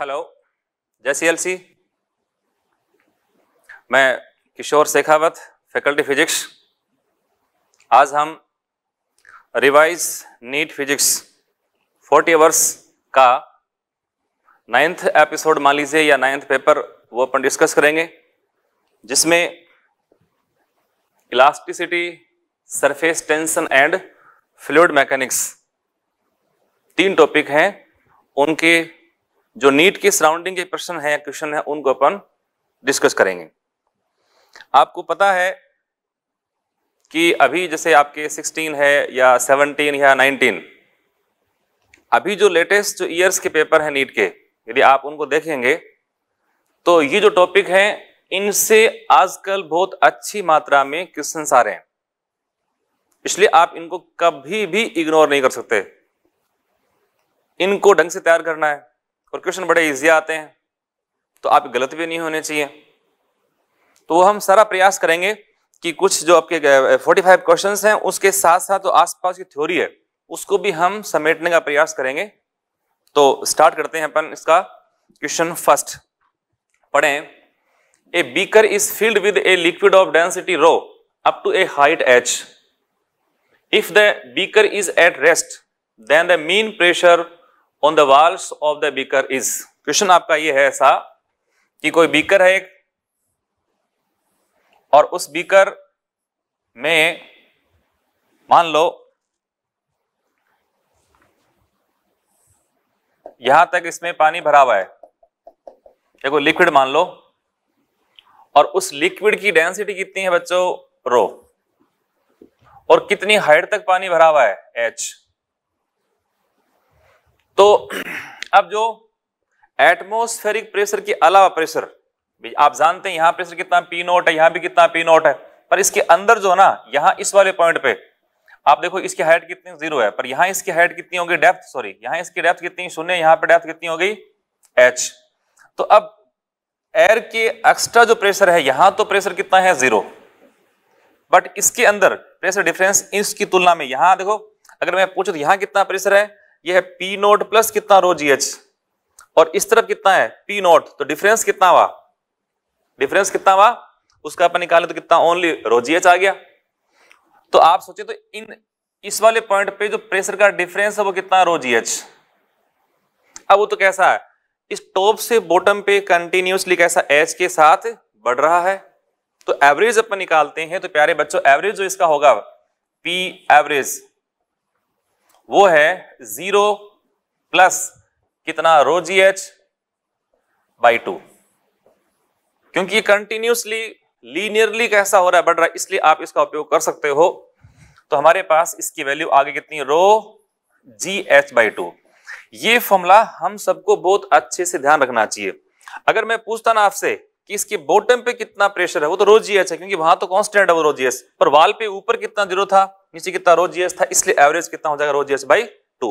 Hello जय सी मैं किशोर Shekhawat faculty physics आज हम रिवाइज नीट फिजिक्स 40 अवर्स का नाइन्थ एपिसोड मान लीजिए या नाइन्थ पेपर वो अपन डिस्कस करेंगे जिसमें elasticity surface tension and fluid mechanics तीन टॉपिक हैं उनके जो नीट के सराउंडिंग के प्रश्न है क्वेश्चन है उनको अपन डिस्कस करेंगे आपको पता है कि अभी जैसे आपके 16 है या 17 या 19 अभी जो लेटेस्ट जो ईयर्स के पेपर हैं नीट के यदि आप उनको देखेंगे तो ये जो टॉपिक है इनसे आजकल बहुत अच्छी मात्रा में क्वेश्चन आ रहे हैं इसलिए आप इनको कभी भी इग्नोर नहीं कर सकते इनको ढंग से तैयार करना है और क्वेश्चन बड़े ईजी आते हैं तो आप गलत भी नहीं होने चाहिए तो हम सारा प्रयास करेंगे कि कुछ जो आपके 45 फाइव क्वेश्चन हैं उसके साथ साथ जो तो आसपास की थ्योरी है उसको भी हम समेटने का प्रयास करेंगे तो स्टार्ट करते हैं अपन इसका क्वेश्चन फर्स्ट पढ़ें a beaker is filled with a liquid of density rho up to a height H if the beaker is at rest then the mean pressure on the walls of the beaker is question आपका ये है ऐसा कि कोई beaker है एक और उस बीकर में मान लो यहां तक इसमें पानी भरा हुआ है देखो लिक्विड मान लो और उस लिक्विड की डेंसिटी कितनी है बच्चों रो और कितनी हाइट तक पानी भरा हुआ है एच तो अब जो एटमोस्फेरिक प्रेशर के अलावा प्रेशर आप जानते हैं यहां प्रेशर कितना पी नोट है यहां भी कितना पी नोट है पर इसके अंदर जो है ना यहां इस वाले पॉइंट पे आप देखो इसकी हाइट कितनी जीरो है पर यहां इसकी हाइट कितनी होगी डेप्थ सॉरी यहां इसकी डेप्थ कितनी शून्य यहां पर डेप्थ कितनी हो गई एच तो अब एयर के एक्स्ट्रा जो प्रेशर है यहां तो प्रेशर कितना है जीरो बट इसके अंदर प्रेशर डिफरेंस इसकी तुलना में यहां देखो अगर मैं पूछू तो यहां कितना प्रेशर है ये है पी नोट प्लस कितना रो जी एच और इस तरफ कितना है पी नोट तो डिफरेंस कितना हुआ डिफरेंस कितना हुआ उसका अपन निकाले तो कितना ओनली जी एच आ गया तो आप सोचे तो इन इस वाले पॉइंट पे जो प्रेशर का डिफरेंस है वो कितना रो जी एच अब वो तो कैसा है इस टॉप से बॉटम पे कंटिन्यूसली कैसा एच के साथ बढ़ रहा है तो एवरेज अपन निकालते हैं तो प्यारे बच्चों एवरेज जो इसका होगा पी एवरेज वो है जीरो प्लस कितना rho ji H by two क्योंकि कंटिन्यूसली लीनियरली कैसा हो रहा है बढ़ रहा है इसलिए आप इसका उपयोग कर सकते हो तो हमारे पास इसकी वैल्यू आगे कितनी rho ji H by two ये फॉर्मूला हम सबको बहुत अच्छे से ध्यान रखना चाहिए अगर मैं पूछता ना आपसे कि इसके बॉटम पे कितना प्रेशर है वो तो रोज जी एच है क्योंकि वहां तो कॉन्स्टेंट है वो रोज जी एच पर वाल पे ऊपर कितना जीरो था नीचे कितना रोज जीएस था इसलिए एवरेज कितना हो जाएगा रोज जीएस बाई टू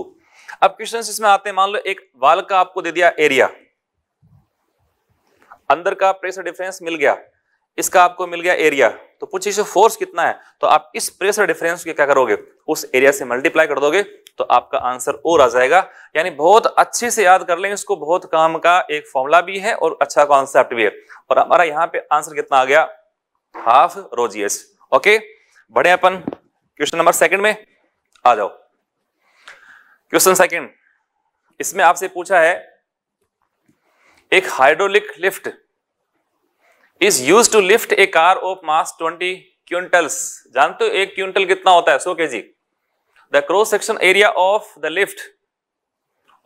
अब क्वेश्चन इसमें आते हैं मान लो एक वाल का आपको दे दिया एरिया अंदर का प्रेशर डिफरेंस मिल गया इसका आपको मिल गया एरिया तो पूछे इसे फोर्स कितना है तो आप इस प्रेशर डिफरेंस को क्या करोगे उस एरिया से मल्टीप्लाई कर दोगे तो आपका आंसर और आ जाएगा यानी बहुत अच्छे से याद कर लेंगे इसको बहुत काम का एक फॉर्मूला भी है और अच्छा कॉन्सेप्ट भी है और हमारा यहाँ पे आंसर कितना आ गया हाफ रोजियस ओके बढ़े अपन क्वेश्चन नंबर सेकंड में आ जाओ क्वेश्चन सेकंड इसमें आपसे पूछा है एक hydraulic lift is used to lift a car of mass 20 quintals जानते हो एक क्विंटल कितना होता है K G the cross section area of the lift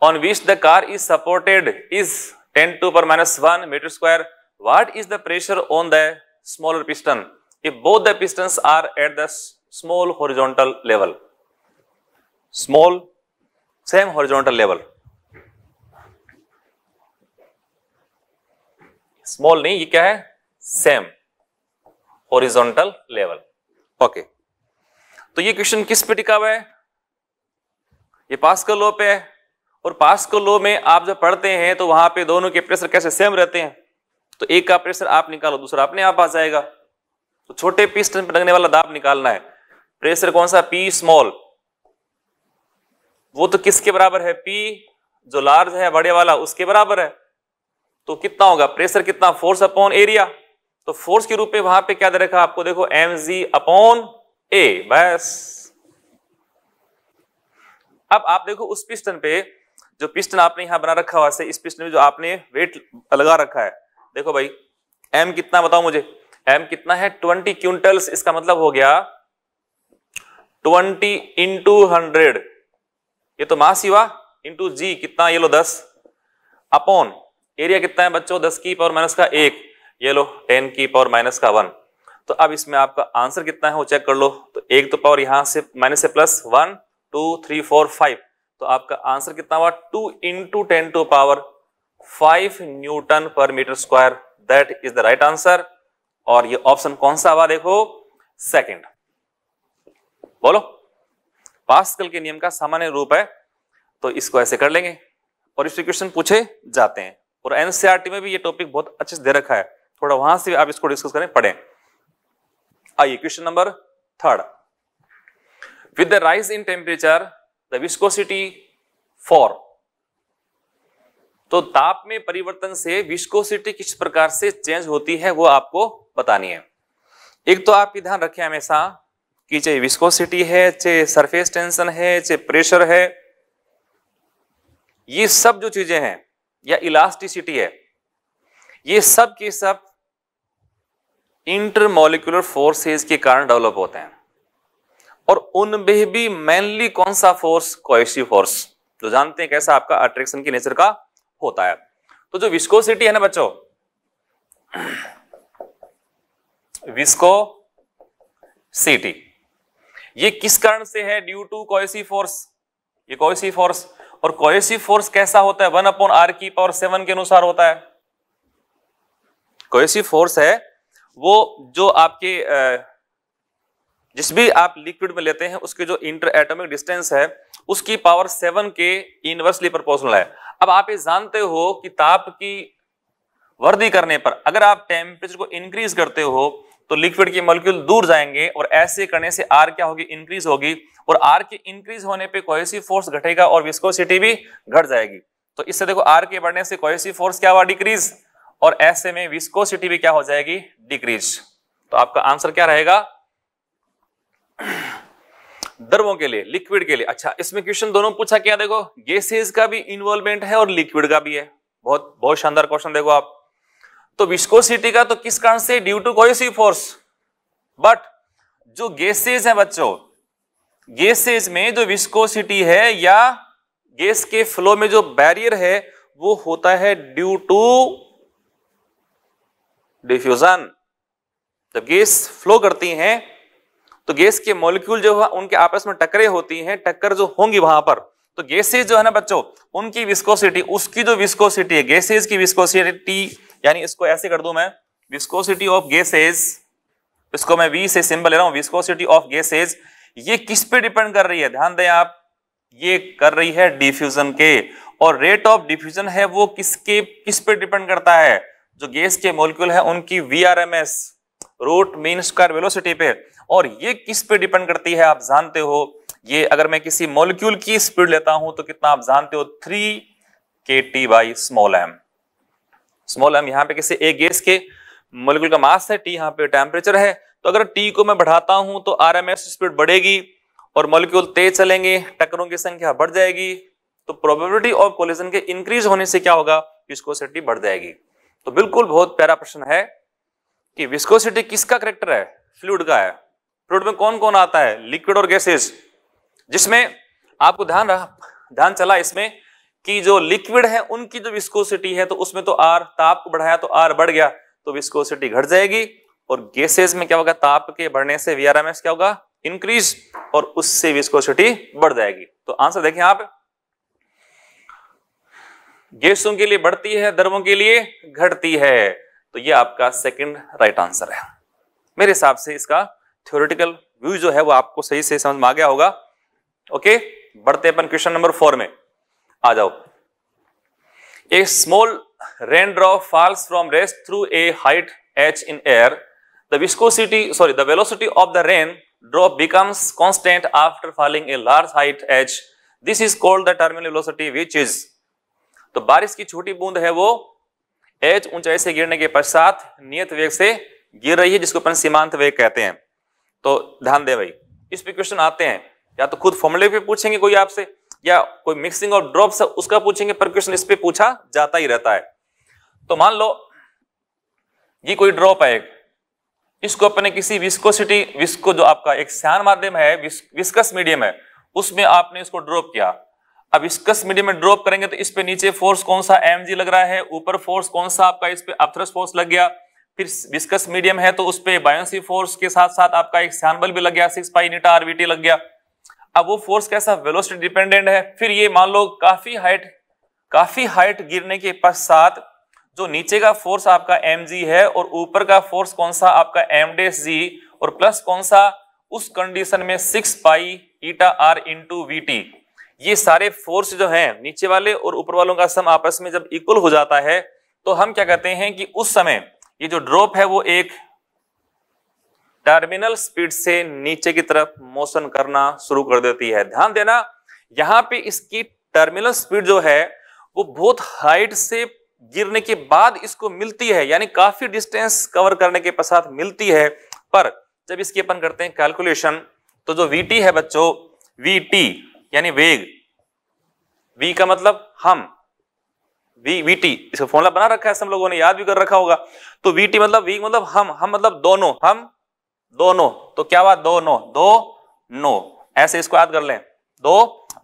on which the car is supported is 10 to power minus one metre square what is the pressure on the smaller piston if both the piston are at the small horizontal level small same horizontal level small नहीं ये क्या है same horizontal level okay तो ये question किस पे टिका हुआ है ये पास का लो पे है और पास का लो में आप जब पढ़ते हैं तो वहां पे दोनों के प्रेशर कैसे सेम रहते हैं तो एक का प्रेशर आप निकालो दूसरा अपने आप आ जाएगा तो छोटे पिस्टन पर लगने वाला दाब निकालना है प्रेशर कौन सा पी स्मॉल वो तो किसके बराबर है पी जो लार्ज है बड़े वाला उसके बराबर है तो कितना होगा प्रेशर कितना फोर्स अपॉन एरिया तो फोर्स के रूप में वहां पे क्या दे रखा आपको देखो एम जी अपॉन ए बस अब आप देखो उस पिस्टन पे जो पिस्टन आपने यहां बना रखा हुआ इस पिस्टन में जो आपने वेट लगा रखा है देखो भाई एम कितना बताओ मुझे एम कितना है ट्वेंटी क्विंटल्स इसका मतलब हो गया ट्वेंटी इंटू हंड्रेड ये तो मास ही हुआ इंटू जी कितना ये लो दस अपॉन एरिया कितना है बच्चों दस की पावर माइनस का एक ये लो टेन की पावर माइनस का वन तो अब इसमें आपका आंसर कितना है वो चेक कर लो तो एक तो पावर यहां से माइनस से plus one two three four five तो आपका आंसर कितना हुआ two into ten to power five newton per metre square that is the right answer और ये ऑप्शन कौन सा हुआ देखो सेकेंड बोलो पास्कल के नियम का सामान्य रूप है तो इसको ऐसे कर लेंगे और इससे क्वेश्चन पूछे जाते हैं और एनसीआरटी e में भी ये टॉपिक बहुत अच्छे से दे रखा है थोड़ा वहां से आप इसको डिस्कस करें पढ़ें आइए question number third with the rise in temperature the viscosity for तो ताप में परिवर्तन से विस्कोसिटी किस प्रकार से चेंज होती है वो आपको बतानी है एक तो आप ये ध्यान रखें हमेशा कि चाहे विस्कोसिटी है चाहे सरफेस टेंशन है चाहे प्रेशर है ये सब जो चीजें हैं या इलास्टिसिटी है ये सब के सब इंटरमोलिकुलर फोर्सेस के कारण डेवलप होते हैं और उनमें भी मेनली कौन सा फोर्स कोएसिव फोर्स तो जानते हैं कैसा आपका अट्रैक्शन के नेचर का होता है तो जो विस्कोसिटी है ना बच्चों विस्को सिटी ये किस कारण से है ड्यू टू कोएसिव फोर्स ये कोएसिव फोर्स और कोएसिव फोर्स कैसा होता है वन अपॉन आर की पावर सेवन के अनुसार होता है कोएसिव फोर्स है वो जो आपके जिस भी आप लिक्विड में लेते हैं उसके जो इंटर एटॉमिक डिस्टेंस है उसकी पावर सेवन के इनवर्सली प्रोपोर्शनल है अब आप ये जानते हो कि ताप की वर्दी करने पर अगर आप टेम्परेचर को इंक्रीज करते हो तो लिक्विड के मोलिक्यूल दूर जाएंगे और ऐसे करने से आर क्या होगी इंक्रीज होगी और आर के इंक्रीज होने पे कोहेसिव फोर्स घटेगा और विस्कोसिटी भी घट जाएगी तो इससे देखो आर के बढ़ने से कोहेसिव फोर्स क्या हुआ डिक्रीज और ऐसे में विस्कोसिटी भी क्या हो जाएगी डिक्रीज तो आपका आंसर क्या रहेगा द्रवों के लिए लिक्विड के लिए अच्छा इसमें क्वेश्चन दोनों पूछा क्या देखो गैसेज का भी इन्वॉल्वमेंट है और लिक्विड का भी है बहुत बहुत शानदार क्वेश्चन देखो आप तो विस्कोसिटी का तो किस कारण से due to cohesive force but जो गैसेज है बच्चों गैसेज में जो विस्कोसिटी है या गैस के फ्लो में जो बैरियर है वो होता है ड्यू टू डिफ्यूजन जब गैस फ्लो करती हैं तो गैस के मॉलिक्यूल जो उनके आपस में टकरे होती हैं टक्कर जो होंगी वहां पर तो गैसेज जो है ना बच्चों उनकी विस्कोसिटी उसकी जो विस्कोसिटी है गैसेज की विस्कोसिटी यानी इसको ऐसे कर दू मैं विस्कोसिटी ऑफ गैसेज इसको मैं वी से सिंबल ले रहा हूं विस्कोसिटी ऑफ गेसेज ये किस पे डिपेंड कर रही है ध्यान दें आप ये कर रही है डिफ्यूजन के और रेट ऑफ डिफ्यूजन है वो किसके किस पे डिपेंड करता है जो गैस के मोलिक्यूल है उनकी V R M S root mean square velocity पे और ये किस पे डिपेंड करती है आप जानते हो ये अगर मैं किसी मोलिक्यूल की स्पीड लेता हूं तो कितना आप जानते हो three K T by small M small M यहाँ पे किसी एक गैस के मोलिकुल का मास है टी यहाँ पे टेम्परेचर है तो अगर टी को मैं बढ़ाता हूं तो आर एम एस स्पीड बढ़ेगी और मोलिक्यूल तेज चलेंगे टकरों की संख्या बढ़ जाएगी तो प्रोबेबिलिटी ऑफ कोलिजन के इंक्रीज होने से क्या होगा विस्कोसिटी बढ़ जाएगी तो बिल्कुल बहुत प्यारा प्रश्न है कि विस्कोसिटी किसका करेक्टर है फ्लूड का है फ्लूड में कौन कौन आता है लिक्विड और गैसेज जिसमें आपको ध्यान रहा ध्यान चला इसमें कि जो लिक्विड है उनकी जो विस्कोसिटी है तो उसमें तो आर ताप को बढ़ाया तो आर बढ़ गया तो विस्कोसिटी घट जाएगी और गैसेस में क्या होगा ताप के बढ़ने से वीआरएमएस क्या होगा इंक्रीज और उससे विस्कोसिटी बढ़ जाएगी तो आंसर देखें आप गैसों के लिए बढ़ती है द्रवों के लिए घटती है तो ये आपका सेकंड राइट आंसर है मेरे हिसाब से इसका थ्योरेटिकल व्यू जो है वो आपको सही से समझ में आ गया होगा ओके बढ़ते अपन क्वेश्चन नंबर फोर में आ जाओ a small rain drop falls from rest through a height H in air the viscosity sorry the velocity of the rain drop becomes constant after falling a large height H this is called the terminal velocity which is तो बारिश की छोटी बूंद है वो H ऊंचाई से गिरने के पश्चात नियत वेग से गिर रही है जिसको अपन सीमांत वेग कहते हैं तो ध्यान दे भाई इस पे क्वेश्चन आते हैं या तो खुद फॉर्मुले पे पूछेंगे कोई आपसे या कोई मिक्सिंग ऑफ ड्रॉप्स है उसका पूछेंगे पर क्वेश्चन इस पर पूछा जाता ही रहता है तो मान लो ये कोई ड्रॉप है इसको अपने किसी विस्कोसिटी विस्को जो आपका एक श्यान माध्यम है विस्कस मीडियम है उसमें आपने इसको ड्रॉप किया अब विस्कस मीडियम में ड्रॉप करेंगे तो इस पे नीचे फोर्स कौन सा एम लग रहा है ऊपर फोर्स कौन सा आपका इस पे अपथ्रस फोर्स लग गया फिर विस्कस मीडियम है तो उस पर बायोसी फोर्स के साथ साथ आपका एक श्यान बल भी लग गया सिक्स पाई नीटा आरबीटी लग गया अब वो फोर्स कैसा वेलोसिटी डिपेंडेंट है फिर ये मान लो काफी हाइट काफी हाइट गिरने के पश्चात जो नीचे का फोर्स आपका एम है और ऊपर का फोर्स कौन सा आपका एम और प्लस कौन सा उस कंडीशन में six pi eta R into V ये सारे फोर्स जो हैं नीचे वाले और ऊपर वालों का सम आपस में जब इक्वल हो जाता है तो हम क्या कहते हैं कि उस समय ये जो ड्रॉप है वो एक टर्मिनल स्पीड से नीचे की तरफ मोशन करना शुरू कर देती है ध्यान देना यहां पे इसकी टर्मिनल स्पीड जो है वो बहुत हाइट से गिरने के बाद इसको मिलती है यानी काफी डिस्टेंस कवर करने के पश्चात मिलती है पर जब इसकी अपन करते हैं कैलकुलेशन तो जो वी है बच्चों वी यानी वेग वी का मतलब हम वी वी टी इसका फॉर्मूला बना रखा है सब लोगों ने याद भी कर रखा होगा तो वी टी मतलब वी मतलब हम हम मतलब दोनों हम दो नो तो क्या हुआ दो नो दो नो ऐसे इसको याद कर लें दो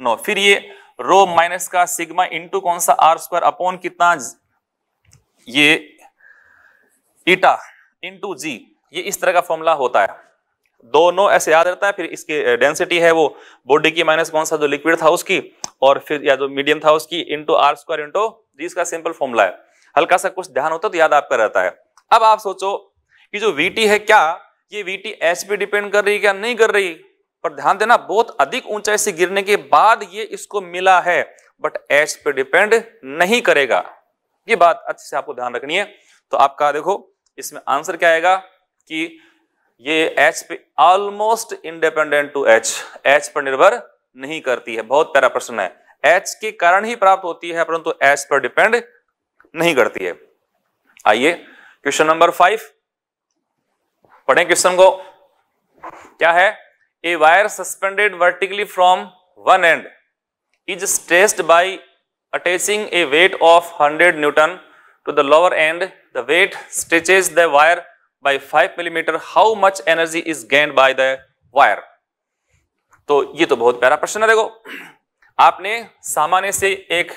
नो फिर ये रो माइनस का सिग्मा इंटू कौन सा आर स्क्वायर अपॉन कितना ये ईटा इंटू जी ये इस तरह का फॉर्मूला होता है दो नो ऐसे याद रहता है फिर इसकी डेंसिटी है वो बॉडी की माइनस कौन सा जो लिक्विड था उसकी और फिर या जो मीडियम था उसकी into R square into G इसका सिंपल फॉर्मूला है हल्का सा कुछ ध्यान होता है तो याद आपका रहता है अब आप सोचो कि जो वीटी है क्या ये वीटी पे डिपेंड कर रही है क्या नहीं कर रही पर ध्यान देना बहुत अधिक ऊंचाई से गिरने के बाद ये इसको मिला है बट एच पे डिपेंड नहीं करेगा ये बात अच्छे से आपको ध्यान रखनी है तो आपका देखो इसमें आंसर क्या आएगा कि ये एच पे almost independent to H H पर निर्भर नहीं करती है बहुत प्यारा प्रश्न है एच के कारण ही प्राप्त होती है परंतु एच पर डिपेंड नहीं करती है आइए क्वेश्चन नंबर फाइव पढ़ें क्वेश्चन को क्या है a wire suspended vertically from one end is stressed by attaching a weight of hundred newton to the lower end the weight stretches the wire by five millimetre how much energy is gained by the wire तो ये तो बहुत प्यारा प्रश्न है देखो आपने सामान्य से एक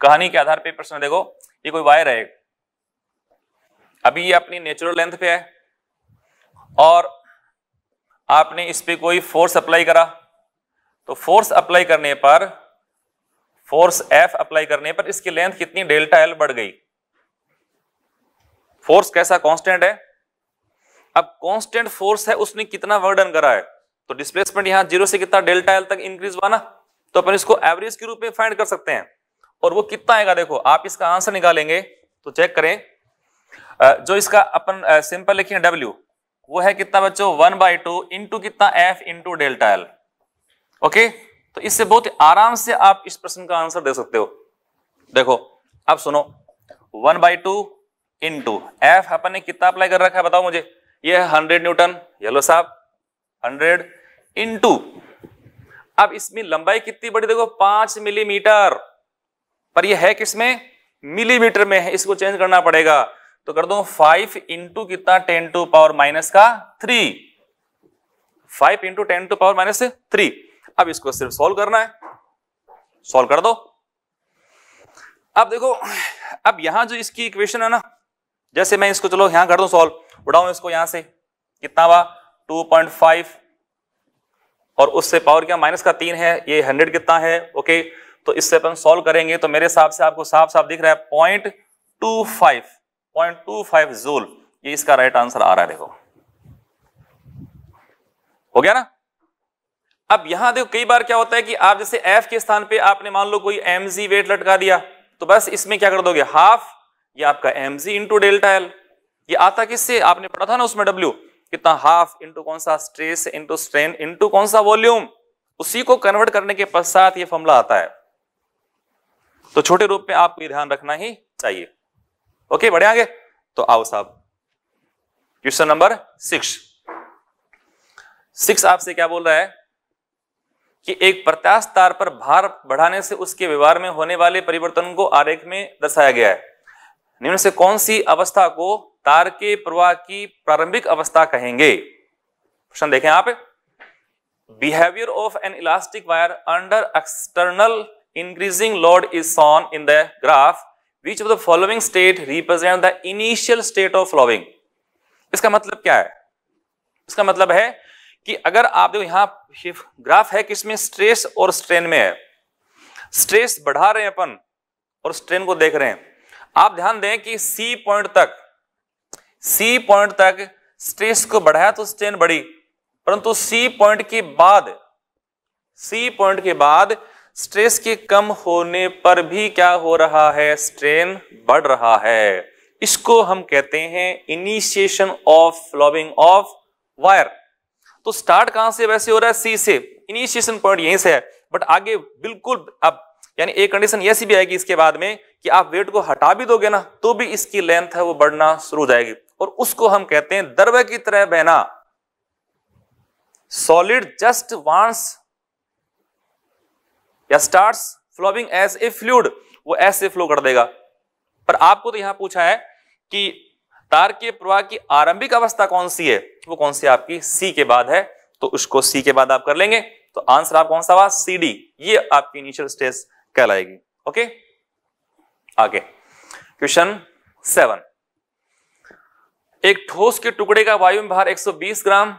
कहानी के आधार पे प्रश्न देखो ये कोई वायर है एक अभी ये अपनी नेचुरल लेंथ पे है और आपने इस पर कोई फोर्स अप्लाई करा तो फोर्स अप्लाई करने पर फोर्स एफ अप्लाई करने पर इसकी लेंथ कितनी डेल्टा एल बढ़ गई फोर्स कैसा कांस्टेंट है अब कांस्टेंट फोर्स है उसने कितना वर्डन करा है तो डिस्प्लेसमेंट यहां जीरो से कितना डेल्टा एल तक इंक्रीज हुआ ना तो अपन इसको एवरेज के रूप में फाइंड कर सकते हैं और वो कितना आएगा देखो आप इसका आंसर निकालेंगे तो चेक करें जो इसका अपन सिंपल लिखेंगे डब्ल्यू वो है कितना बच्चों वन बाई टू इंटू कितना F into delta L okay तो इससे बहुत आराम से आप इस प्रश्न का आंसर दे सकते हो देखो अब सुनो one by two into F अपन ने कितना अप्लाई कर रखा है बताओ मुझे ये है हंड्रेड न्यूटन येलो साहब हंड्रेड इंटू अब इसमें लंबाई कितनी बड़ी देखो पांच मिलीमीटर पर ये है किसमें मिलीमीटर में है इसको चेंज करना पड़ेगा तो कर दो फाइव इंटू कितना टेन टू पावर माइनस का three five into ten to power minus three अब इसको सिर्फ सॉल्व करना है सॉल्व कर दो अब देखो अब यहां जो इसकी इक्वेशन है ना जैसे मैं इसको चलो यहां कर दो सॉल्व उड़ाऊ इसको यहां से कितना हुआ 2.5 और उससे पावर क्या माइनस का तीन है ये हंड्रेड कितना है ओके तो इससे अपन सॉल्व करेंगे तो मेरे हिसाब से आपको साफ साफ दिख रहा है point two five point two five joule ये इसका राइट आंसर आ रहा है देखो हो गया ना अब यहां देखो कई बार क्या होता है कि आप जैसे एफ के स्थान पे आपने मान लो कोई एम जी वेट लटका दिया तो बस इसमें क्या कर दोगे हाफ ये आपका M G into delta L ये आता किससे आपने पढ़ा था ना उसमें डब्ल्यू कितना हाफ इंटू कौन सा स्ट्रेस इंटू स्ट्रेन इंटू कौन सा वॉल्यूम उसी को कन्वर्ट करने के पश्चात ये फॉर्मूला आता है तो छोटे रूप में आपको ध्यान रखना ही चाहिए ओके बढ़े आगे तो आओ साहब क्वेश्चन नंबर सिक्स सिक्स आपसे क्या बोल रहा है कि एक प्रत्याश तार पर भार बढ़ाने से उसके व्यवहार में होने वाले परिवर्तन को आरेख में दर्शाया गया है निम्न से कौन सी अवस्था को तार के प्रवाह की प्रारंभिक अवस्था कहेंगे प्रश्न देखें आप behaviour of an elastic wire under external increasing load is shown in the graph which of the following state represent the initial state of flowing इसका मतलब क्या है इसका मतलब है कि अगर आप देखो यहां ग्राफ है किसमें स्ट्रेस और स्ट्रेन में है स्ट्रेस बढ़ा रहे हैं अपन और स्ट्रेन को देख रहे हैं आप ध्यान दें कि सी पॉइंट तक सी पॉइंट तक स्ट्रेस को बढ़ाया तो स्ट्रेन बढ़ी परंतु सी पॉइंट के बाद सी पॉइंट के बाद स्ट्रेस के कम होने पर भी क्या हो रहा है स्ट्रेन बढ़ रहा है इसको हम कहते हैं initiation of flowing of wire तो स्टार्ट कहां से वैसे हो रहा है सी से इनिशिएशन पॉइंट यहीं से है बट आगे बिल्कुल अब यानी एक कंडीशन ऐसी भी आएगी इसके बाद में कि आप वेट को हटा भी दोगे ना तो भी इसकी लेंथ है वो बढ़ना शुरू हो जाएगी और उसको हम कहते हैं दरवे की तरह बहना सॉलिड जस्ट वांस या start flowing as a fluid वो एस से फ्लो कर देगा पर आपको तो यहां पूछा है कि तार के प्रवाह की आरंभिक अवस्था कौन सी है वो कौन सी आपकी सी के बाद है तो उसको सी के बाद आप कर लेंगे तो आंसर आप कौन सा हुआ सी डी ये आपकी इनिशियल स्टेज कहलाएगी ओके आगे क्वेश्चन सेवन एक ठोस के टुकड़े का वायु में भार 120 ग्राम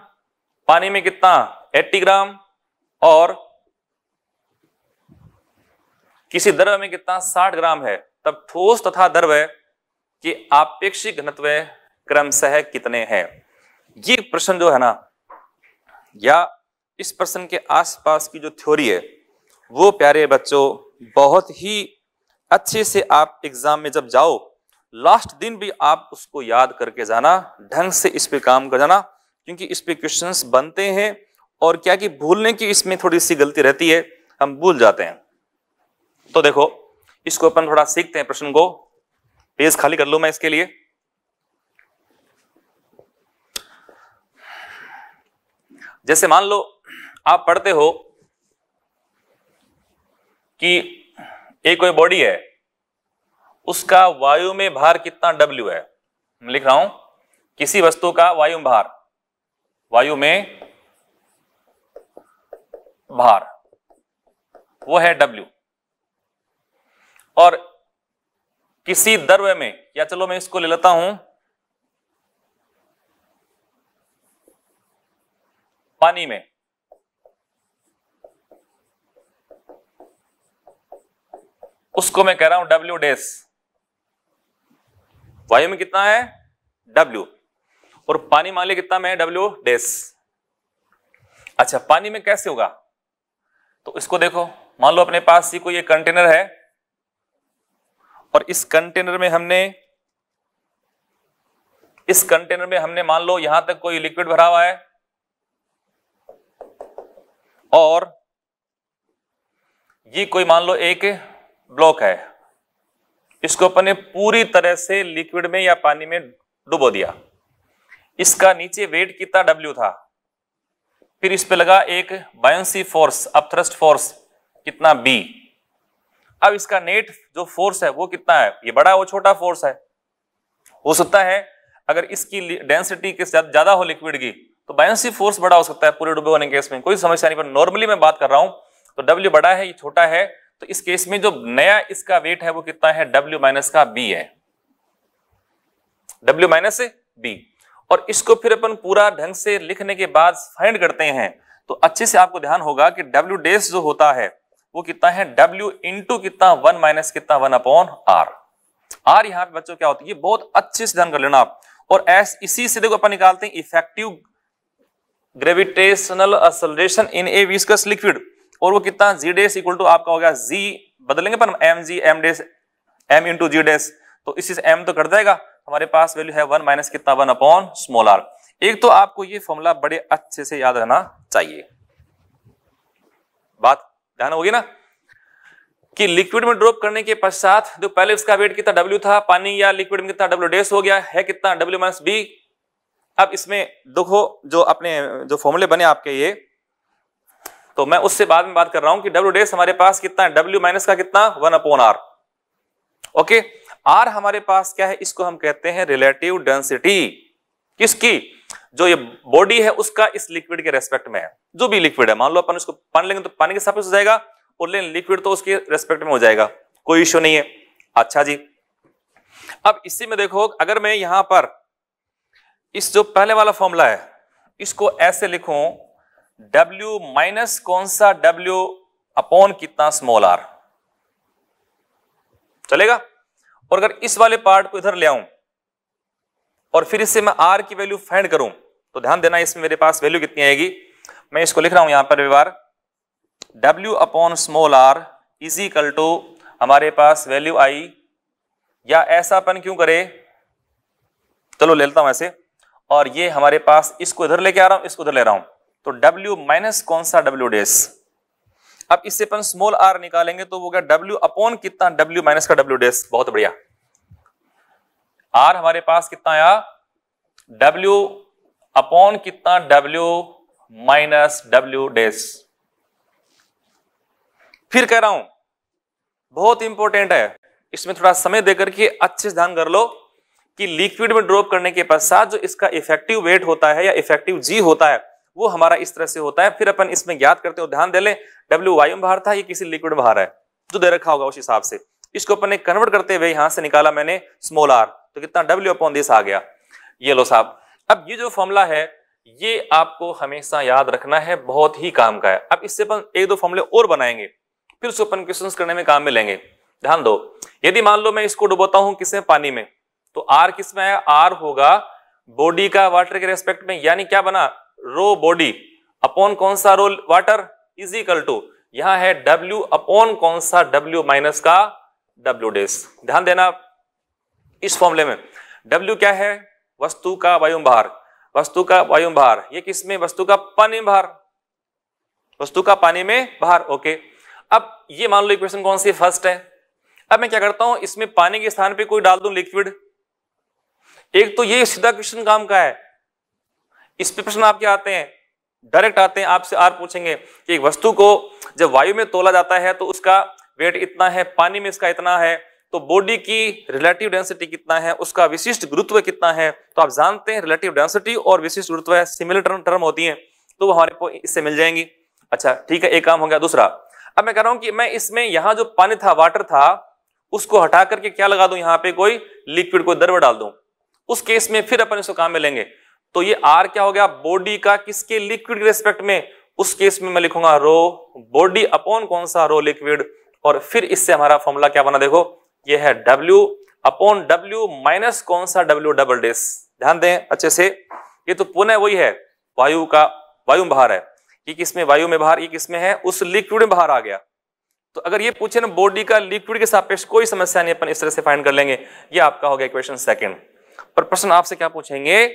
पानी में कितना 80 ग्राम और किसी द्रव्य में कितना 60 ग्राम है तब ठोस तथा द्रव्य के आपेक्षिक घनत्व क्रमशः कितने हैं ये प्रश्न जो है ना या इस प्रश्न के आसपास की जो थ्योरी है वो प्यारे बच्चों बहुत ही अच्छे से आप एग्जाम में जब जाओ लास्ट दिन भी आप उसको याद करके जाना ढंग से इस पे काम कर जाना क्योंकि इस पे क्वेश्चंस बनते हैं और क्या कि भूलने की इसमें थोड़ी सी गलती रहती है हम भूल जाते हैं तो देखो इसको अपन थोड़ा सीखते हैं प्रश्न को पेज खाली कर लू मैं इसके लिए जैसे मान लो आप पढ़ते हो कि एक कोई बॉडी है उसका वायु में भार कितना डब्ल्यू है मैं लिख रहा हूं किसी वस्तु का वायु में भार वायु में भार वो है डब्ल्यू और किसी द्रव्य में या चलो मैं इसको ले लेता हूं पानी में उसको मैं कह रहा हूं डब्ल्यू डेस वायु में कितना है डब्ल्यू और पानी मान लिया कितना में डब्ल्यू डेस अच्छा पानी में कैसे होगा तो इसको देखो मान लो अपने पास ही कोई ये कंटेनर है और इस कंटेनर में हमने इस कंटेनर में हमने मान लो यहां तक कोई लिक्विड भरा हुआ है और ये कोई मान लो एक ब्लॉक है इसको अपन ने पूरी तरह से लिक्विड में या पानी में डुबो दिया इसका नीचे वेट कितना डब्ल्यू था फिर इस पे लगा एक बायसी फोर्स अपथ्रस्ट फोर्स कितना बी अब इसका नेट जो फोर्स है वो कितना है ये बड़ा है वो छोटा फोर्स है हो सकता है अगर इसकी डेंसिटी के साथ ज्यादा हो लिक्विड की तो बायोसी फोर्स बड़ा हो सकता है पूरे डूबे होने केस में कोई समस्या नहीं पर नॉर्मली मैं बात कर रहा हूं तो डब्ल्यू बड़ा है ये छोटा है तो इस केस में जो नया इसका वेट है वो कितना है डब्ल्यू माइनस का बी है डब्ल्यू माइनस बी और इसको फिर अपन पूरा ढंग से लिखने के बाद फाइंड करते हैं तो अच्छे से आपको ध्यान होगा कि डब्ल्यू डेस जो होता है वो कितना है W इंटू कितना वन माइनस कितना वन अपॉन आर आर यहाँ पे बच्चों क्या होती है बहुत अच्छे से ध्यान कर लेना आप और एस इसी से देखो अपन निकालते हैं effective gravitational acceleration in a viscous liquid और वो कितना जी डेस इक्वल टू आपका हो गया जी बदलेंगे पर M G M dash M into G dash तो इसी से एम तो कट जाएगा हमारे पास वैल्यू है वन माइनस कितना वन अपॉन स्मॉल आर एक तो आपको ये फॉर्मूला बड़े अच्छे से याद रहना चाहिए बात ध्यान होगी ना कि लिक्विड में ड्रॉप करने के पश्चात जो पहले उसका वेट कितना डब्ल्यू था पानी या लिक्विड में कितना डब्ल्यू डेस हो गया है कितना डब्ल्यू माइनस बी अब इसमें देखो जो अपने जो फॉर्मूले बने आपके ये तो मैं उससे बाद में बात कर रहा हूं कि डब्ल्यू डेस हमारे पास कितना है डब्ल्यू माइनस का कितना one upon R okay R हमारे पास क्या है इसको हम कहते हैं रिलेटिव डेंसिटी किसकी जो ये बॉडी है उसका इस लिक्विड के रेस्पेक्ट में है जो भी लिक्विड है मान लो अपन उसको पानी लेंगे तो पानी के सापेक्ष हो जाएगा और लेकिन लिक्विड तो उसके रेस्पेक्ट में हो जाएगा कोई इश्यू नहीं है अच्छा जी अब इसी में देखो अगर मैं यहां पर इस जो पहले वाला फॉर्मूला है इसको ऐसे लिखूं W माइनस कौन सा W अपॉन कितना स्मॉल r चलेगा और अगर इस वाले पार्ट को इधर ले आऊं और फिर इससे मैं आर की वैल्यू फाइंड करूं तो ध्यान देना इसमें मेरे पास वैल्यू कितनी आएगी मैं इसको लिख रहा हूं यहां पर व्यवहार W upon small R is equal to हमारे पास वैल्यू आई या ऐसा अपन क्यों करे चलो ले लेता हूं ऐसे और ये हमारे पास इसको इधर लेके आ रहा हूं इसको उधर ले रहा हूं तो डब्ल्यू माइनस कौन सा डब्ल्यू डेस अब इससे अपन स्मॉल आर निकालेंगे तो वो क्या डब्ल्यू अपॉन कितना डब्ल्यू माइनस का डब्ल्यू डेस बहुत बढ़िया आर हमारे पास कितना आया डब्ल्यू अपॉन कितना डब्ल्यू माइनस डब्ल्यू डेस फिर कह रहा हूं बहुत इंपॉर्टेंट है इसमें थोड़ा समय देकर के अच्छे से ध्यान कर लो कि लिक्विड में ड्रॉप करने के पश्चात जो इसका इफेक्टिव वेट होता है या इफेक्टिव जी होता है वो हमारा इस तरह से होता है फिर अपन इसमें ज्ञात करते हो ध्यान दे ले डब्ल्यू वायु में बाहर था ये किसी लिक्विड में बाहर है जो दे रखा होगा उस हिसाब से इसको अपन ने कन्वर्ट करते हुए यहां से निकाला मैंने स्मॉल आर तो कितना डब्ल्यू अपॉन दिस आ गया ये लो साहब अब ये जो फॉर्मूला है ये आपको हमेशा याद रखना है बहुत ही काम का है अब इससे अपन एक दो फॉर्मूले और बनाएंगे फिर उसको अपन क्वेश्चन करने में काम में लेंगे ध्यान दो यदि मान लो मैं इसको डुबोता हूं किसमें पानी में तो आर किसमें आया आर होगा बॉडी का वाटर के रेस्पेक्ट में यानी क्या बना रो बॉडी अपॉन कौन सा rho water is equal to यहां है डब्ल्यू अपॉन कौन सा डब्ल्यू माइनस का डब्ल्यू डेस ध्यान देना इस फॉर्मूले में W क्या है वस्तु का वायु भार वस्तु का वायु भार ये किस में वस्तु का पानी भार वस्तु का पानी में भार ओके अब ये मान लो इक्वेशन कौन सी फर्स्ट है अब मैं क्या करता हूं इसमें पानी के स्थान पे कोई डाल दू लिक्विड एक तो ये सीधा क्वेश्चन काम का है इस पे प्रश्न आपके आते हैं डायरेक्ट आते हैं आपसे आर पूछेंगे कि एक वस्तु को जब वायु में तोला जाता है तो उसका वेट इतना है पानी में इसका इतना है तो बॉडी की रिलेटिव डेंसिटी कितना है उसका विशिष्ट गुरुत्व कितना है तो आप जानते हैं रिलेटिव डेंसिटी और विशिष्ट गुरुत्व सिमिलर टर्म टर्म होती है तो वो हमारे को इससे मिल जाएंगी अच्छा ठीक है एक काम हो गया दूसरा अब मैं कह रहा हूं कि मैं इसमें यहां जो पानी था वाटर था उसको हटा करके क्या लगा दू यहां पर कोई लिक्विड को दरवा डाल दूं उस केस में फिर अपन इसको काम में लेंगे तो ये आर क्या हो गया बॉडी का किसके लिक्विड के रेस्पेक्ट में उस केस में मैं लिखूंगा रो बॉडी अपॉन कौन सा रो लिक्विड और फिर इससे हमारा फॉर्मूला क्या बना देखो ये है डब्ल्यू अपॉन डब्ल्यू माइनस कौन सा डब्ल्यू डबल डेस ध्यान दें अच्छे से ये तो पुनः वही है वायु का वायु में बाहर है ये किसमें वायु में बाहर ये किसमें है उस लिक्विड में बाहर आ गया तो अगर ये पूछे ना बॉडी का लिक्विड के सापेक्ष कोई समस्या नहीं अपन इस तरह से फाइंड कर लेंगे ये आपका हो गया क्वेश्चन सेकंड पर प्रश्न आपसे क्या पूछेंगे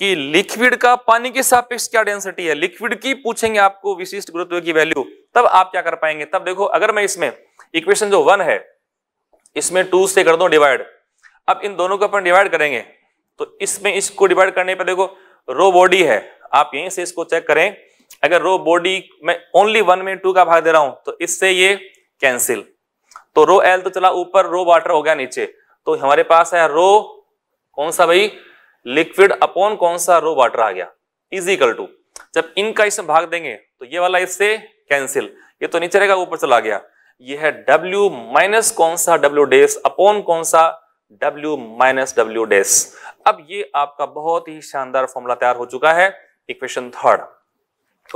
कि लिक्विड का पानी के सापेक्ष क्या डेंसिटी है लिक्विड की पूछेंगे आपको विशिष्ट गुरुत्व की वैल्यू तब आप क्या कर पाएंगे तब देखो अगर मैं इसमें इक्वेशन जो वन है इसमें टू से कर दो डिवाइड अब इन दोनों को अपन डिवाइड करेंगे तो इसमें इसको डिवाइड करने पर देखो रो बॉडी है आप यहीं से इसको चेक करें अगर रो बॉडी में ओनली वन में टू का भाग दे रहा हूं तो इससे ये कैंसिल तो रो एल तो चला ऊपर रो वाटर हो गया नीचे तो हमारे पास है रो कौन सा भाई लिक्विड अपॉन कौन सा रो वाटर आ गया इजिकल टू जब इनका इसमें भाग देंगे तो ये वाला इससे कैंसिल ये तो नीचे रहेगा ऊपर चला गया ये है W माइनस कौन सा W डेस अपॉन कौन सा W माइनस डब्ल्यू डेस अब ये आपका बहुत ही शानदार फॉर्मूला तैयार हो चुका है इक्वेशन थर्ड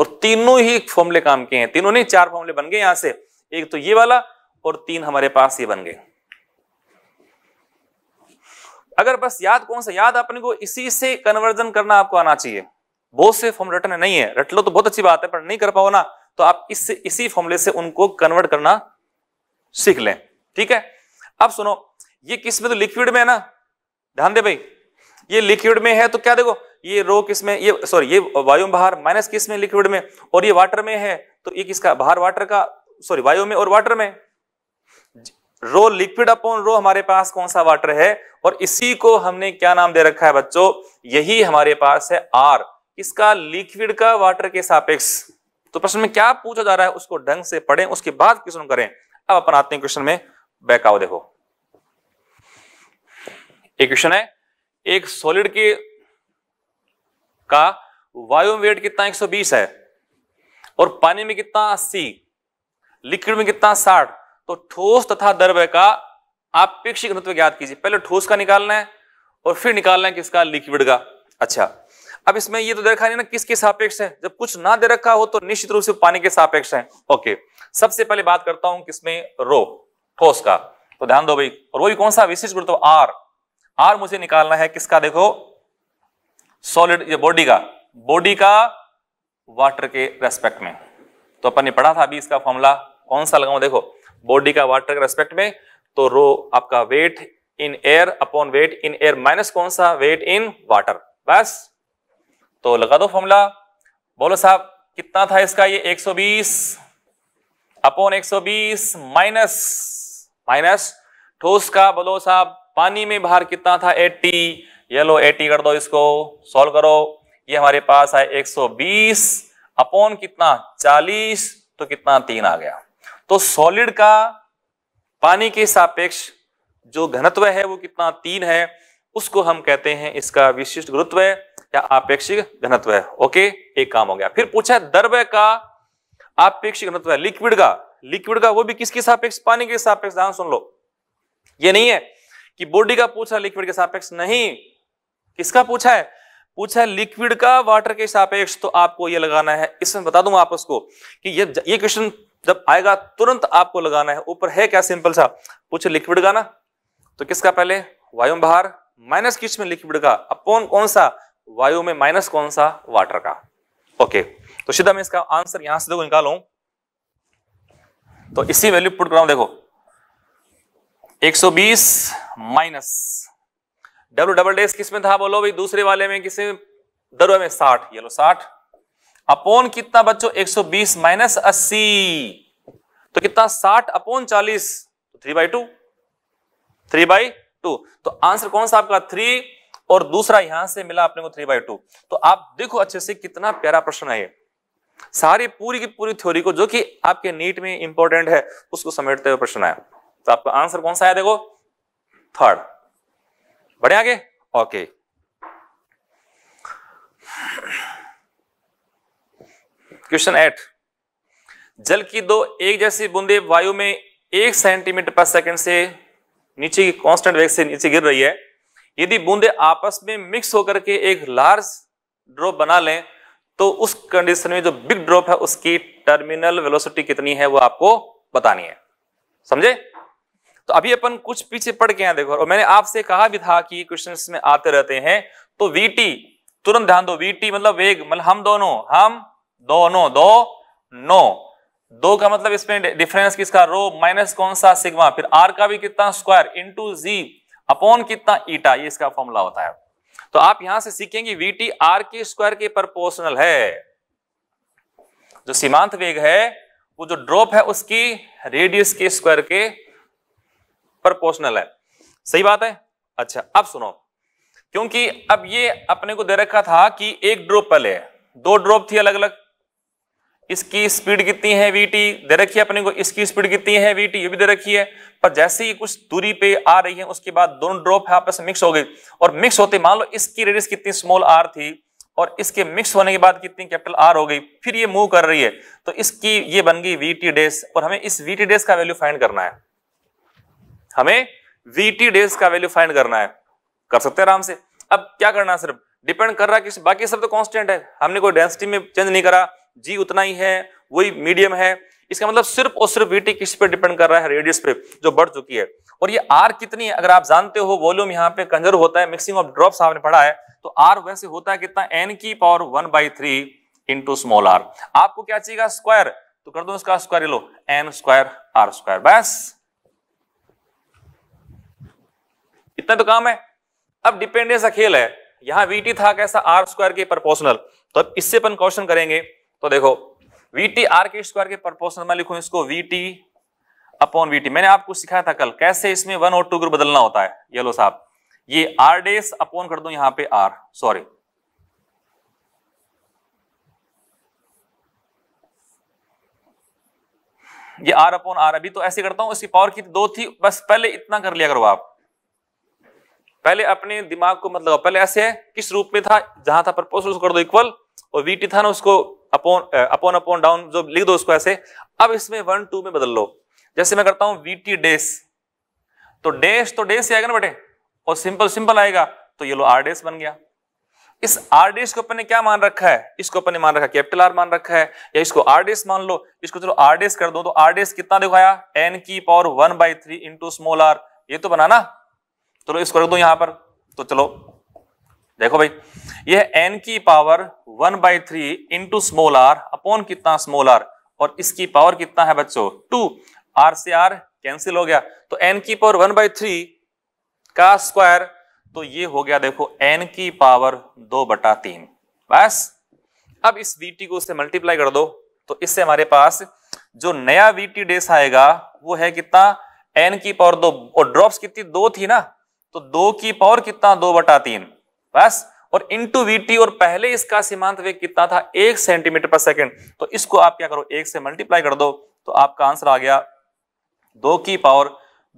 और तीनों ही फॉर्मूले काम किए हैं तीनों नहीं चार फॉर्मूले बन गए यहां से एक तो ये वाला और तीन हमारे पास ये बन गए अगर बस याद कौन सा याद अपने को इसी से कन्वर्जन करना आपको आना चाहिए बहुत से फॉर्म रटने नहीं है रट लो तो बहुत अच्छी बात है पर नहीं कर पाओ ना तो आप इस इसी फॉर्मूले से उनको कन्वर्ट करना सीख लें ठीक है अब सुनो ये किस में तो लिक्विड में है ना ध्यान दे भाई ये लिक्विड में है तो क्या देखो ये रो किस में ये सॉरी ये वायु बाहर माइनस किस में लिक्विड में और ये वाटर में है तो ये किसका बाहर वाटर का सॉरी वायु में और वाटर में रो लिक्विड अपॉन रो हमारे पास कौन सा वाटर है और इसी को हमने क्या नाम दे रखा है बच्चों यही हमारे पास है आर इसका लिक्विड का वाटर के सापेक्ष तो प्रश्न में क्या पूछा जा रहा है उसको ढंग से पढ़ें उसके बाद क्वेश्चन करें अब अपन आते हैं क्वेश्चन में बैकआउ देखो एक क्वेश्चन है एक सॉलिड के का वायु वेट कितना 120 है और पानी में कितना 80 लिक्विड में कितना 60 तो ठोस तथा द्रव्य का आपेक्षिक ज्ञात कीजिए पहले ठोस का निकालना है और फिर निकालना है किसका लिक्विड का अच्छा अब इसमें ये तो देखा नहीं ना किसके सापेक्ष है जब कुछ ना दे रखा हो तो निश्चित रूप से पानी के सापेक्ष है ओके सबसे पहले बात करता हूं किसमें रो ठोस का तो ध्यान दो भाई और वो भी कौन सा विशिष्ट तो आर आर मुझे निकालना है किसका देखो सॉलिड ये बॉडी का बॉडी का वाटर के रेस्पेक्ट में तो अपन ने पढ़ा था अभी इसका फॉर्मूला कौन सा लगाऊ देखो बॉडी का वाटर के रेस्पेक्ट में तो रो आपका weight in air upon weight in air minus कौन सा वेट इन वाटर बस तो लगा दो फॉर्मूला बोलो साहब कितना था इसका ये 120 अपॉन 120 माइनस माइनस ठोस का बोलो साहब पानी में बाहर कितना था 80 ये लो 80 कर दो इसको सॉल्व करो ये हमारे पास आए 120 अपॉन कितना 40 तो कितना तीन आ गया तो सॉलिड का पानी के सापेक्ष जो घनत्व है वो कितना तीन है उसको हम कहते हैं इसका विशिष्ट गुरुत्व है या आपेक्षिक घनत्व है ओके एक काम हो गया फिर पूछा है द्रव्य का आपेक्षिक घनत्व है लिक्विड का लिक्विड का वो भी किसके सापेक्ष पानी के सापेक्ष ध्यान सुन लो ये नहीं है कि बॉडी का पूछा लिक्विड के सापेक्ष नहीं किसका पूछा है पूछा है लिक्विड का वाटर के सापेक्ष तो आपको ये लगाना है इसमें बता दूंगा आप उसको कि ये ये क्वेश्चन जब आएगा तुरंत आपको लगाना है ऊपर है क्या सिंपल सा पूछे लिक्विड का ना तो किसका पहले वायुम भार माइनस किस में लिक्विड का अपॉन कौन सा वायु में माइनस कौन सा वाटर का ओके तो सीधा मैं इसका आंसर यहां से देखो निकालू तो इसी वैल्यू पुट कराऊ देखो 120 माइनस डब्ल्यू डबल डेस किस में था बोलो भाई दूसरे वाले में किसी दरवा में 60 ये लो 60 अपोन कितना बच्चों 120 माइनस अस्सी तो कितना 60 upon 40 three by two three by two तो आंसर कौन सा आपका थ्री और दूसरा यहां से मिला अपने को थ्री बाई टू तो आप देखो अच्छे से कितना प्यारा प्रश्न है सारी पूरी की पूरी थ्योरी को जो कि आपके नीट में इंपॉर्टेंट है उसको समेटते हुए प्रश्न आया तो आपका आंसर कौन सा आया देखो थर्ड बढ़े आगे ओके क्वेश्चन एट जल की दो एक जैसी बूंदे वायु में एक सेंटीमीटर पर सेकंड से नीचे की कांस्टेंट वेग से नीचे गिर रही है यदि बूंदे आपस में मिक्स होकर के एक लार्ज ड्रॉप बना लें तो उस कंडीशन में जो बिग ड्रॉप है उसकी टर्मिनल वेलोसिटी कितनी है वो आपको बतानी है समझे तो अभी अपन कुछ पीछे पड़ के हैं देखो और मैंने आपसे कहा भी था कि क्वेश्चन में आते रहते हैं तो वी तुरंत ध्यान दो वीटी मतलब वेग मतलब हम दोनों हम दोनों दो नो दो का मतलब इसमें डिफरेंस किसका रो माइनस कौन सा सिग्मा फिर आर का भी कितना स्क्वायर इंटू जी अपॉन कितना ईटा ये इसका फॉर्मूला होता है तो आप यहां से सीखेंगे वी टी आर के स्क्वायर के प्रपोर्शनल है जो सीमांत वेग है वो जो ड्रॉप है उसकी रेडियस के स्क्वायर के प्रपोर्शनल है सही बात है अच्छा अब सुनो क्योंकि अब ये अपने को दे रखा था कि एक ड्रॉप पहले दो ड्रॉप थी अलग अलग इसकी स्पीड कितनी है वी टी दे रखी है अपने को इसकी स्पीड कितनी है वी टी ये भी दे रखी है पर जैसे ही कुछ दूरी पे आ रही है उसके बाद दोनों ड्रॉप है आपस में मिक्स हो गई और मिक्स होते मान लो इसकी रेडियस कितनी स्मॉल आर थी और इसके मिक्स होने के बाद कितनी कैपिटल आर हो गई फिर ये मूव कर रही है तो इसकी ये बन गई वी टी डेस और हमें इस वी टी डेस का वैल्यू फाइंड करना है हमें वी टी डेस का वैल्यू फाइंड करना है कर सकते हैं आराम से अब क्या करना है सिर्फ डिपेंड कर रहा है कि बाकी सब तो कांस्टेंट है हमने कोई डेंसिटी में चेंज नहीं करा जी उतना ही है वही मीडियम है इसका मतलब सिर्फ और सिर्फ वीटी किस पे डिपेंड कर रहा है रेडियस पे जो बढ़ चुकी है और ये आर कितनी है अगर आप जानते हो वॉल्यूम यहाँ पे कंजर्व होता है मिक्सिंग ऑफ ड्रॉप आपने पढ़ा है तो आर वैसे होता है कितना एन की power one by three into small R आपको क्या चाहिएगा स्क्वायर तो कर दो इसका स्क्वायर लो एन स्क्वायर आर स्क्वायर बस इतना तो काम है अब डिपेंडेंस का खेल है यहां वीटी था कैसा आर स्क्वायर के प्रपोर्शनल तो अब इससे अपन क्वेश्चन करेंगे तो देखो वी टी आर के स्क्वायर के प्रपोर्शनल में लिखूं इसको V T upon V T मैंने आपको सिखाया था कल कैसे इसमें वन और टू ग्रुप बदलना होता है ये लो साहब ये आर डेस अपॉन कर दो यहां पे आर सॉरी ये आर अपॉन आर अभी तो ऐसे करता हूं इसकी पावर की दो थी बस पहले इतना कर लिया करो आप पहले अपने दिमाग को मतलब पहले ऐसे है किस रूप में था जहां था प्रपोज उसको कर दो इक्वल और वीटी था ना उसको अपॉन अपॉन अपॉन डाउन जो लिख दो उसको ऐसे अब इसमें वन टू में बदल लो जैसे मैं करता हूं वी टी डेस तो डेस तो डेस ही आएगा ना बेटे और सिंपल सिंपल आएगा तो ये लो आर डेस बन गया इस आर डेस को अपने क्या मान रखा है इसको अपने मान रखा कैपिटल आर मान रखा है या इसको आर डेस मान लो इसको चलो आर डेस कर दो तो आर डेस कितना दिखाया एन की power one by three into small R ये तो बनाना चलो तो इसको रख दो यहां पर तो चलो देखो भाई यह एन की power one by three into small R upon कितना स्मोल आर और इसकी पावर कितना है बच्चों टू आर से आर कैंसिल हो गया तो n की पावर वन बाई थ्री का स्क्वायर तो ये हो गया देखो एन की पावर दो बटा तीन बस अब इस vt को उससे मल्टीप्लाई कर दो तो इससे हमारे पास जो नया वी टी डेस आएगा वो है कितना एन की पावर दो और ड्रॉप्स कितनी दो थी ना तो दो की पावर कितना दो बटा तीन बस और इंटू वी और पहले इसका सीमांत वेग कितना था एक सेंटीमीटर पर सेकेंड तो इसको आप क्या करो एक से मल्टीप्लाई कर दो तो आपका आंसर आ गया दो की पावर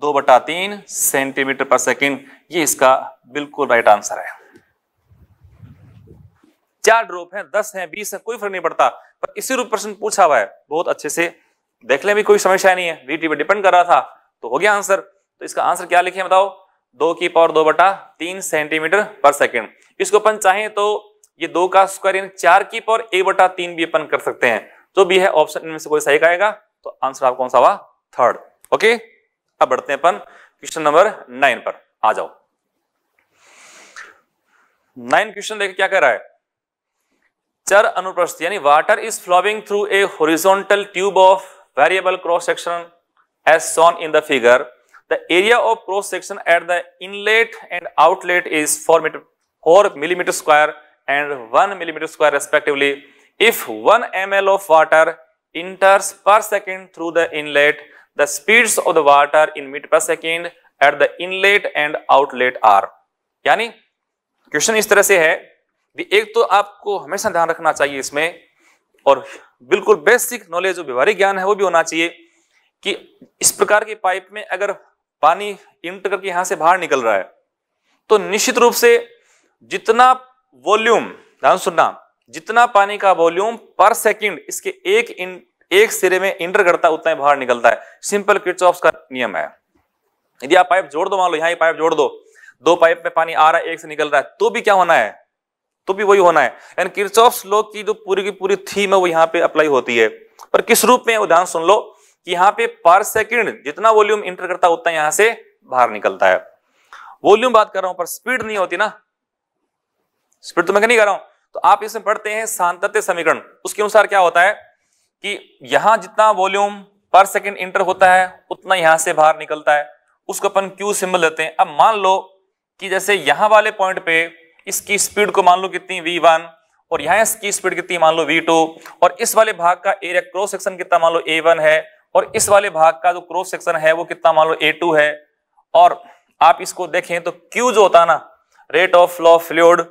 दो बटा तीन सेंटीमीटर पर सेकेंड ये इसका बिल्कुल राइट आंसर है चार ड्रॉप हैं दस हैं बीस हैं कोई फर्क नहीं पड़ता पर इसी रूप प्रश्न पूछा हुआ है बहुत अच्छे से देख लें भी कोई समस्या नहीं है वीटी पर डिपेंड कर रहा था तो हो गया आंसर तो इसका आंसर क्या लिखे बताओ दो की पावर दो बटा तीन सेंटीमीटर पर सेकेंड इसको अपन चाहें तो ये दो का स्क्वायर यानी चार की पावर ए बटा तीन भी अपन कर सकते हैं जो भी है ऑप्शन इनमें से कोई सही आएगा तो आंसर आप कौन सा हुआ थर्ड ओके अब बढ़ते हैं अपन क्वेश्चन नंबर नाइन पर आ जाओ नाइन क्वेश्चन देखे क्या कह रहा है चर अनुप्रस्थ यानी water is flowing through a horizontal tube of variable cross section as shown in the figure the area of cross section at the inlet and outlet is four metre four millimetre square and one millimetre square respectively if one M L of water enters per second through the inlet the speed of the water in metre per second at the inlet and outlet are यानी question इस तरह से है एक तो आपको हमेशा ध्यान रखना चाहिए इसमें और बिल्कुल बेसिक नॉलेज व्यवहारिक ज्ञान है वो भी होना चाहिए कि इस प्रकार की पाइप में अगर पानी इंटर करके यहां से बाहर निकल रहा है तो निश्चित रूप से जितना वॉल्यूम ध्यान सुनना जितना पानी का वॉल्यूम पर सेकंड इसके एक इन, एक सिरे में इंटर करता है उतना ही बाहर निकलता है सिंपल किट्स का नियम है यदि आप पाइप जोड़ दो मान लो यहां पाइप जोड़ दो दो पाइप में पानी आ रहा है एक से निकल रहा है तो भी क्या होना है तो भी वही होना है यानी किरचॉफ्स लॉ की जो पूरी की पूरी थीम है वो यहां पे अप्लाई होती है पर किस रूप में उदाहरण सुन लो कि यहां पे पर सेकंड जितना वॉल्यूम इंटर करता है उतना यहां से बाहर निकलता है वॉल्यूम बात कर रहा हूं पर स्पीड नहीं होती ना स्पीड तो मैं नहीं कर रहा हूं तो आप इसमें पढ़ते हैं सांतत्य समीकरण उसके अनुसार क्या होता है कि यहां जितना वॉल्यूम पर सेकेंड इंटर होता है उतना यहां से बाहर निकलता है उसको अपन क्यू सिंबल लेते हैं अब मान लो कि जैसे यहां वाले पॉइंट पे इसकी स्पीड को मान लो कितनी वी वन और यहां इसकी स्पीड कितनी मान लो वी टू और इस वाले भाग का एरिया क्रॉस सेक्शन कितना मान लो ए वन है और इस वाले भाग का जो क्रॉस सेक्शन है वो कितना मान लो ए टू है और आप इसको देखें तो क्यू जो होता है ना रेट ऑफ फ्लो फ्लूड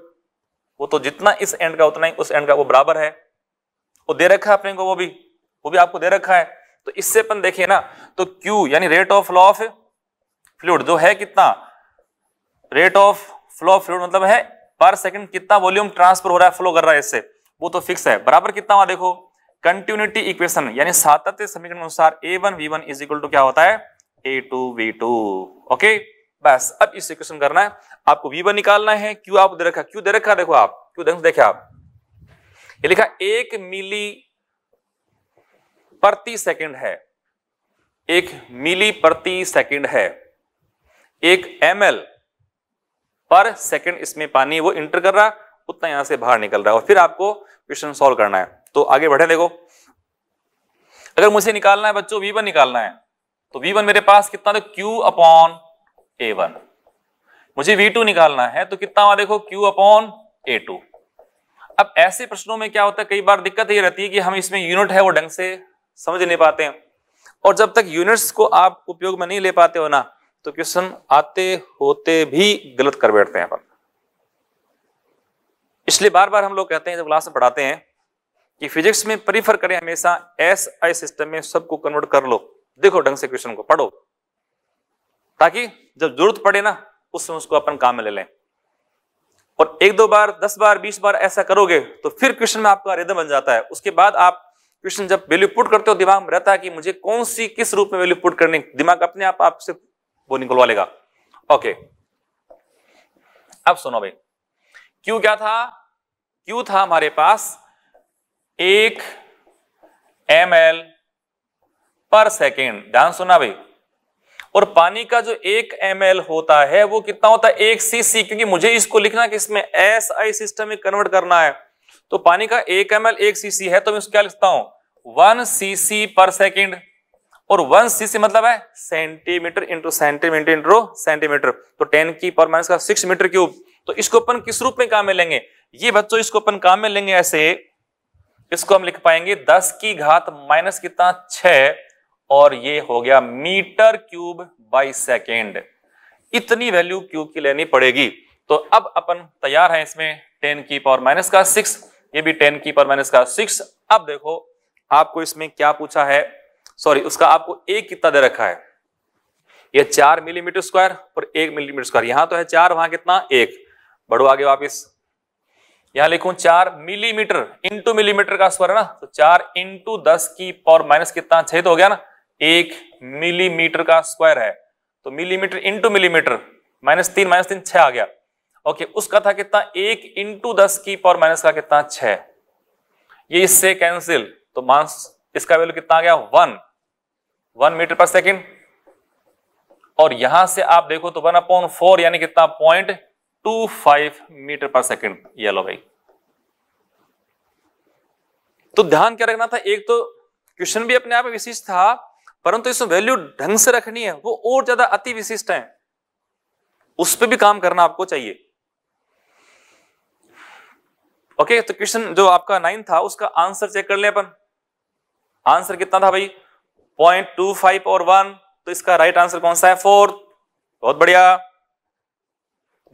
वो तो जितना इस एंड का उतना ही उस एंड का वो बराबर है वो दे रखा है अपने को वो भी वो भी आपको दे रखा है तो इससे अपन देखिए ना तो क्यू यानी rate of flow of fluid जो है कितना rate of flow of fluid मतलब है पर सेकंड कितना वॉल्यूम ट्रांसफर हो रहा है फ्लो कर रहा है इससे वो तो फिक्स है बराबर कितना हुआ देखो कंटिन्यूटी इक्वेशन यानी सातत्य समीकरण अनुसार A one V one is equal to क्या होता है A two V two okay बस अब इस इक्वेशन करना है आपको v1 निकालना है क्यू आप दे रखा क्यू दे रखा देखो आप क्यू देखो देखे आप ये लिखा एक मिली प्रति सेकंड है एक मिली प्रति सेकंड है एक एम पर सेकंड इसमें पानी वो इंटर कर रहा उतना यहां से बाहर निकल रहा है और फिर आपको क्वेश्चन सॉल्व करना है तो आगे बढ़े देखो अगर मुझे निकालना है बच्चों वी निकालना है तो वी मेरे पास कितना था क्यू अपॉन ए वन मुझे वी टू निकालना है तो कितना हुआ देखो क्यू अपॉन ए टू अब ऐसे प्रश्नों में क्या होता है कई बार दिक्कत ये रहती है कि हम इसमें यूनिट है वो ढंग से समझ नहीं पाते हैं और जब तक यूनिट्स को आप उपयोग में नहीं ले पाते हो ना तो क्वेश्चन आते होते भी गलत कर बैठते हैं अपन इसलिए बार बार हम लोग कहते हैं जब क्लास में पढ़ाते हैं कि फिजिक्स में प्रीफर करें हमेशा एस आई सिस्टम में सबको कन्वर्ट कर लो देखो ढंग से क्वेश्चन को पढ़ो ताकि जब जरूरत पड़े ना उस समय उसको अपन काम में ले लें और एक दो बार दस बार बीस बार ऐसा करोगे तो फिर क्वेश्चन में आपका रिदम बन जाता है उसके बाद आप क्वेश्चन जब वैल्यू पुट करते हो दिमाग में रहता है कि मुझे कौन सी किस रूप में वैल्यू पुट करनी दिमाग अपने आप आपसे वो निकलवा लेगा ओके अब सुनो भाई क्यों क्या था क्यों था हमारे पास एक एम एल पर सेकेंड ध्यान सुना भाई और पानी का जो एक एम होता है वो कितना होता है एक सी सी क्योंकि मुझे इसको लिखना कि इसमें एस आई सिस्टम में कन्वर्ट करना है तो पानी का एक एम एक सी सी है तो मैं क्या लिखता हूं वन सी सी पर सेकेंड और वन सी सी मतलब है centimetre into centimetre into centimetre तो टेन की पर माइनस का सिक्स मीटर क्यूब तो इसको अपन किस रूप में काम में लेंगे ये बच्चों इसको अपन काम में लेंगे ऐसे इसको हम लिख पाएंगे दस की घात माइनस कितना छह और ये हो गया मीटर क्यूब बाई सेकेंड इतनी वैल्यू क्यूब की लेनी पड़ेगी तो अब अपन तैयार हैं इसमें टेन की पावर माइनस का सिक्स ये भी टेन की पावर माइनस का सिक्स अब देखो आपको इसमें क्या पूछा है सॉरी उसका आपको एक कितना दे रखा है ये चार मिलीमीटर स्क्वायर और एक मिलीमीटर स्क्वायर यहां तो है चार वहां कितना एक बढ़ो आगे वापिस यहां लिखू चार मिलीमीटर इंटू मिलीमीटर का स्वर है ना तो चार इंटू दस की पावर माइनस कितना छह तो हो गया ना एक मिलीमीटर का स्क्वायर है तो मिलीमीटर इंटू मिलीमीटर माइनस तीन माइनस तीन छह आ गया ओके उसका था कितना एक इंटू दस की पावर माइनस का कितना छह ये इससे कैंसिल तो मास इसका वैल्यू कितना आ गया one one metre per second और यहां से आप देखो तो वन अपॉन फोर यानी कितना point two five metre per second ये लो भाई तो ध्यान क्या रखना था एक तो क्वेश्चन भी अपने आप में विशिष्ट था परंतु इसमें वैल्यू ढंग से रखनी है वो और ज्यादा अति विशिष्ट है उस पर भी काम करना आपको चाहिए ओके तो क्वेश्चन जो आपका नाइन था उसका आंसर चेक कर ले अपन आंसर कितना था भाई पॉइंट टू फाइव और वन तो इसका राइट आंसर कौन सा है फोर्थ बहुत बढ़िया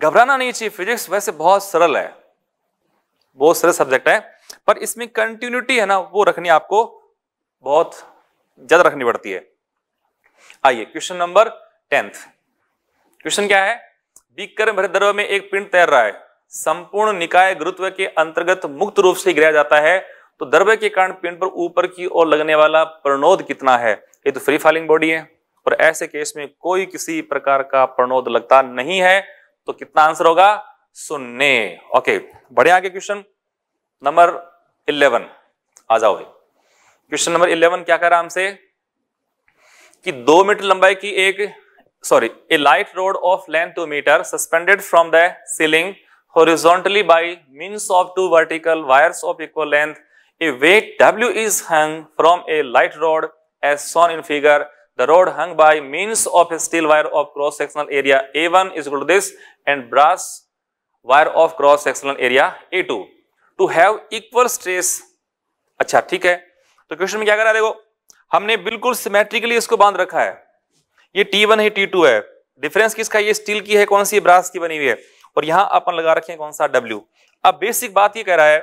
घबराना नहीं चाहिए फिजिक्स वैसे बहुत सरल है बहुत सरल सब्जेक्ट है पर इसमें कंटिन्यूटी है ना वो रखनी आपको बहुत ज्यादा रखनी पड़ती है आइए क्वेश्चन नंबर टेंथ क्वेश्चन क्या है बीकर भरे द्रव में एक पिंड तैर रहा है संपूर्ण निकाय गुरुत्व के अंतर्गत मुक्त रूप से गिराया जाता है तो द्रव्य के कारण पिंड पर ऊपर की ओर लगने वाला प्रणोद कितना है ये तो फ्री फॉलिंग बॉडी है और ऐसे केस में कोई किसी प्रकार का प्रणोद लगता नहीं है तो कितना आंसर होगा शून्य ओके बढ़िया आगे क्वेश्चन नंबर इलेवन आ जाओ भाई क्वेश्चन नंबर 11 क्या कर रहा हमसे कि दो मीटर लंबाई की एक sorry a light rod of length two metre suspended from the ceiling horizontally by means of two vertical wires of equal length a weight W is hung from a light rod as shown in figure the rod hung by means of a steel wire of cross sectional area A one is good this and brass wire of cross sectional area A two to have equal stress अच्छा ठीक है तो question में क्या करा देखो हमने बिल्कुल सिमेट्रिकली इसको बांध रखा है ये टी वन है टी टू है डिफरेंस किसका ये स्टील की है कौन सी ब्रास की बनी हुई है और यहां अपन लगा रखे कौन सा डब्ल्यू अब बेसिक बात ये कह रहा है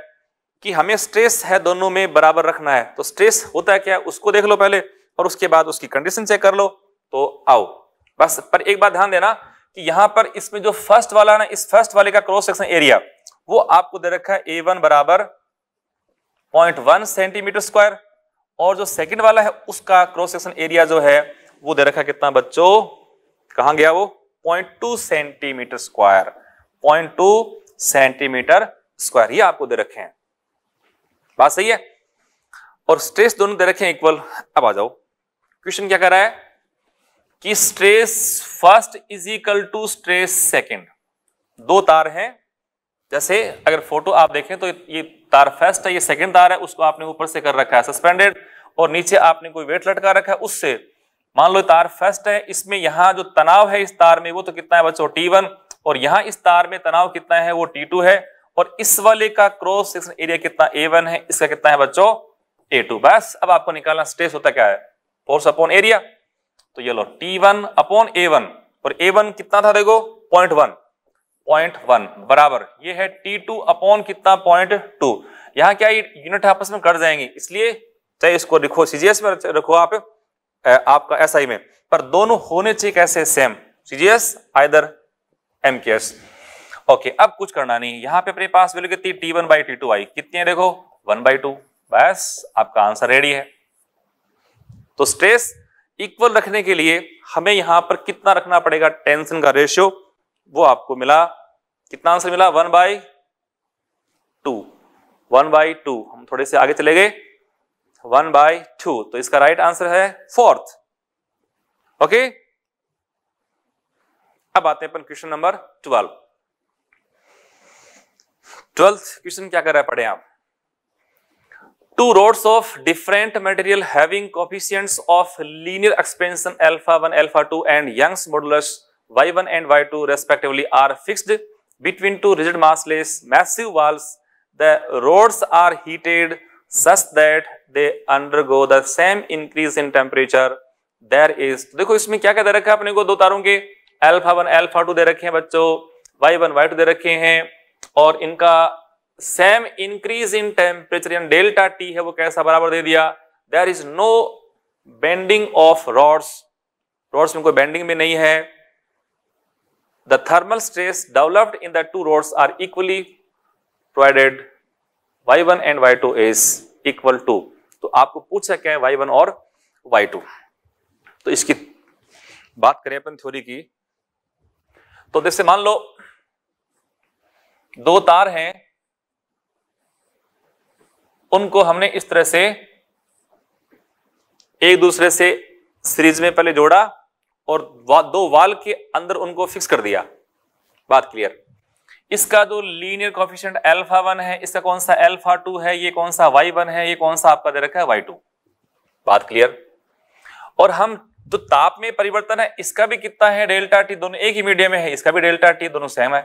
कि हमें स्ट्रेस है दोनों में बराबर रखना है तो स्ट्रेस होता है क्या उसको देख लो पहले और उसके बाद उसकी कंडीशन चेक कर लो तो आओ बस पर एक बात ध्यान देना कि यहां पर इसमें जो फर्स्ट वाला ना इस फर्स्ट वाले का क्रॉस सेक्शन एरिया वो आपको दे रखा है ए वन बराबर पॉइंट वन सेंटीमीटर स्क्वायर और जो सेकंड वाला है उसका क्रॉस सेक्शन एरिया जो है वो दे रखा कितना बच्चों कहा गया वो point two centimetre square point two centimetre square ये आपको दे रखे हैं बात सही है और स्ट्रेस दोनों दे रखे हैं इक्वल अब आ जाओ क्वेश्चन क्या कर रहा है कि stress first is equal to stress second दो तार हैं जैसे अगर फोटो आप देखें तो ये तार फर्स्ट है ये सेकंड तार है उसको आपने ऊपर से कर रखा है सस्पेंडेड और नीचे आपने कोई वेट लटका रखा है उससे मान लो तार फर्स्ट है इसमें यहाँ जो तनाव है इस तार में वो तो कितना है बच्चों टी वन और यहाँ इस तार में तनाव कितना है वो टी टू है और इस वाले का क्रॉस सेक्शन एरिया कितना ए वन है इसका कितना है बच्चों ए टू बस अब आपको निकालना स्ट्रेस होता क्या है फोर्स अपॉन एरिया तो ये लो T one upon A one और ए वन कितना था देखो पॉइंट वन पॉइंट वन बराबर ये है टी टू अपॉन कितना पॉइंट टू यहाँ क्या यूनिट आपस में कट जाएंगी इसलिए चाहे इसको लिखो सीजीएस में रखो आप आपका एस में पर दोनों होने चाहिए कैसे same CGS either M K S okay अब कुछ करना नहीं यहाँ पे अपने पास वैल्यू कितनी T one by T two आई कितनी है देखो वन बाई टू बस आपका आंसर रेडी है तो स्ट्रेस इक्वल रखने के लिए हमें यहां पर कितना रखना पड़ेगा टेंशन का रेशियो वो आपको मिला कितना आंसर मिला one by two one by two हम थोड़े से आगे चले गए वन बाई टू तो इसका राइट आंसर है फोर्थ ओके अब आते हैं अपन question number twelve twelfth question क्या कर रहे हैं पढ़े आप two rods of different material having coefficients of linear expansion alpha one alpha two and Young's modulus y1 and y2 respectively are fixed between two rigid massless massive walls. The rods are heated such that they undergo the same increase in temperature. There is देखो इसमें क्या क्या दे रखा है अपने को दो तारों के अल्फा वन अल्फा टू दे रखे हैं बच्चों वाई वन वाई टू दे रखे हैं और इनका सेम इंक्रीज इन टेम्परेचर यानी डेल्टा टी है वो कैसा बराबर दे दिया there is no bending of rods rods में कोई बेंडिंग भी नहीं है the thermal stress developed in the two rods are equally provided y1 and y2 is equal to तो आपको पूछ सके y1 और y2 तो इसकी बात करें अपन थ्योरी की तो जैसे मान लो दो तार हैं उनको हमने इस तरह से एक दूसरे से सीरीज में पहले जोड़ा और वा, दो वाल के अंदर उनको फिक्स कर दिया बात क्लियर इसका जो लीनियर कॉफिशियंट एल्फा वन है इसका कौन सा एल्फा टू है ये कौन सा वाई वन है ये कौन सा आपका दे रखा है वाई टू बात क्लियर और हम जो तो ताप में परिवर्तन है इसका भी कितना है डेल्टा टी दोनों एक ही मीडियम में है इसका भी डेल्टा टी दोनों सेम है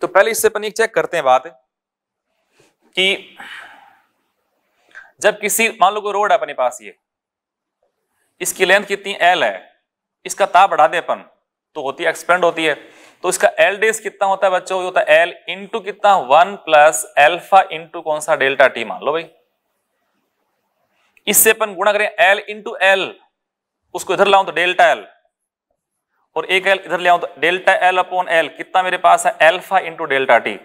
तो पहले इससे अपन चेक करते हैं बात कि जब किसी मान लो कोई रोड है अपने पास ये इसकी लेंथ कितनी एल है इसका ताप बढ़ा दे अपन तो होती है एक्सपेंड होती है तो इसका एल डेस कितना होता है बच्चों होता है एल इंटू कितना वन प्लस एल्फा इंटू कौन सा डेल्टा टी मान लो भाई इससे अपन गुणा करें एल इंटू एल उसको इधर लाऊं तो डेल्टा एल और एक एल इधर ले तो डेल्टा एल अपॉन एल कितना मेरे पास है एल्फा इंटू डेल्टा टी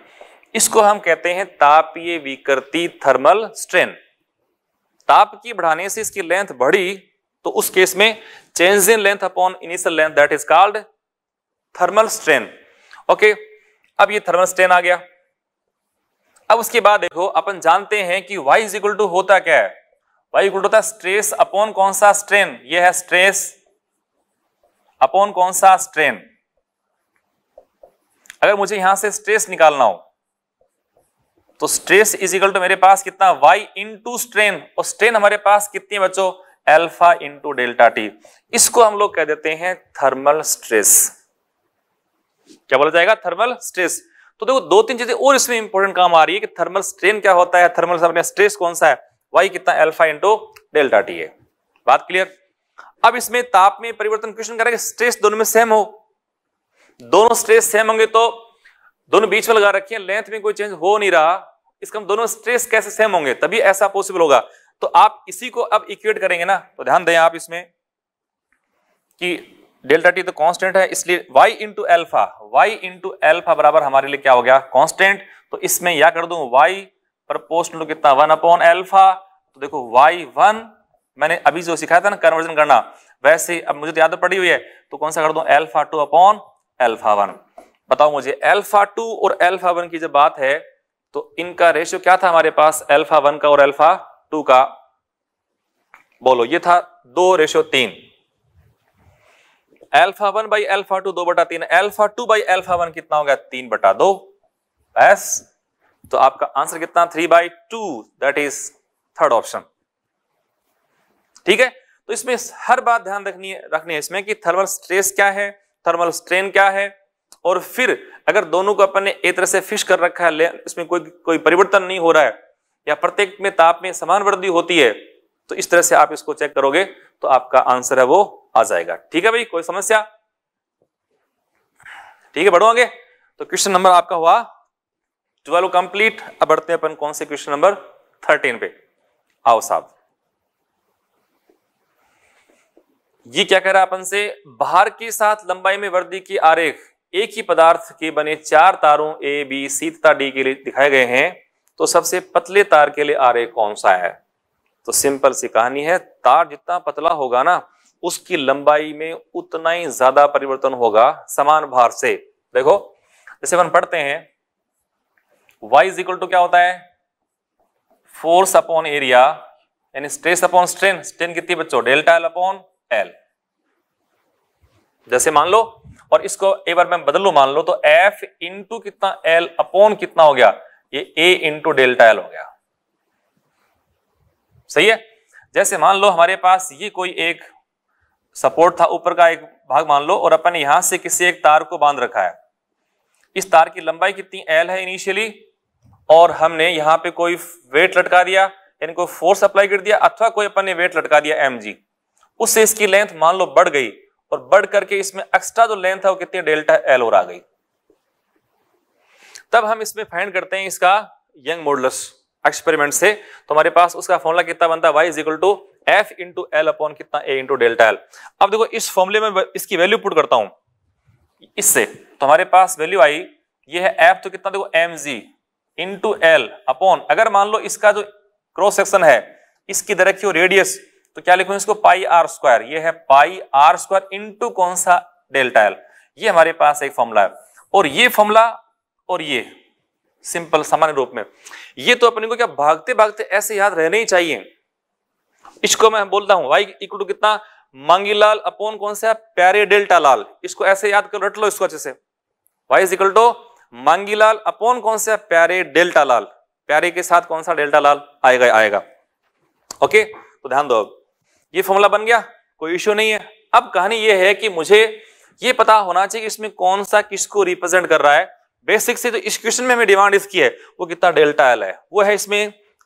इसको हम कहते हैं तापीय विकृति थर्मल स्ट्रेन ताप की बढ़ाने से इसकी लेंथ बढ़ी तो उस केस में change in length upon initial length that is called thermal strain okay अब ये थर्मल स्ट्रेन आ गया अब उसके बाद देखो अपन जानते हैं कि y इज इक्वल टू होता क्या है y इक्वल टू होता स्ट्रेस अपॉन कौन सा स्ट्रेन ये है स्ट्रेस अपॉन कौन सा स्ट्रेन अगर मुझे यहां से स्ट्रेस निकालना हो तो स्ट्रेस इज इक्वल टू मेरे पास कितना y इंटू स्ट्रेन और स्ट्रेन हमारे पास कितनी बच्चों एल्फा इंटू डेल्टा टी इसको हम लोग कह देते हैं थर्मल स्ट्रेस क्या बोला जाएगा थर्मल स्ट्रेस तो देखो दो तीन चीजें और इसमें इंपॉर्टेंट काम आ रही है कि थर्मल स्ट्रेन क्या होता है थर्मल स्ट्रेस कौन सा है वाई कितना एल्फा इंटू डेल्टा टी है बात क्लियर अब इसमें ताप में परिवर्तन क्वेश्चन करेंगे स्ट्रेस दोनों में सेम हो दोनों स्ट्रेस सेम होंगे तो दोनों बीच में लगा रखिए लेंथ में कोई चेंज हो नहीं रहा इसका हम मतलब दोनों स्ट्रेस कैसे सेम होंगे तभी ऐसा पॉसिबल होगा तो आप इसी को अब इक्वेट करेंगे ना तो ध्यान दें आप इसमें कि डेल्टा टी तो कांस्टेंट है इसलिए y into alpha Y into alpha बराबर हमारे लिए क्या हो गया कांस्टेंट तो इसमें या कर दू पोस्ट लो कितना वन अपॉन एल्फा तो देखो वाई वन मैंने अभी जो सिखाया था ना कन्वर्जन करना वैसे अब मुझे तो याद तो पड़ी हुई है तो कौन सा कर दू alpha two upon alpha one बताओ मुझे एल्फा टू और एल्फा वन की जब बात है तो इनका रेशियो क्या था हमारे पास एल्फा वन का और एल्फा टू का बोलो ये था दो रेशो तीन alpha one by alpha two दो बटा तीन alpha two by alpha one कितना हो गया तीन बटा दो एस तो आपका आंसर कितना three by two that is third option ठीक है तो इसमें हर बात ध्यान रखनी है रखनी है इसमें कि थर्मल स्ट्रेस क्या है थर्मल स्ट्रेन क्या है और फिर अगर दोनों को अपन ने एक तरह से फिश कर रखा है इसमें कोई कोई परिवर्तन नहीं हो रहा है या प्रत्येक में ताप में समान वृद्धि होती है तो इस तरह से आप इसको चेक करोगे तो आपका आंसर है वो आ जाएगा ठीक है भाई कोई समस्या ठीक है बढ़ो आगे तो क्वेश्चन नंबर आपका हुआ ट्वेल्व कंप्लीट अब बढ़ते हैं अपन कौन से क्वेश्चन नंबर थर्टीन पे आओ साहब ये क्या कह रहा है अपन से भार के साथ लंबाई में वृद्धि की आरेख एक ही पदार्थ के बने चार तारों ए बी सी तथा डी के लिए दिखाए गए हैं तो सबसे पतले तार के लिए आर ए कौन सा है तो सिंपल सी कहानी है तार जितना पतला होगा ना उसकी लंबाई में उतना ही ज्यादा परिवर्तन होगा समान भार से देखो जैसे अपन पढ़ते हैं y इज इक्वल टू क्या होता है फोर्स अपॉन एरिया यानी स्ट्रेस अपॉन स्ट्रेन स्ट्रेन कितनी बच्चों डेल्टा एल अपॉन एल जैसे मान लो और इसको एक बार मैं बदल लू मान लो तो एफ इंटू कितना एल अपॉन कितना हो गया ये ए इंटू डेल्टा एल हो गया सही है जैसे मान लो हमारे पास ये कोई एक सपोर्ट था ऊपर का एक भाग मान लो और अपन यहां से किसी एक तार को बांध रखा है इस तार की लंबाई कितनी एल है इनिशियली और हमने यहां पे कोई वेट लटका दिया यानी कोई फोर्स अप्लाई कर दिया अथवा कोई अपन ने वेट लटका दिया एम जी उससे इसकी लेंथ मान लो बढ़ गई और बढ़ करके इसमें एक्स्ट्रा जो लेंथ है वो कितनी डेल्टा एल और आ गई तब हम इसमें फाइंड करते हैं इसका यंग मॉडलस एक्सपेरिमेंट से तो हमारे पास उसका फॉर्मुला कितना बनता है Y equal to F into L upon कितना ए इंटू डेल्टा एल अब देखो इस फॉर्मुले में इसकी वैल्यू पुट करता हूं इससे तो हमारे पास वैल्यू आई ये है एफ तो कितना देखो एम जी इंटू एल अपॉन अगर मान लो इसका जो क्रॉस सेक्शन है इसकी दर की रेडियस तो क्या लिखो इसको पाई आर स्क्वायर ये है पाई आर स्क्वायर इंटू कौन सा डेल्टा एल ये हमारे पास एक फॉर्मूला है और ये फॉर्मूला और ये सिंपल सामान्य रूप में ये तो अपने को क्या भागते भागते ऐसे याद रहने ही चाहिए इसको मैं बोलता हूं वाई इक्वल टू कितना मांगीलाल अपोन कौन सा प्यारे डेल्टा लाल इसको ऐसे याद कर रट लो इसको अच्छे से Y equal to Mangilal upon कौन सा प्यारे डेल्टा लाल प्यारे के साथ कौन सा डेल्टा लाल आएगा आएगा ओके तो ध्यान दो अब ये फॉर्मूला बन गया कोई इश्यू नहीं है अब कहानी ये है कि मुझे ये पता होना चाहिए कि इसमें कौन सा किसको रिप्रेजेंट कर रहा है बेसिक से जो इस क्वेश्चन में हमें डिमांड इसकी है वो कितना डेल्टा एल है वो है इसमें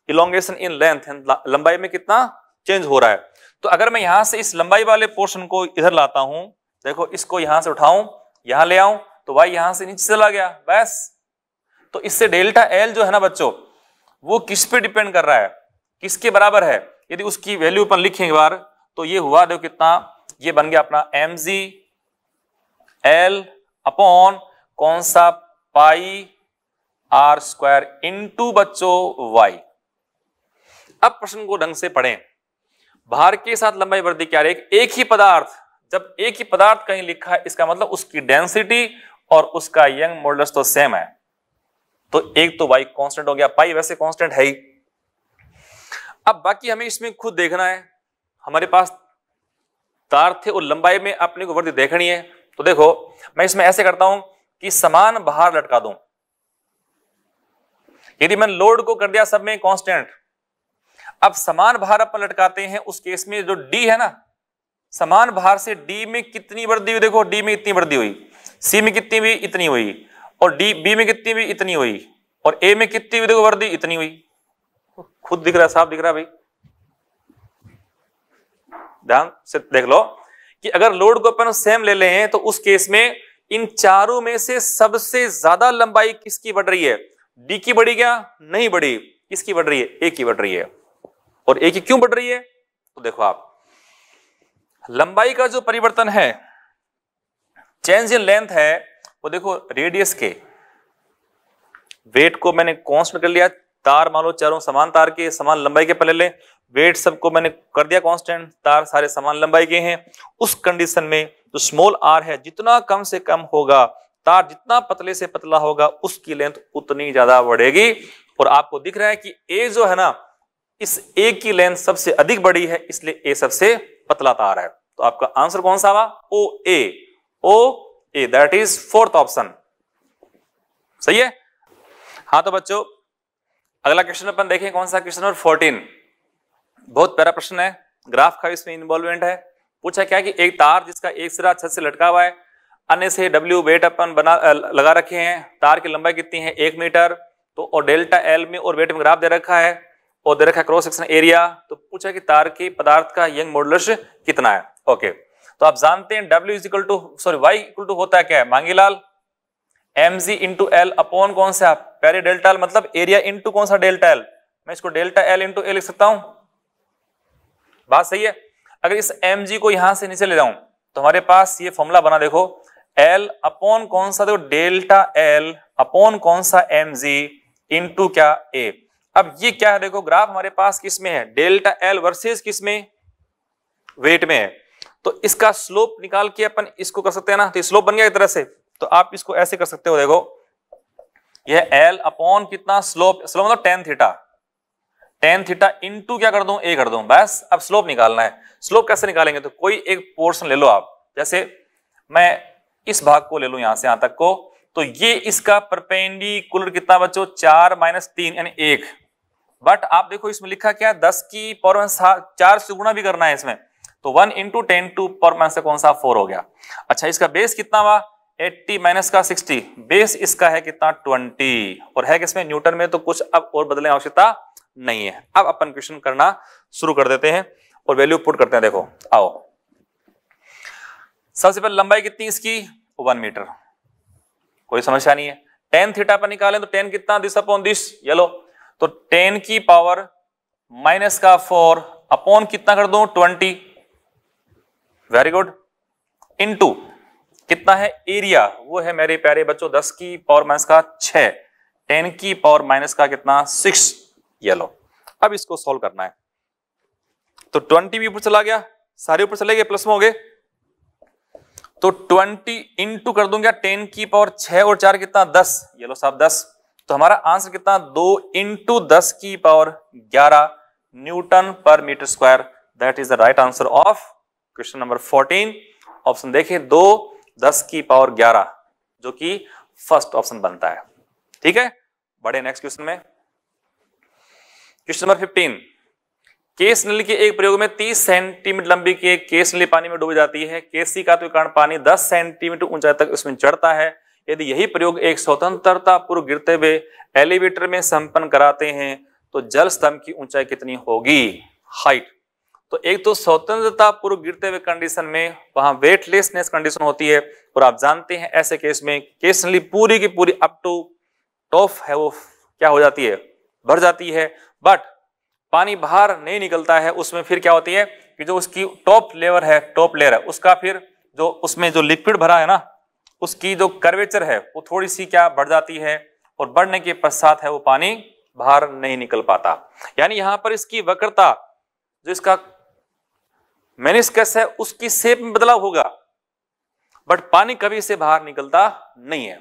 इलोंगेशन इन लेंथ लंबाई में कितना चेंज हो रहा है तो अगर मैं यहां से इस लंबाई वाले पोर्शन को इधर लाता हूं देखो इसको यहां से उठाऊं यहां ले आऊं तो वाई यहां से नीचे चला गया बस तो इससे डेल्टा एल जो है ना बच्चों वो किस पे डिपेंड कर रहा है किसके बराबर है यदि उसकी वैल्यू अपन लिखे एक बार तो ये हुआ देखो कितना ये बन गया अपना एम जी एल अपॉन कौन सा पाई आर स्क्वायर इंटू बच्चों वाई अब प्रश्न को ढंग से पढ़ें भार के साथ लंबाई वृद्धि क्या एक एक ही पदार्थ जब एक ही पदार्थ कहीं लिखा है इसका मतलब उसकी डेंसिटी और उसका यंग मोल्डर्स तो सेम है तो एक तो वाई कांस्टेंट हो गया पाई वैसे कांस्टेंट है ही अब बाकी हमें इसमें खुद देखना है हमारे पास तार थे और लंबाई में अपने को वृद्धि देखनी है तो देखो मैं इसमें ऐसे करता हूं कि समान भार लटका दूं यदि मैंने लोड को कर दिया सब में कांस्टेंट अब समान भार अपन लटकाते हैं उस केस में जो डी है ना समान भार से डी में कितनी वृद्धि हुई देखो डी में इतनी वृद्धि हुई सी में कितनी हुई इतनी हुई और डी बी में कितनी हुई इतनी हुई और ए में कितनी हुई देखो वृद्धि इतनी हुई खुद दिख रहा है साफ दिख रहा भाई ध्यान से देख लो कि अगर लोड को अपन सेम ले लें तो उस केस में इन चारों में से सबसे ज्यादा लंबाई किसकी बढ़ रही है डी की बढ़ी क्या नहीं बढ़ी किसकी बढ़ रही है ए की बढ़ रही है और ए की क्यों बढ़ रही है तो देखो आप लंबाई का जो परिवर्तन है चेंज इन लेंथ है वो देखो रेडियस के वेट को मैंने कॉन्स्ट कर लिया तार मान लो चारों समान तार के समान लंबाई के पहले ले वेट सबको मैंने कर दिया कांस्टेंट तार सारे समान लंबाई के हैं उस कंडीशन में जो स्मॉल आर है जितना कम से कम होगा तार जितना पतले से पतला होगा उसकी लेंथ उतनी ज्यादा बढ़ेगी और आपको दिख रहा है कि ए जो है ना इस ए की लेंथ सबसे अधिक बड़ी है इसलिए ए सबसे पतला तार है तो आपका आंसर कौन सा हुआ O A O A that is fourth option सही है हाँ तो बच्चों अगला क्वेश्चन अपन देखें कौन सा क्वेश्चन नंबर फोर्टीन बहुत प्यारा प्रश्न है ग्राफ का इसमें इन्वॉल्वमेंट है पूछा क्या कि एक तार जिसका एक सिरा छत से लटका हुआ है अन्य से डब्ल्यू वेट अपन बना लगा रखे हैं तार की लंबाई कितनी है एक मीटर तो और डेल्टा एल में और वेट में ग्राफ दे रखा है और दे रखा है क्रॉस सेक्शन एरिया तो पूछा कि तार के पदार्थ का यंग मॉडुलस कितना है ओके तो आप जानते हैं W is equal to sorry Y equal to होता है क्या है मांगीलाल एम जी इंटू एल अपॉन कौन सा पहले डेल्टा एल मतलब एरिया इंटू कौन सा डेल्टा एल मैं इसको डेल्टा एल इंटू ए लिख सकता हूं बात सही है अगर इस एम को यहां से नीचे ले जाऊं तो हमारे पास ये फॉर्मूला बना देखो एल अपॉन कौन सा देखो डेल्टा एल अपॉन कौन सा एम जी क्या ए अब ये क्या है देखो ग्राफ हमारे पास किस में है डेल्टा एल वर्सेस किस में वेट में है तो इसका स्लोप निकाल के अपन इसको कर सकते हैं ना तो स्लोप बन गया एक तरह से तो आप इसको ऐसे कर सकते हो देखो यह एल अपॉन कितना स्लोप स्लोप मतलब tan theta tan theta into क्या कर दू ए कर दूं बस अब स्लोप निकालना है स्लोप कैसे निकालेंगे तो कोई एक पोर्शन ले लो आप जैसे मैं इस भाग को ले लू यहां से यहां तक को तो ये इसका परपेंडिकुलर कितना बच्चों चार माइनस तीन यानी एक बट आप देखो इसमें लिखा क्या है दस की पावर चार से गुणा भी करना है इसमें तो one into ten to power minus कौन सा फोर हो गया अच्छा इसका बेस कितना हुआ एट्टी माइनस का सिक्सटी बेस इसका है कितना ट्वेंटी और है किसमें न्यूटन में तो कुछ अब और बदलने आवश्यकता नहीं है अब अपन क्वेश्चन करना शुरू कर देते हैं और वैल्यू पुट करते हैं देखो आओ सबसे पहले लंबाई कितनी इसकी वन मीटर कोई समस्या नहीं है टेन थीटा पर निकालें तो टेन कितना दिस अपॉन दिस ये लो तो टेन की पावर माइनस का फोर अपॉन कितना कर दू twenty very good into कितना है एरिया वो है मेरे प्यारे बच्चों दस की पावर माइनस का छ टेन की पावर माइनस का कितना सिक्स येलो अब इसको सोल्व करना है तो ट्वेंटी भी ऊपर चला गया सारे ऊपर चले गए प्लस में हो गए तो ट्वेंटी इंटू कर दूंगा टेन की पावर छ और चार कितना दस येलो साहब दस तो हमारा आंसर कितना दो इंटू दस की पावर ग्यारह newton per metre square that is the right answer of question number fourteen option देखिए दो दस की पावर ग्यारह जो कि फर्स्ट ऑप्शन बनता है ठीक है बड़े नेक्स्ट क्वेश्चन में क्वेश्चन नंबर फिफ्टीन केस नली के एक प्रयोग में 30 सेंटीमीटर लंबी की एक केस नली पानी में डूब जाती है केसी का तो कारण पानी 10 सेंटीमीटर ऊंचाई तक उसमें चढ़ता है यदि यही प्रयोग एक स्वतंत्रता पूर्व गिरते हुए एलिवेटर में संपन्न कराते हैं तो जल स्तंभ की ऊंचाई कितनी होगी हाइट तो एक तो स्वतंत्रता पूर्व गिरते हुए कंडीशन में वहां वेटलेसनेस कंडीशन होती है और आप जानते हैं ऐसे केस में केस नली पूरी की पूरी अप टू टॉप है वो क्या हो जाती है भर जाती है बट पानी बाहर नहीं निकलता है उसमें फिर क्या होती है कि जो उसकी टॉप लेवर है टॉप लेयर है उसका फिर जो उसमें जो लिक्विड भरा है ना उसकी जो कर्वेचर है वो थोड़ी सी क्या बढ़ जाती है और बढ़ने के पश्चात है वो पानी बाहर नहीं निकल पाता यानी यहां पर इसकी वक्रता जो इसका मेनिस्कस है उसकी सेप में बदलाव होगा बट पानी कभी से बाहर निकलता नहीं है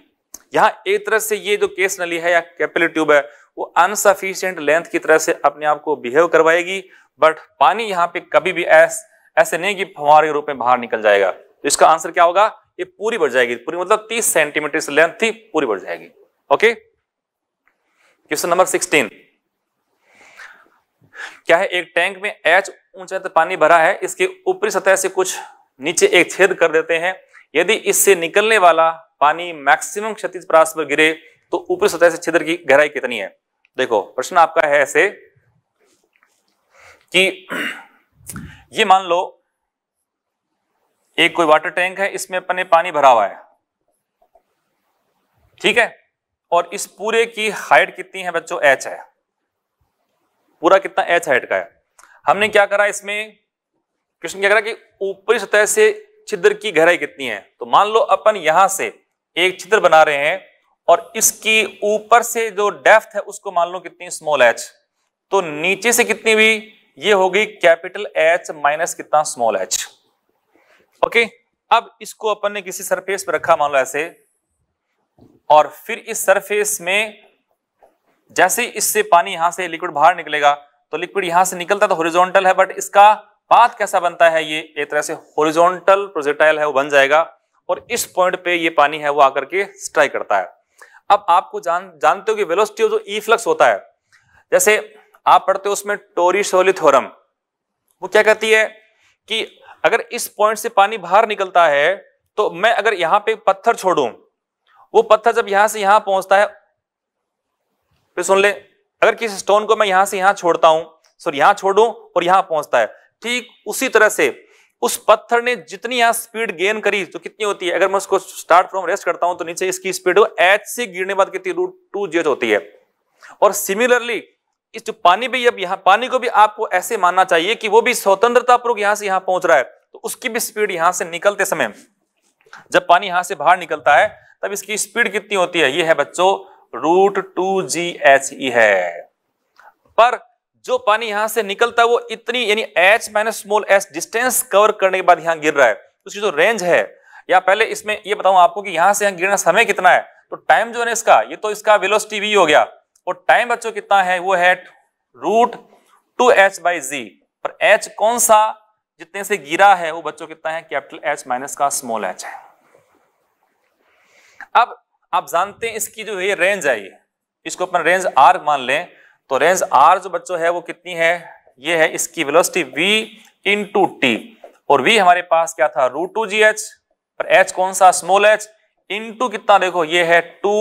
यहां एक तरह से ये जो केस नली है या कैपिलर ट्यूब है वो अनसफिशियंट लेंथ की तरह से अपने आप को बिहेव करवाएगी बट पानी यहाँ पे कभी भी ऐस ऐसे नहीं कि फुहार के रूप में बाहर निकल जाएगा तो इसका आंसर क्या होगा ये पूरी बढ़ जाएगी पूरी मतलब 30 सेंटीमीटर से लेंथ थी पूरी बढ़ जाएगी ओके क्वेश्चन नंबर 16 क्या है एक टैंक में एच ऊंचाई तक तो पानी भरा है इसके ऊपरी सतह से कुछ नीचे एक छेद कर देते हैं यदि इससे निकलने वाला पानी मैक्सिमम क्षतिज पर गिरे तो ऊपरी सतह से छिद्र की गहराई कितनी है देखो प्रश्न आपका है ऐसे कि ये मान लो एक कोई वाटर टैंक है इसमें अपने पानी भरा हुआ है ठीक है और इस पूरे की हाइट कितनी है बच्चों एच है पूरा कितना एच हाइट का है हमने क्या करा इसमें कृष्ण क्या करा कि ऊपरी सतह से छिद्र की गहराई कितनी है तो मान लो अपन यहां से एक छिद्र बना रहे हैं और इसकी ऊपर से जो डेफ्थ है उसको मान लो कितनी स्मॉल एच तो नीचे से कितनी भी ये होगी कैपिटल एच माइनस कितना स्मॉल एच ओके अब इसको अपन ने किसी सरफेस पर रखा मान लो ऐसे और फिर इस सरफेस में जैसे इससे पानी यहां से लिक्विड बाहर निकलेगा तो लिक्विड यहां से निकलता तो हॉरिजॉन्टल है बट इसका पाथ कैसा बनता है ये एक तरह से हॉरिजॉन्टल प्रोजेक्टाइल है वो बन जाएगा और इस पॉइंट पे ये पानी है वो आकर के स्ट्राइक करता है अब आपको जान जानते हो कि वेलोसिटी जो ई फ्लक्स होता है जैसे आप पढ़ते हो उसमें टोरी टोरिसोली थोरम वो क्या कहती है कि अगर इस पॉइंट से पानी बाहर निकलता है तो मैं अगर यहां पे पत्थर छोड़ू वो पत्थर जब यहां से यहां पहुंचता है फिर सुन ले अगर किसी स्टोन को मैं यहां से यहां छोड़ता हूं सॉरी यहां छोड़ू और यहां पहुंचता है ठीक उसी तरह से उस पत्थर ने जितनी यहां स्पीड गेन करी तो कितनी होती है अगर मैं उसको स्टार्ट फ्रॉम रेस्ट करता हूं तो नीचे इसकी स्पीड एच से गिरने बाद कितनी रूट टू होती है और सिमिलरली इस जो पानी भी अब यहां पानी को भी आपको ऐसे मानना चाहिए कि वो भी स्वतंत्रता पूर्व यहां से यहां पहुंच रहा है तो उसकी भी स्पीड यहां से निकलते समय जब पानी यहां से बाहर निकलता है तब इसकी स्पीड कितनी होती है ये है बच्चों रूट टू जी एच ई है पर जो पानी यहां से निकलता है वो इतनी यानी H minus small S distance cover करने के बाद यहां गिर रहा है उसकी तो जो रेंज है या पहले इसमें ये बताऊं आपको कि यहां से यहां गिरना समय कितना है तो टाइम जो है इसका ये तो इसका वेलोसिटी वी हो गया और टाइम बच्चों कितना है वो है root two H by G पर एच कौन सा जितने से गिरा है वो बच्चों कितना है कैपिटल एच माइनस का स्मॉल एच है अब आप जानते हैं इसकी जो ये रेंज है इसको अपन रेंज आर मान लें तो रेंज आर जो बच्चों है वो कितनी है ये है इसकी velocity v into T और v हमारे पास क्या था रूट टू जी एच पर एच कौन सा स्मॉल एच इन कितना देखो ये है two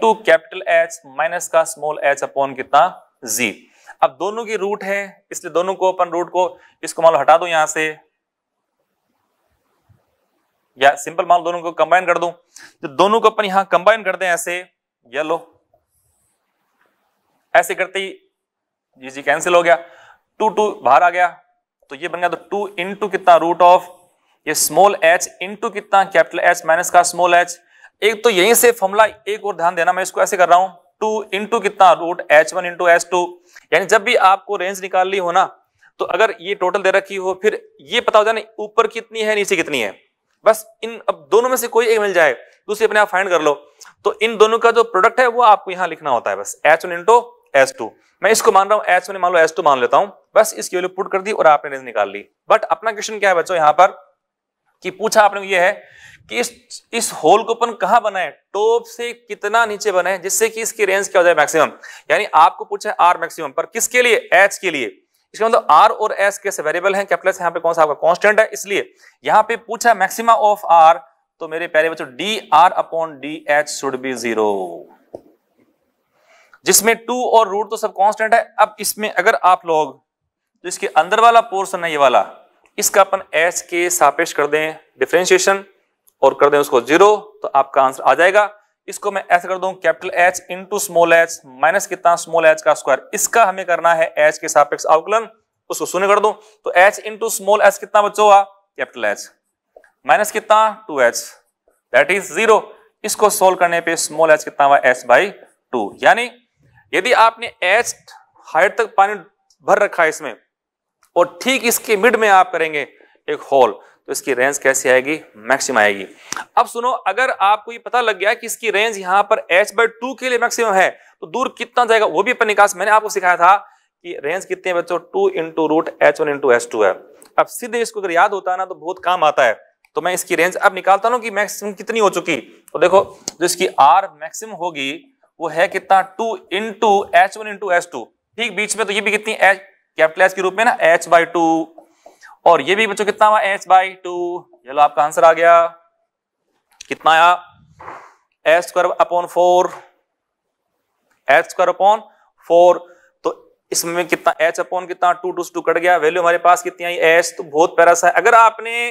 two capital H minus का स्मॉल एच अपॉन कितना जी अब दोनों की रूट है इसलिए दोनों को अपन रूट को इसको मान लो हटा दो यहां से या सिंपल मान लो दोनों को कंबाइन कर दूं तो दोनों को अपन यहां कंबाइन कर दें ऐसे ये लो ऐसे करते ही जी जी कैंसिल हो गया टू टू बाहर आ गया तो ये बन गया तो टू इंटू कितना रूट ऑफ ये स्मॉल एच इंटू कितना कैपिटल एच माइनस का स्मॉल एच एक तो यहीं से फॉर्मूला एक और ध्यान देना मैं इसको ऐसे कर रहा हूं टू इंटू कितना root H one into H two यानी जब भी आपको रेंज निकाल ली हो ना तो अगर ये टोटल दे रखी हो फिर ये पता हो जाए ऊपर कितनी है नीचे कितनी है बस इन अब दोनों में से कोई एक मिल जाए दूसरी अपने आप फाइंड कर लो तो इन दोनों का जो प्रोडक्ट है वो आपको यहां लिखना होता है बस H one into S two मैं इसको मान रहा हूं एस मैंने मान लो एस टू मान लेता हूं बस इसकी वैल्यू पुट कर दी और आपने रेंज निकाल ली बट अपना क्वेश्चन क्या है बच्चों यहां पर कि पूछा आपने ये है कि इस इस होल को अपन कहां बनाए टॉप से कितना नीचे बनाए जिससे कि इसकी रेंज क्या हो जाए मैक्सिमम यानी आपको पूछा आर मैक्सिमम पर किसके लिए एच के लिए इसका मतलब आर और एस कैसे वेरिएबल हैं कैपिटल यहाँ पे कौन सा आपका कॉन्स्टेंट है इसलिए यहाँ पे पूछा मैक्सिमा ऑफ आर तो मेरे प्यारे बच्चों D R upon D H should be zero जिसमें टू और रूट तो सब कॉन्स्टेंट है अब इसमें अगर आप लोग तो इसके अंदर वाला पोर्सन है ये वाला इसका अपन एच के सापेक्ष कर दें डिफ्रेंशिएशन और कर दें उसको जीरो तो आपका आंसर आ जाएगा इसको मैं ऐसे कर दूं capital H into small H minus कितना स्मॉल एच का स्क्वायर इसका हमें करना है एच के सापेक्ष अवकलन उसको शून्य कर दूं तो एच इंटू स्मॉल एच कितना बच्चों हुआ कैपिटल एच माइनस कितना two H that is zero इसको सोल्व करने पे स्मॉल एच कितना हुआ एच बाई टू यानी यदि आपने एच हाइट तक पानी भर रखा है इसमें और ठीक इसके मिड में आप करेंगे एक होल तो इसकी रेंज कैसी आएगी मैक्सिम आएगी अब सुनो अगर आपको ये पता लग गया कि इसकी रेंज यहां पर एच बाई टू के लिए मैक्सिमम है तो दूर कितना जाएगा वो भी अपन निकास मैंने आपको सिखाया था कि रेंज कितने बच्चों two into root H one into H two है अब सीधे इसको अगर याद होता है ना तो बहुत काम आता है तो मैं इसकी रेंज अब निकालता हूं कि मैक्सिमम कितनी हो चुकी तो देखो जो इसकी आर मैक्सिमम होगी वो है कितना two into H one into H two ठीक बीच में तो ये भी कितनी एच कैपिटल एच के रूप में ना एच बाई टू और ये भी बच्चों कितना हुआ एच बाई टू ये लो आपका आंसर आ गया कितना आया H square upon four H square upon four तो इसमें कितना एच अपॉन कितना टू टू टू कट गया वैल्यू हमारे पास कितनी आई एच तो बहुत प्यारा सा है अगर आपने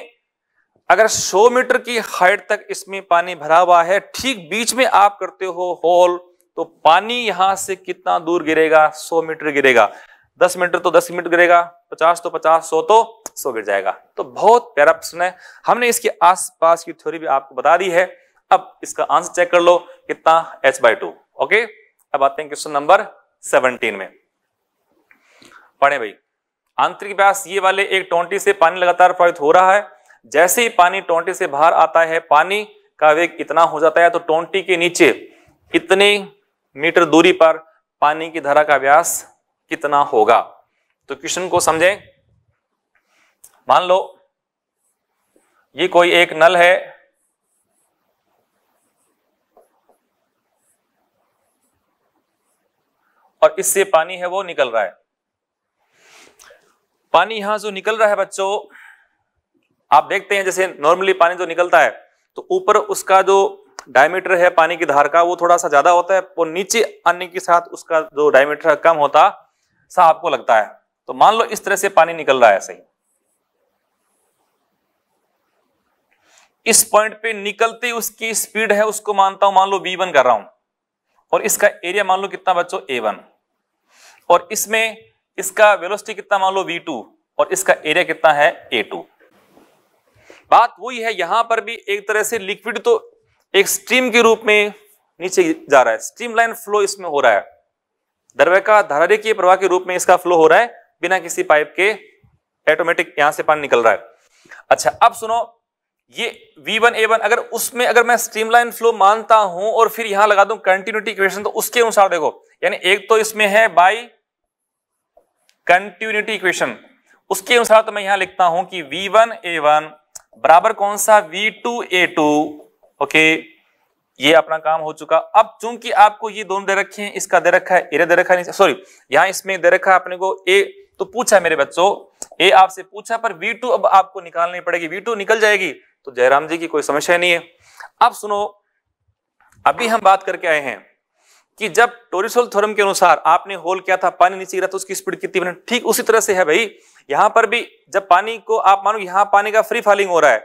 अगर 100 मीटर की हाइट तक इसमें पानी भरा हुआ है ठीक बीच में आप करते हो होल तो पानी यहां से कितना दूर गिरेगा 100 मीटर गिरेगा 10 मीटर तो 10 मीटर गिरेगा 50 तो 50 100 तो 100 गिर जाएगा तो बहुत प्यारा प्रश्न है हमने इसके आसपास की थ्योरी भी आपको बता दी है अब इसका आंसर चेक कर लो कितना एच बाई टू ओके अब आते हैं क्वेश्चन नंबर सेवनटीन में पढ़े भाई आंतरिक व्यास ये वाले एक टोंटी से पानी लगातार प्रवाहित हो रहा है जैसे ही पानी टोंटी से बाहर आता है पानी का वेग इतना हो जाता है तो टोंटी के नीचे इतनी मीटर दूरी पर पानी की धारा का व्यास कितना होगा तो क्वेश्चन को समझें मान लो ये कोई एक नल है और इससे पानी है वो निकल रहा है पानी यहां जो निकल रहा है बच्चों आप देखते हैं जैसे नॉर्मली पानी जो निकलता है तो ऊपर उसका जो डायमीटर है पानी की धार का वो थोड़ा सा ज्यादा होता है वो नीचे आने के साथ उसका जो डायमीटर कम होता सा आपको लगता है तो मान लो इस तरह से पानी निकल रहा है सही इस पॉइंट पे निकलते उसकी स्पीड है उसको मानता हूं मान लो बी वन कर रहा हूं और इसका एरिया मान लो कितना बच्चों ए वन और इसमें इसका वेलोसिटी कितना मान लो वी टू और इसका एरिया कितना है ए टू बात वही है यहां पर भी एक तरह से लिक्विड तो एक स्ट्रीम के रूप में नीचे जा रहा है स्ट्रीम लाइन फ्लो इसमें हो रहा है दरवे का धारारेखीय प्रवाह के रूप में इसका फ्लो हो रहा है बिना किसी पाइप के ऑटोमेटिक यहां से पानी निकल रहा है अच्छा अब सुनो ये V1 A1 अगर उसमें अगर मैं स्ट्रीमलाइन फ्लो मानता हूं और फिर यहां लगा दूं कंटिन्यूटी इक्वेशन तो उसके अनुसार देखो यानी एक तो इसमें है बाई कंटिन्यूटी इक्वेशन उसके अनुसार तो मैं यहां लिखता हूं कि V1 A1 बराबर कौन सा V2 A2 ओके ये अपना काम हो चुका अब चूंकि आपको ये दोनों दे रखे हैं इसका दे रखा है इरे दे रखा है सॉरी यहाँ इसमें दे रखा है अपने को ए तो पूछा मेरे बच्चों ए आपसे पूछा पर वी टू अब आपको निकालनी पड़ेगी वी टू निकल जाएगी तो जयराम जी की कोई समस्या नहीं है अब सुनो अभी हम बात करके आए हैं कि जब टोरिसोल थ्योरम के अनुसार आपने होल किया था पानी नीचे गिरा तो उसकी स्पीड कितनी बनी ठीक उसी तरह से है भाई यहां पर भी जब पानी को आप मानो यहां पानी का फ्री फॉलिंग हो रहा है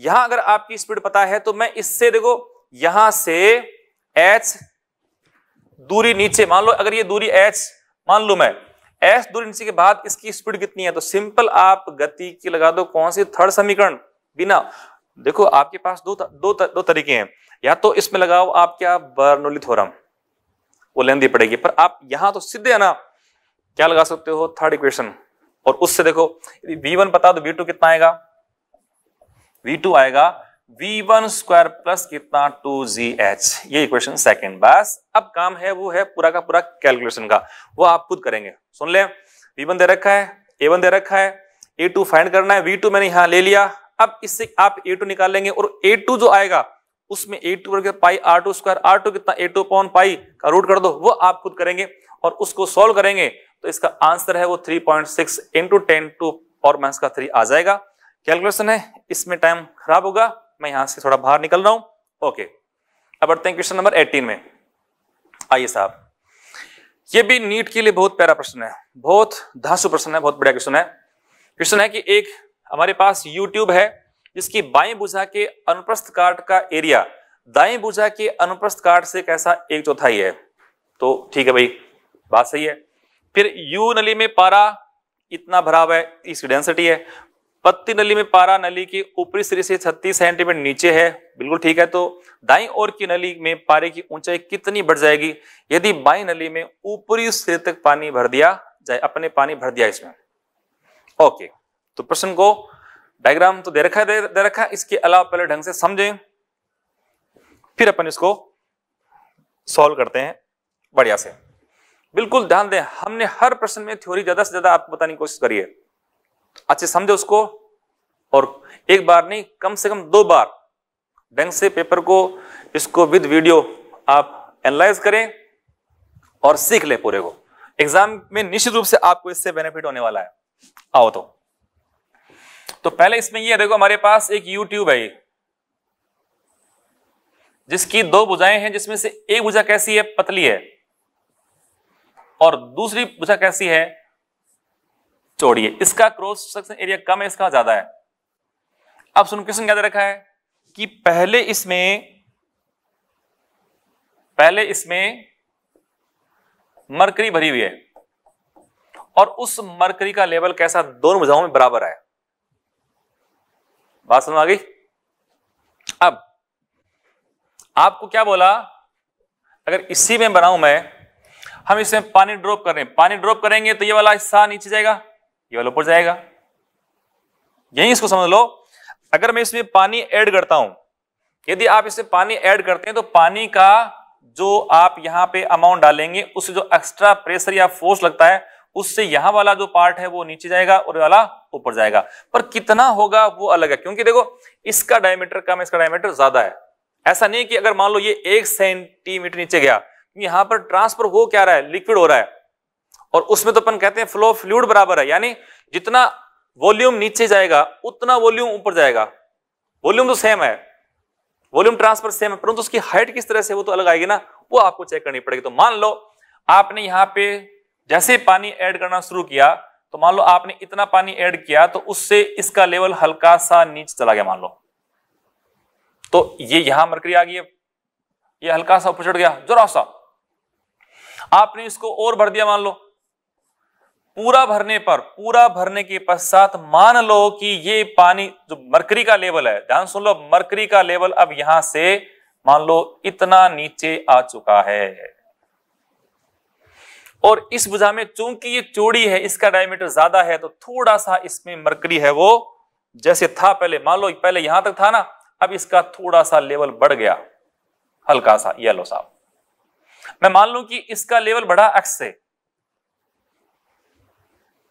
यहां अगर आपकी स्पीड पता है तो मैं इससे देखो यहां से एच दूरी नीचे मान लो अगर ये दूरी एच मान लो मैं एच दूरी नीचे के बाद इसकी स्पीड कितनी है तो सिंपल आप गति की लगा दो कौन सी थर्ड समीकरण बिना देखो आपके पास दो दो दो तरीके हैं या तो इसमें लगाओ आप क्या बर्नोली थोरम वो लेंदी पड़ेगी पर आप यहां तो सीधे है ना क्या लगा सकते हो थर्ड इक्वेशन और उससे देखो यदि वी वन पता तो वी टू कितना आएगा V2 आएगा V1 वन स्क्वायर प्लस कितना 2ZH ये इक्वेशन सेकंड बस अब काम है वो है पूरा का पूरा कैलकुलेशन का वो आप खुद करेंगे सुन ले V1 दे रखा है A1 दे रखा है A2 फाइंड करना है V2 मैंने यहां ले लिया अब इससे आप A2 निकाल लेंगे और A2 जो आएगा उसमें A2 टू वर्ग pi R two square R two कितना ए टू पॉन पाई का रूट कर दो वो आप खुद करेंगे और उसको सोल्व करेंगे तो इसका आंसर है वो three point six into ten to और माइनस का थ्री आ जाएगा कैलकुलेशन है इसमें टाइम खराब होगा मैं यहां से थोड़ा बाहर निकल रहा हूं ओके अब बढ़ते हैं क्वेश्चन नंबर 18 में आइए साहब ये भी नीट के लिए बहुत प्यारा प्रश्न है बहुत धासु प्रश्न है बहुत बढ़िया क्वेश्चन है क्वेश्चन है कि एक हमारे पास यूट्यूब है जिसकी बाई बुझा के अनुप्रस्थ काट का एरिया दाई बुझा के अनुप्रस्थ काट से कैसा एक चौथाई है तो ठीक है भाई बात सही है फिर यू नली में पारा इतना भरा हुआ है इसकी डेंसिटी है पत्ती नली में पारा नली की ऊपरी सिरे से 36 सेंटीमीटर नीचे है बिल्कुल ठीक है तो दाई ओर की नली में पारे की ऊंचाई कितनी बढ़ जाएगी यदि बाई नली में ऊपरी सिरे तक पानी भर दिया जाए अपने पानी भर दिया इसमें ओके तो प्रश्न को डायग्राम तो दे रखा है दे, दे रखा इसके अलावा पहले ढंग से समझें फिर अपन इसको सॉल्व करते हैं बढ़िया से बिल्कुल ध्यान दें हमने हर प्रश्न में थ्योरी ज्यादा से ज्यादा आपको बताने की कोशिश करी है अच्छे समझो उसको और एक बार नहीं कम से कम दो बार ढंग से पेपर को इसको विद वीडियो आप एनालाइज करें और सीख ले पूरे को एग्जाम में निश्चित रूप से आपको इससे बेनिफिट होने वाला है आओ तो तो पहले इसमें ये देखो हमारे पास एक यूट्यूब है जिसकी दो बुझाएं हैं जिसमें से एक बुझा कैसी है पतली है और दूसरी बुझा कैसी है चौड़ी है इसका क्रॉस सेक्शन एरिया कम है इसका ज्यादा है अब सुन क्वेश्चन क्या दे रखा है कि पहले इसमें पहले इसमें मरकरी भरी हुई है और उस मरकरी का लेवल कैसा दोनों बुझाओं में बराबर है बात समझ आ गई अब आपको क्या बोला अगर इसी में बनाऊं मैं हम इसमें पानी ड्रॉप करें पानी ड्रॉप करेंगे तो ये वाला हिस्सा नीचे जाएगा ये वाला ऊपर जाएगा यही इसको समझ लो अगर मैं इसमें पानी ऐड करता हूं यदि आप इसमें पानी ऐड करते हैं तो पानी का जो आप यहां पे अमाउंट डालेंगे उससे जो एक्स्ट्रा प्रेशर या फोर्स लगता है उससे यहां वाला जो पार्ट है वो नीचे जाएगा और वाला ऊपर जाएगा पर कितना होगा वो अलग है क्योंकि देखो इसका डायमीटर कम है इसका डायमीटर ज्यादा है ऐसा नहीं कि अगर मान लो ये एक सेंटीमीटर नीचे गया तो यहां पर ट्रांसफर हो क्या रहा है लिक्विड हो रहा है और उसमें तो अपन कहते हैं फ्लो फ्लूड बराबर है यानी जितना वॉल्यूम नीचे जाएगा उतना वॉल्यूम ऊपर जाएगा वॉल्यूम तो सेम है वॉल्यूम ट्रांसफर सेम है परंतु तो उसकी हाइट किस तरह से वो तो अलग आएगी ना वो आपको चेक करनी पड़ेगी तो मान लो आपने यहां पे जैसे पानी ऐड करना शुरू किया तो मान लो आपने इतना पानी ऐड किया तो उससे इसका लेवल हल्का सा नीचे चला गया मान लो तो ये यहां मरकरी आ गई है ये हल्का सा ऊपर चढ़ गया जोरा सा आपने इसको और भर दिया मान लो पूरा भरने पर पूरा भरने के पश्चात मान लो कि ये पानी जो मरकरी का लेवल है ध्यान सुन लो मरकरी का लेवल अब यहां से मान लो इतना नीचे आ चुका है और इस बुझा में चूंकि ये चूड़ी है इसका डायमीटर ज्यादा है तो थोड़ा सा इसमें मरकरी है वो जैसे था पहले मान लो पहले यहां तक था ना अब इसका थोड़ा सा लेवल बढ़ गया हल्का सा येलो साहब मैं मान लू कि इसका लेवल बढ़ा एक्स से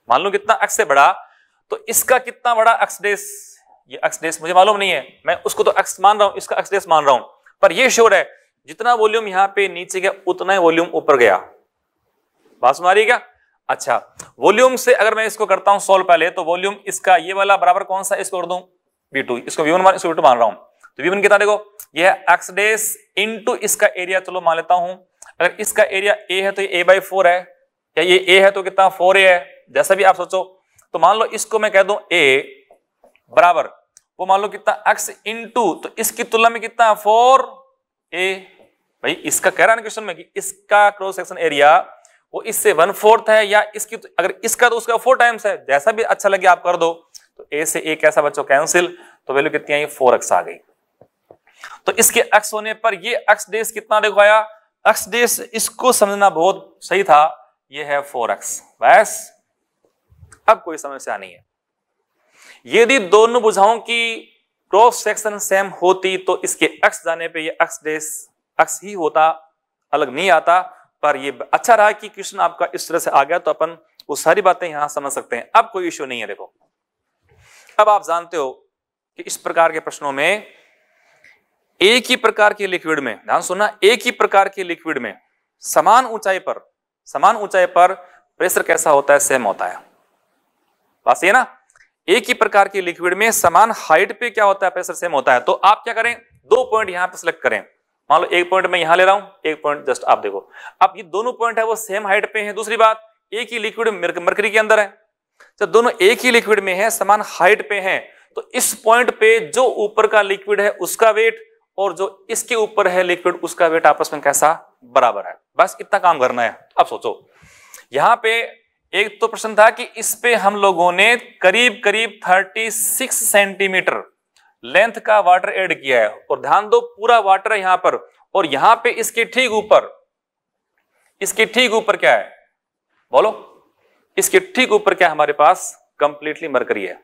मान लो कितना एक्स से बड़ा तो इसका कितना बड़ा एक्स डेस ये एक्स डेस मुझे मालूम नहीं है मैं उसको तो एक्स मान रहा हूं इसका एक्स डेस मान रहा हूं पर ये श्योर है जितना वॉल्यूम यहां पे नीचे गया उतना ही वॉल्यूम ऊपर गया बात सुना रही क्या अच्छा वॉल्यूम से अगर मैं इसको करता हूं सोल्व पहले तो वॉल्यूम इसका ये वाला बराबर कौन सा इसको कर दूं बी टू इसको वी मान इसको बी मान रहा हूं तो वी कितना देखो ये है एक्स डेस इनटू इसका एरिया चलो मान लेता हूं अगर इसका एरिया ए है तो ये ए बाई फोर है या ये ए है तो कितना फोर ए है जैसा भी आप सोचो तो मान लो इसको मैं कह दू ए बराबर वो मान लो कितना x इंटू तो इसकी तुलना में कितना फोर ए भाई इसका कह रहा है क्वेश्चन में कि इसका क्रॉस सेक्शन एरिया वो इससे वन फोर्थ है या इसकी तो, अगर इसका तो उसका फोर टाइम्स है जैसा भी अच्छा लगे आप कर दो तो ए से ए कैसा बच्चों कैंसिल तो वैल्यू कितनी आई फोर एक्स आ गई तो इसके एक्स होने पर ये एक्स डेस कितना देखो आया एक्स डेस इसको समझना बहुत सही था ये है फोर एक्स बस अब कोई समस्या नहीं है यदि दोनों बुझाओं की क्रॉस सेक्शन सेम होती तो इसके अक्स जाने पे ये अक्स डेस अक्स ही होता अलग नहीं आता पर ये अच्छा रहा कि क्वेश्चन आपका इस तरह से आ गया तो अपन वो सारी बातें यहां समझ सकते हैं अब कोई इश्यू नहीं है देखो अब आप जानते हो कि इस प्रकार के प्रश्नों में एक ही प्रकार के लिक्विड में ध्यान सुनना एक ही प्रकार के लिक्विड में समान ऊंचाई पर समान ऊंचाई पर प्रेशर कैसा होता है सेम होता है बस ये ना एक ही प्रकार के लिक्विड में समान हाइट पे क्या होता है प्रेशर सेम होता है तो आप क्या करें दो पॉइंट यहां पे सिलेक्ट करें मान लो एक पॉइंट मैं यहां ले रहा हूं एक पॉइंट जस्ट आप देखो अब ये दोनों पॉइंट है वो सेम हाइट पे है दूसरी बात एक ही लिक्विड मरकरी के अंदर है जब दोनों एक ही लिक्विड में है समान हाइट पे है तो इस पॉइंट पे जो ऊपर का लिक्विड है उसका वेट और जो इसके ऊपर है लिक्विड उसका वेट आपस में कैसा बराबर है बस इतना काम करना है अब सोचो यहां पे एक तो प्रश्न था कि इस पे हम लोगों ने करीब करीब 36 सेंटीमीटर लेंथ का वाटर ऐड किया है और ध्यान दो पूरा वाटर है यहां पर और यहां पे इसके ठीक ऊपर इसके ठीक ऊपर क्या है बोलो इसके ठीक ऊपर क्या हमारे पास कंप्लीटली मरकरी है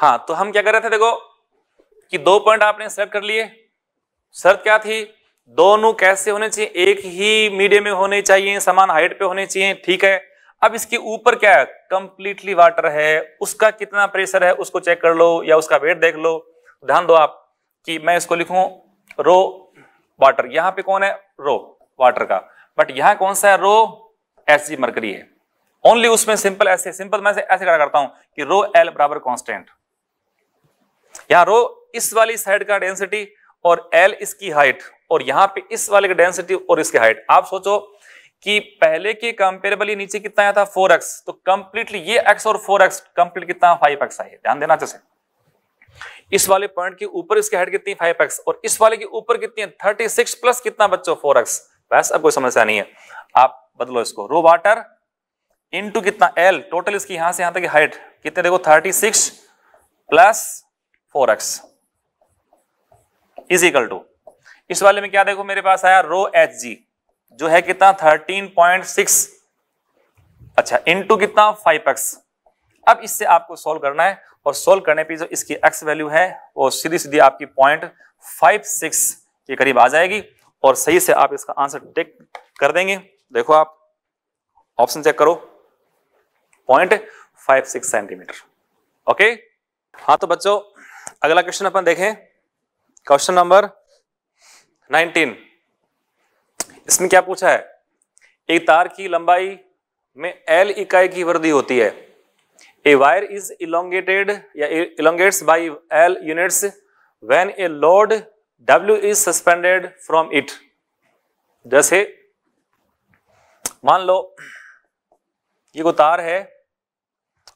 हाँ तो हम क्या कर रहे थे देखो कि दो पॉइंट आपने सेलेक्ट कर लिए शर्त क्या थी दोनों कैसे होने चाहिए एक ही मीडियम में होने चाहिए समान हाइट पे होने चाहिए ठीक है अब इसके ऊपर क्या है कंप्लीटली वाटर है उसका कितना प्रेशर है उसको चेक कर लो या उसका वेट देख लो ध्यान दो आप कि मैं इसको लिखूं रो वाटर यहां पे कौन है रो वाटर का बट यहां कौन सा है रो एस जी मरकरी है ओनली उसमें सिंपल ऐसे सिंपल मैं ऐसे खड़ा करता हूं कि रो एल बराबर कॉन्स्टेंट यहां रो इस वाली साइड का डेंसिटी और एल इसकी हाइट और यहां पे इस वाले की डेंसिटी और इसकी हाइट आप सोचो कि पहले के कंपेरेबली नीचे कितना आया था फोर एक्स तो कंप्लीटली ये एक्स और फोर एक्स कंप्लीट कितना फाइव एक्स आई ध्यान देना चाहिए इस वाले पॉइंट के ऊपर इसके हेड कितनी फाइव एक्स और इस वाले के ऊपर कितनी है थर्टी सिक्स प्लस कितना बच्चों फोर एक्स बस अब कोई समस्या नहीं है आप बदलो इसको रो वाटर टू कितना एल टोटल इसकी यहां से यहां तक हाइट कितने देखो thirty six plus four x is equal to इस वाले में क्या देखो मेरे पास आया रो एच जी जो है कितना थर्टीन पॉइंट सिक्स अच्छा इनटू कितना फाइव एक्स अब इससे आपको सोल्व करना है और सोल्व करने पे जो इसकी एक्स वैल्यू है वो सीधी सीधी आपकी पॉइंट फाइव सिक्स के करीब आ जाएगी और सही से आप इसका आंसर टेक कर देंगे देखो आप ऑप्शन चेक करो point five six centimetre okay हाँ तो बच्चों अगला क्वेश्चन अपन देखें क्वेश्चन नंबर नाइनटीन इसमें क्या पूछा है एक तार की लंबाई में एल इकाई की वृद्धि होती है ए वायर इज इलोंगेटेड या elongates by l units when a load डब्ल्यू इज सस्पेंडेड फ्रॉम इट जैसे मान लो ये को तार है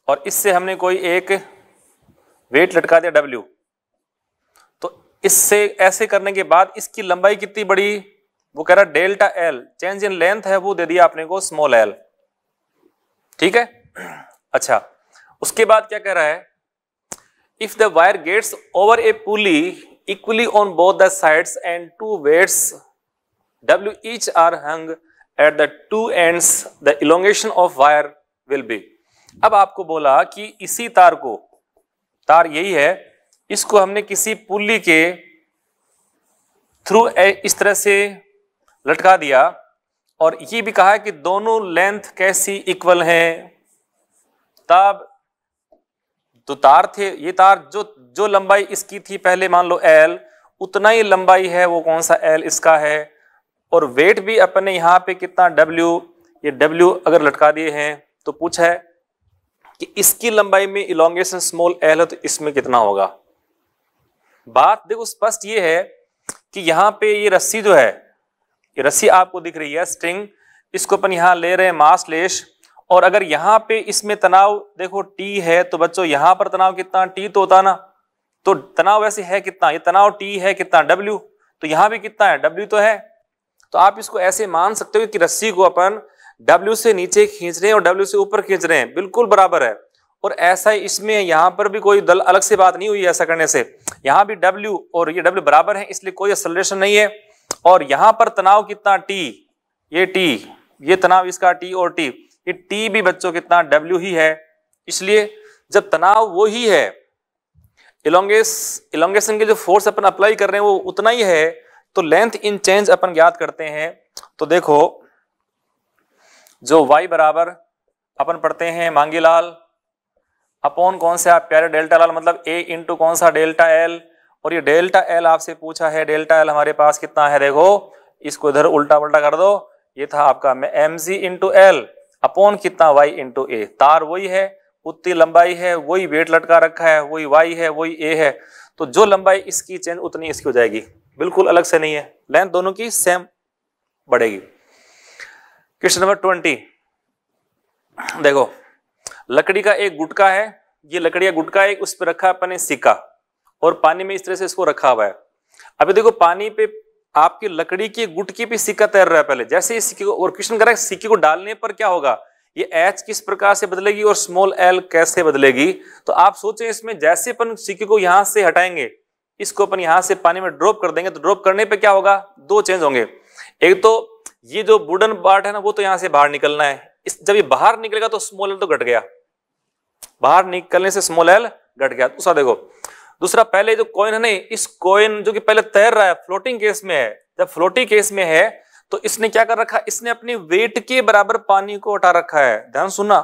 और इससे हमने कोई एक वेट लटका दिया डब्ल्यू तो इससे ऐसे करने के बाद इसकी लंबाई कितनी बड़ी वो कह रहा delta l change in length है वो दे दिया आपने को स्मॉल एल ठीक है अच्छा उसके बाद क्या कह रहा है if the wire gets over a pulley equally on both the sides and two weights डब्ल्यू each are hung at the two ends the elongation of wire will be अब आपको बोला कि इसी तार को तार यही है इसको हमने किसी पुली के थ्रू इस तरह से लटका दिया और ये भी कहा कि दोनों लेंथ कैसी इक्वल हैं तब तो तार थे ये तार जो जो लंबाई इसकी थी पहले मान लो एल उतना ही लंबाई है वो कौन सा एल इसका है और वेट भी अपने यहाँ पे कितना डब्ल्यू ये डब्ल्यू अगर लटका दिए हैं तो पूछा है कि इसकी लंबाई में इलोंगेशन स्मॉल एल है तो इसमें कितना होगा बात देखो स्पष्ट ये है कि यहाँ पे ये रस्सी जो है ये रस्सी आपको दिख रही है स्ट्रिंग इसको अपन यहाँ ले रहे हैं मास लेश और अगर यहाँ पे इसमें तनाव देखो टी है तो बच्चों यहाँ पर तनाव कितना टी तो होता ना तो तनाव वैसे है कितना ये तनाव टी है कितना डब्ल्यू तो यहाँ भी कितना है डब्ल्यू तो है तो आप इसको ऐसे मान सकते हो कि रस्सी को अपन डब्ल्यू से नीचे खींच रहे हैं और डब्ल्यू से ऊपर खींच रहे हैं बिल्कुल बराबर है और ऐसा ही इसमें यहाँ पर भी कोई दल अलग से बात नहीं हुई ऐसा करने से यहाँ भी डब्ल्यू और ये डब्ल्यू बराबर है इसलिए कोई असलेशन नहीं है और यहां पर तनाव कितना टी ये टी ये तनाव इसका टी और टी ये टी भी बच्चों कितना डब्ल्यू ही है इसलिए जब तनाव वो ही है इलोंगेस इलोंगेशन के जो फोर्स अपन अप्लाई कर रहे हैं वो उतना ही है तो लेंथ इन चेंज अपन ज्ञात करते हैं तो देखो जो y बराबर अपन पढ़ते हैं मांगीलाल अपॉन कौन सा प्यारे डेल्टा लाल मतलब a इंटू कौन सा डेल्टा एल और ये डेल्टा एल आपसे पूछा है डेल्टा एल हमारे पास कितना है देखो इसको इधर उल्टा पल्टा कर दो ये था आपका M G into l upon कितना वाई इंटू ए तार वही है उतनी लंबाई है वही वेट लटका रखा है वही वाई है वही ए है तो जो लंबाई इसकी चेंज उतनी इसकी हो जाएगी बिल्कुल अलग से नहीं है लेंथ दोनों की सेम बढ़ेगी क्वेश्चन नंबर ट्वेंटी देखो लकड़ी का एक गुटका है ये लकड़ी का गुटका एक उस पर रखा अपने सिक्का और पानी में इस तरह से इसको रखा हुआ है अभी देखो पानी पे आपकी लकड़ी की गुटकी पे सिक्का तैर रहा है पहले जैसे इस सिक्के को और क्वेश्चन करें सिक्के को डालने पर क्या होगा ये एच किस प्रकार से बदलेगी और स्मॉल एल कैसे बदलेगी तो आप सोचें इसमें जैसे अपन सिक्के को यहां से हटाएंगे इसको अपन यहां से पानी में ड्रॉप कर देंगे तो ड्रॉप करने पे क्या होगा दो चेंज होंगे एक तो ये जो वुडन पार्ट है ना वो तो यहां से बाहर निकलना है इस जब ये बाहर निकलेगा तो स्मॉल एल तो घट गया बाहर निकलने से स्मॉल एल घट गया दूसरा देखो दूसरा पहले जो कॉइन है नहीं इस कॉइन जो कि पहले तैर रहा है फ्लोटिंग केस में है जब फ्लोटिंग केस में है तो इसने क्या कर रखा इसने अपनी वेट के बराबर पानी को उठा रखा है ध्यान सुना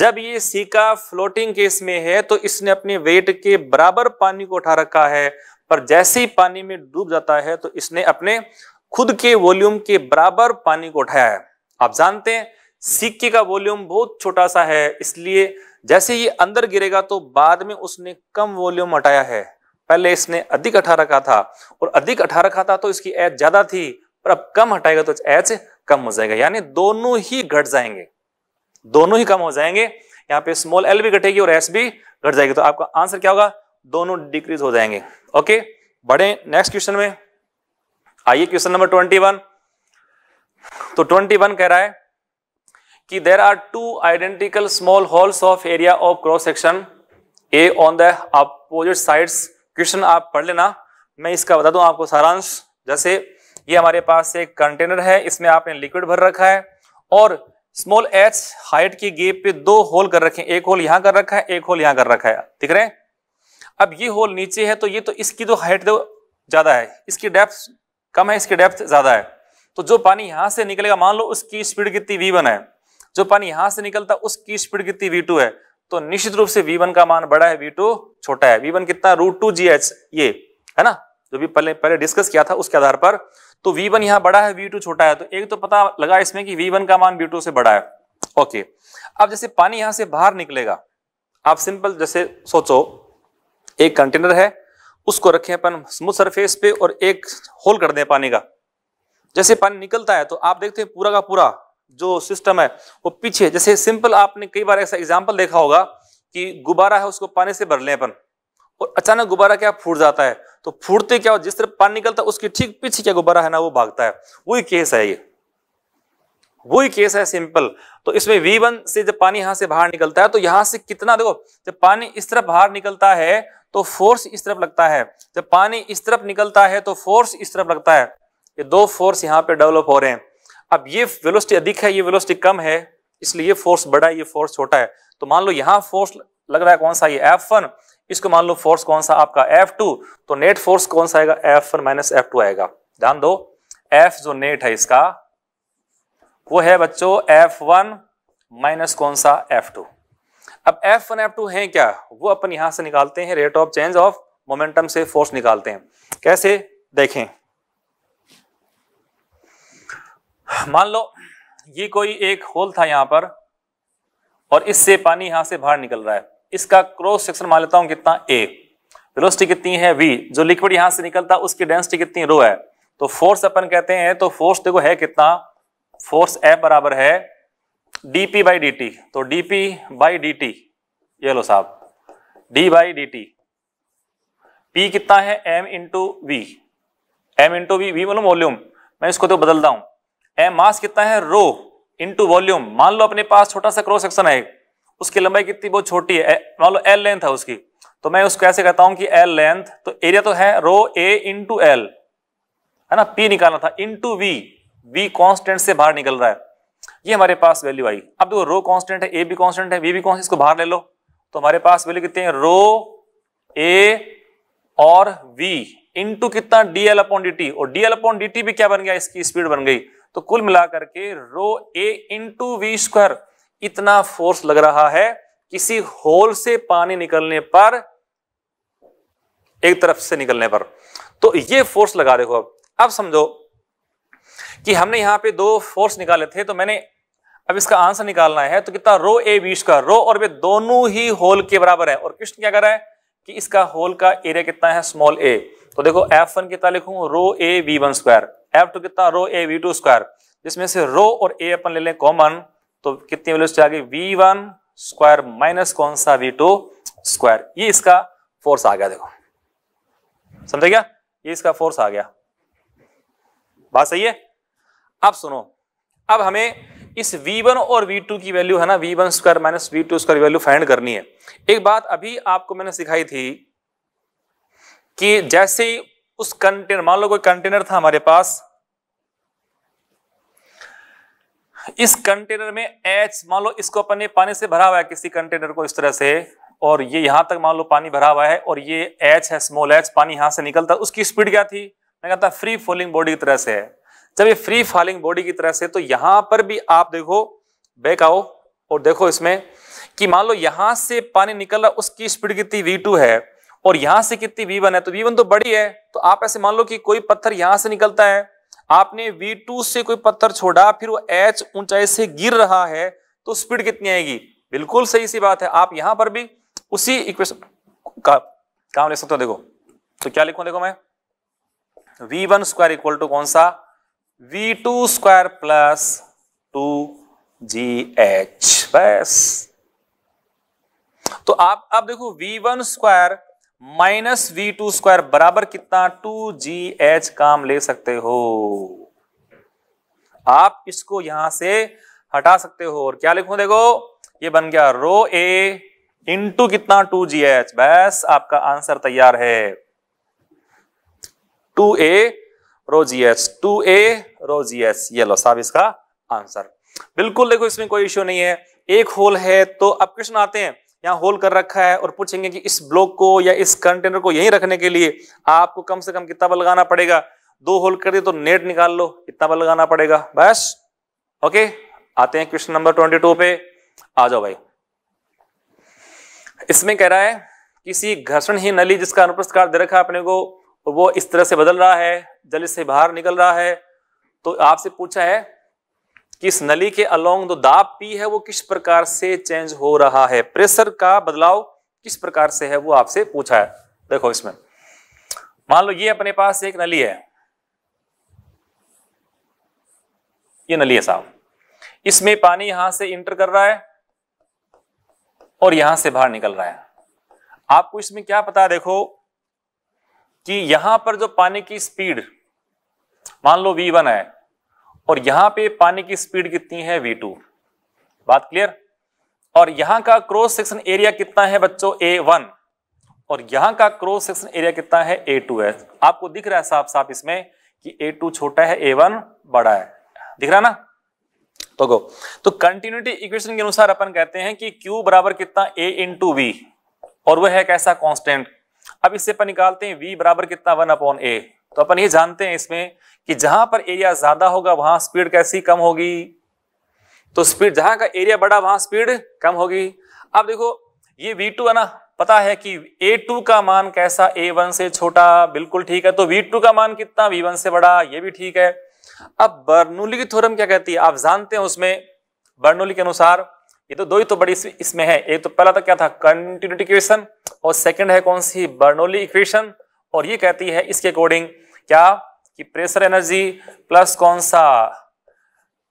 जब ये सिक्का फ्लोटिंग केस में है तो इसने अपने वेट के बराबर पानी को उठा रखा है पर जैसे ही पानी में डूब जाता है तो इसने अपने खुद के वॉल्यूम के बराबर पानी को उठाया है आप जानते हैं सिक्के का वॉल्यूम बहुत छोटा सा है इसलिए जैसे ये अंदर गिरेगा तो बाद में उसने कम वॉल्यूम हटाया है पहले इसने अधिक हटा रखा था और अधिक हटा रखा था तो इसकी एच ज्यादा थी पर अब कम हटाएगा तो एच कम हो जाएगा यानी दोनों ही घट जाएंगे दोनों ही कम हो जाएंगे यहाँ पे स्मॉल एल भी घटेगी और एस भी घट जाएगी तो आपका आंसर क्या होगा दोनों डिक्रीज हो जाएंगे ओके बढ़े नेक्स्ट क्वेश्चन में आइए क्वेश्चन नंबर ट्वेंटी वन तो ट्वेंटी वन कह रहा है कि there are two identical small holes of area of cross section a on the opposite sides question आप पढ़ लेना मैं इसका बता दूं आपको सारांश जैसे ये हमारे पास एक कंटेनर है इसमें आपने लिक्विड भर रखा है और स्मॉल एच हाइट की गेप पे दो होल कर रखे एक होल यहां कर रखा है एक होल यहां कर रखा है ठीक है अब ये होल नीचे है तो ये तो इसकी तो हाइट तो ज्यादा है इसकी डेप्थ कम है इसकी डेप्थ ज्यादा है तो जो पानी यहां से निकलेगा मान लो उसकी स्पीड कितनी वी है जो पानी यहां से निकलता उसकी स्पीड कितनी वी है तो निश्चित रूप से वी का मान बड़ा है वी छोटा है वी कितना रूट टू जी एच ये है ना जो भी पहले पहले डिस्कस किया था उसके आधार पर तो वी वन यहां बड़ा है वी टू छोटा है तो एक तो पता लगा इसमें कि वी वन का मान वी टू से बड़ा है ओके अब जैसे पानी यहां से बाहर निकलेगा आप सिंपल जैसे सोचो एक कंटेनर है उसको रखें अपन स्मूथ सरफेस पे और एक होल कर दें पानी का जैसे पानी निकलता है तो आप देखते हैं पूरा का पूरा जो सिस्टम है वो पीछे जैसे सिंपल आपने कई बार ऐसा एग्जाम्पल देखा होगा कि गुब्बारा है उसको पानी से भर लें अपन और अचानक गुब्बारा क्या फूट जाता है तो फूटते क्या जिस तरह पानी निकलता है उसके ठीक पीछे क्या गुब्बारा है ना वो भागता है वही केस है ये वही केस है सिंपल तो इसमें वन से जब पानी यहां से बाहर निकलता है तो यहां से कितना देखो जब पानी इस तरफ बाहर निकलता है तो फोर्स इस तरफ लगता है जब पानी इस तरफ निकलता है तो फोर्स इस तरफ लगता है ये दो फोर्स यहाँ पे डेवलप हो रहे हैं अब ये वेलोसिटी अधिक है ये वेलोसिटी कम है इसलिए ये फोर्स बड़ा है ये फोर्स छोटा है तो मान लो यहाँ फोर्स लग रहा है कौन सा ये एफ वन इसको मान लो फोर्स कौन सा आपका एफ टू तो नेट फोर्स कौन सा आएगा f one minus f two आएगा ध्यान दो एफ जो नेट है इसका वो है बच्चों एफ वन माइनस कौन सा एफ टू अब एफ वन एफ टू है क्या वो अपन यहां से निकालते हैं rate of change of momentum से फोर्स निकालते हैं कैसे देखें मान लो ये कोई एक होल था यहां पर और इससे पानी यहां से बाहर निकल रहा है इसका क्रॉस सेक्शन मान लेता हूं कितना ए वेलोसिटी कितनी है वी जो लिक्विड यहां से निकलता है उसकी डेंसिटी कितनी रो है तो फोर्स अपन कहते हैं तो फोर्स देखो है कितना फोर्स ए बराबर है d p by d t तो d p by d t ये लो साहब d by d t p कितना है m into v m into v v मतलब वॉल्यूम मैं इसको तो बदलता हूं है मास कितना है रो इंटू वॉल्यूम मान लो अपने पास छोटा सा क्रॉस सेक्शन है उसकी लंबाई कितनी बहुत छोटी है मान लो एल लेंथ है उसकी तो मैं उसको ऐसे कहता हूं कि एल लेंथ तो एरिया तो है रो ए इंटू एल है ना पी निकालना था इंटू वी वी कॉन्स्टेंट से बाहर निकल रहा है ये हमारे पास वैल्यू आई अब देखो रो कॉन्स्टेंट है ए भी कॉन्स्टेंट है वी भी कॉन्स्टेंट इसको बाहर ले लो तो हमारे पास वैल्यू कितनी है रो ए और वी इंटू कितना डीएल अपॉन डी और डीएल अपॉन डी भी क्या बन गया इसकी स्पीड बन गई तो कुल मिलाकर के rho a into v square इतना फोर्स लग रहा है किसी होल से पानी निकलने पर एक तरफ से निकलने पर तो ये फोर्स लगा देखो अब अब समझो कि हमने यहां पे दो फोर्स निकाले थे तो मैंने अब इसका आंसर निकालना है तो कितना रो ए बी का रो और वे दोनों ही होल के बराबर है और कृष्ण क्या कर रहा है कि इसका होल का एरिया कितना है स्मॉल ए तो देखो एफ वन कितना लिखू rho a v one square f two कितना rho a v two square जिसमें से रो और ए अपन ले लें कॉमन तो कितनी वैल्यू आ गई वी वन स्क्वायर माइनस कौन सा वी टू स्क्वायर ये इसका फोर्स आ गया देखो समझे क्या ये इसका फोर्स आ गया बात सही है अब सुनो अब हमें इस V1 और V2 की वैल्यू है ना V1 one square minus v two square value find करनी है एक बात अभी आपको मैंने सिखाई थी कि जैसे ही उस कंटेनर मान लो कोई कंटेनर था हमारे पास इस कंटेनर में एच मान लो इसको अपन ने पानी से भरा हुआ है किसी कंटेनर को इस तरह से और ये यहां तक मान लो पानी भरा हुआ है और ये एच है स्मॉल एच पानी यहां से निकलता उसकी स्पीड क्या थी मैं कहता फ्री फॉलिंग बॉडी की तरह से है जब ये फ्री फॉलिंग बॉडी की तरह से तो यहां पर भी आप देखो बैक आओ और देखो इसमें कि मान लो यहां से पानी निकल रहा उसकी स्पीड कितनी वी है और यहां से कितनी वी वन है तो वी वन तो बड़ी है तो आप ऐसे मान लो कि कोई पत्थर यहां से निकलता है आपने V2 से कोई पत्थर छोड़ा फिर वो h ऊंचाई से गिर रहा है तो स्पीड कितनी आएगी बिल्कुल सही सी बात है आप यहां पर भी उसी इक्वेशन का काम ले सकते हो देखो तो क्या लिखूं देखो मैं v one square equal to कौन सा v two square plus two जी एच बस तो आप अब देखो v one square minus v two square बराबर कितना टू जी एच काम ले सकते हो आप इसको यहां से हटा सकते हो और क्या लिखो देखो ये बन गया रो ए इंटू कितना टू जी एच बस आपका आंसर तैयार है two a rho ji h two a rho ji h ये लो साहब इसका आंसर बिल्कुल देखो इसमें कोई इश्यू नहीं है एक होल है तो अब क्वेश्चन आते हैं यहाँ होल कर रखा है और पूछेंगे कि इस ब्लॉक को या इस कंटेनर को यहीं रखने के लिए आपको कम से कम कितना बल लगाना पड़ेगा दो होल कर दिए तो नेट निकाल लो कितना बल लगाना पड़ेगा बस ओके आते हैं क्वेश्चन नंबर ट्वेंटी टू पे आ जाओ भाई इसमें कह रहा है किसी घर्षणहीन नली जिसका अनुप्रस्थ काट दे रखा है अपने को वो इस तरह से बदल रहा है जल से बाहर निकल रहा है तो आपसे पूछा है कि इस नली के अलोंग जो दाब पी है वो किस प्रकार से चेंज हो रहा है प्रेशर का बदलाव किस प्रकार से है वो आपसे पूछा है देखो इसमें मान लो ये अपने पास एक नली है ये नली है साहब इसमें पानी यहां से इंटर कर रहा है और यहां से बाहर निकल रहा है आपको इसमें क्या पता है देखो कि यहां पर जो पानी की स्पीड मान लो V1 है और यहां पे पानी की स्पीड कितनी है वी टू बात क्लियर और यहां का क्रॉस सेक्शन एरिया कितना है बच्चों ए वन और यहां का क्रॉस सेक्शन एरिया कितना है ए टू है आपको दिख रहा है साफ साफ इसमें कि ए टू छोटा है ए वन बड़ा है दिख रहा है ना तो गो तो कंटिन्यूटी इक्वेशन के अनुसार अपन कहते हैं कि क्यू बराबर कितना A इंटू वी और वह है कैसा कॉन्स्टेंट अब इससे अपन निकालते हैं V बराबर कितना वन अपॉन ए तो अपन ये जानते हैं इसमें कि जहां पर एरिया ज्यादा होगा वहां स्पीड कैसी कम होगी तो स्पीड जहां का एरिया बड़ा वहां स्पीड कम होगी अब देखो ये V2 है ना पता है कि A2 का मान कैसा A1 से छोटा बिल्कुल ठीक है तो V2 का मान कितना V1 से बड़ा ये भी ठीक है अब बर्नूली की थ्योरम क्या कहती है आप जानते हैं उसमें बर्नूली के अनुसार ये तो दो ही तो बड़ी इसमें है एक तो पहला तो क्या था कंटिन्यूटी इक्वेशन और सेकंड है कौन सी बर्नोली इक्वेशन और ये कहती है इसके अकॉर्डिंग क्या कि प्रेशर एनर्जी प्लस कौन सा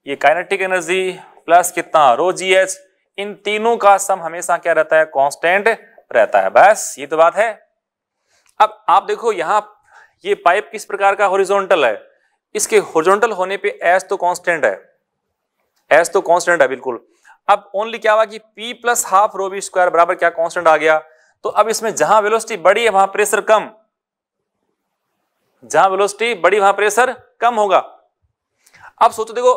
ये काइनेटिक एनर्जी प्लस कितना रो जी एच इन तीनों का सम हमेशा क्या रहता है कांस्टेंट रहता है बस ये तो बात है अब आप देखो यहां ये पाइप किस प्रकार का हॉरिजॉन्टल है इसके हॉरिजॉन्टल होने पे एस तो कांस्टेंट है एस तो कांस्टेंट है बिल्कुल अब ओनली क्या हुआ कि p plus half rho v square बराबर क्या कॉन्स्टेंट आ गया तो अब इसमें जहां वेलोसिटी बड़ी है वहां प्रेशर कम जहां वेलोसिटी बड़ी वहां प्रेशर कम होगा अब सोचो देखो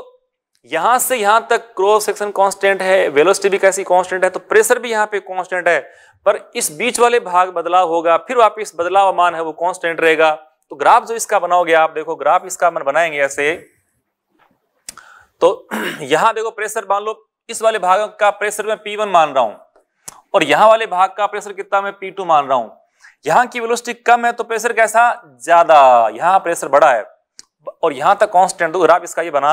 यहां से यहां तक क्रॉस सेक्शन कांस्टेंट है वेलोसिटी भी कैसी कांस्टेंट है तो प्रेशर भी यहां पे कांस्टेंट है पर इस बीच वाले भाग बदलाव होगा फिर वापस बदलाव मान है वो कांस्टेंट रहेगा तो ग्राफ जो इसका बनाओगे आप देखो ग्राफ इसका मन बनाएंगे ऐसे तो यहां देखो प्रेशर मान लो इस वाले भाग का प्रेशर में पी वन मान रहा हूं और यहां वाले भाग का प्रेशर कितना मैं पी टू मान रहा हूं यहां की वेलोसिटी कम है तो प्रेशर कैसा ज्यादा यहां प्रेशर बड़ा है और यहां तक कॉन्स्टेंट ग्राफ इसका ये बना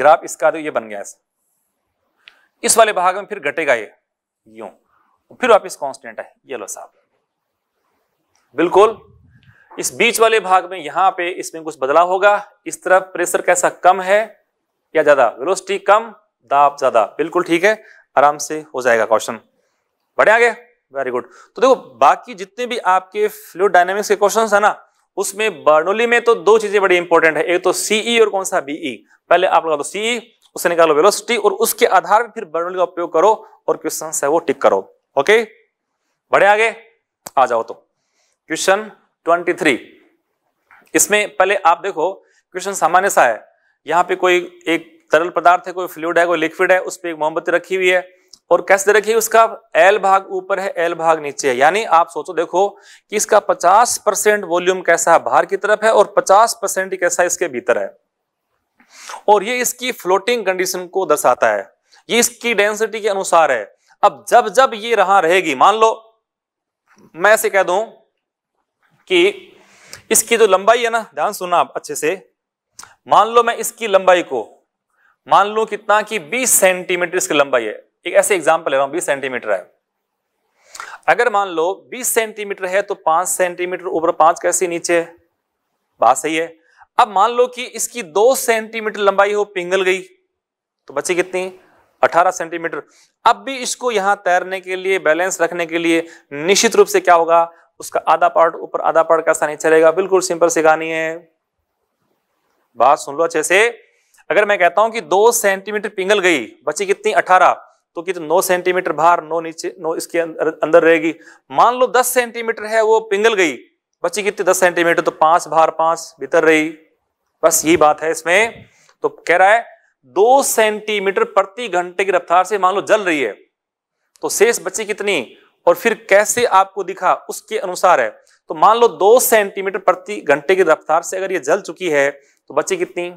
ग्राफ इसका तो ये बन गया इस वाले भाग में फिर घटेगा ये यूं फिर वापिस कॉन्स्टेंट है ये लो साहब बिल्कुल इस बीच वाले भाग में यहां पे इसमें कुछ बदलाव होगा इस तरफ प्रेशर कैसा कम है या ज्यादा वेलोसिटी कम दाब ज्यादा बिल्कुल ठीक है आराम से हो जाएगा क्वेश्चन बढ़े आगे वेरी गुड तो देखो बाकी जितने भी आपके फ्लू डायनेमिक्स के क्वेश्चन है ना उसमें बर्नोली में तो दो चीजें बड़ी इंपॉर्टेंट है एक तो सीई e और कौन सा बीई e? पहले आप लगा दो सीई e, उसे निकालो वेलोसिटी और उसके आधार पर फिर बर्नोली का उपयोग करो और क्वेश्चन है वो टिक करो ओके बढ़े आगे आ जाओ तो क्वेश्चन ट्वेंटी थ्री इसमें पहले आप देखो क्वेश्चन सामान्य सा है यहाँ पे कोई एक तरल पदार्थ है कोई फ्लूड है कोई लिक्विड है उस पर एक मोमबत्ती रखी हुई है और कैसे दे रखिए उसका एल भाग ऊपर है एल भाग नीचे है यानी आप सोचो देखो कि इसका 50 परसेंट वॉल्यूम कैसा है बाहर की तरफ है और 50 परसेंट कैसा इसके भीतर है और ये इसकी फ्लोटिंग कंडीशन को दर्शाता है ये इसकी डेंसिटी के अनुसार है अब जब जब ये रहा रहेगी मान लो मैं ऐसे कह दू कि इसकी जो लंबाई है ना ध्यान सुनना आप अच्छे से मान लो मैं इसकी लंबाई को मान लो कितना कि 20 सेंटीमीटर इसकी लंबाई है एक ऐसे एग्जाम्पल ले रहा हूं बीस सेंटीमीटर है अगर मान लो 20 सेंटीमीटर है तो 5 सेंटीमीटर ऊपर 5 कैसे नीचे बात सही है अब मान लो कि इसकी 2 सेंटीमीटर लंबाई हो पिंगल गई तो बची कितनी 18 सेंटीमीटर अब भी इसको यहां तैरने के लिए बैलेंस रखने के लिए निश्चित रूप से क्या होगा उसका आधा पार्ट ऊपर आधा पार्ट कैसा नीचे चलेगा बिल्कुल सिंपल सिखानी है बात सुन लो अच्छे से अगर मैं कहता हूं कि दो सेंटीमीटर पिंगल गई बची कितनी अठारह तो कितना तो नौ सेंटीमीटर बाहर नौ नीचे नौ इसके अंदर रहेगी मान लो दस सेंटीमीटर है वो पिंगल गई बची कितनी दस सेंटीमीटर तो पांच बाहर पांच भीतर रही बस यही बात है इसमें तो कह रहा है दो सेंटीमीटर प्रति घंटे की रफ्तार से मान लो जल रही है तो शेष बची कितनी और फिर कैसे आपको दिखा उसके अनुसार है तो मान लो दो सेंटीमीटर प्रति घंटे की रफ्तार से अगर ये जल चुकी है तो बची कितनी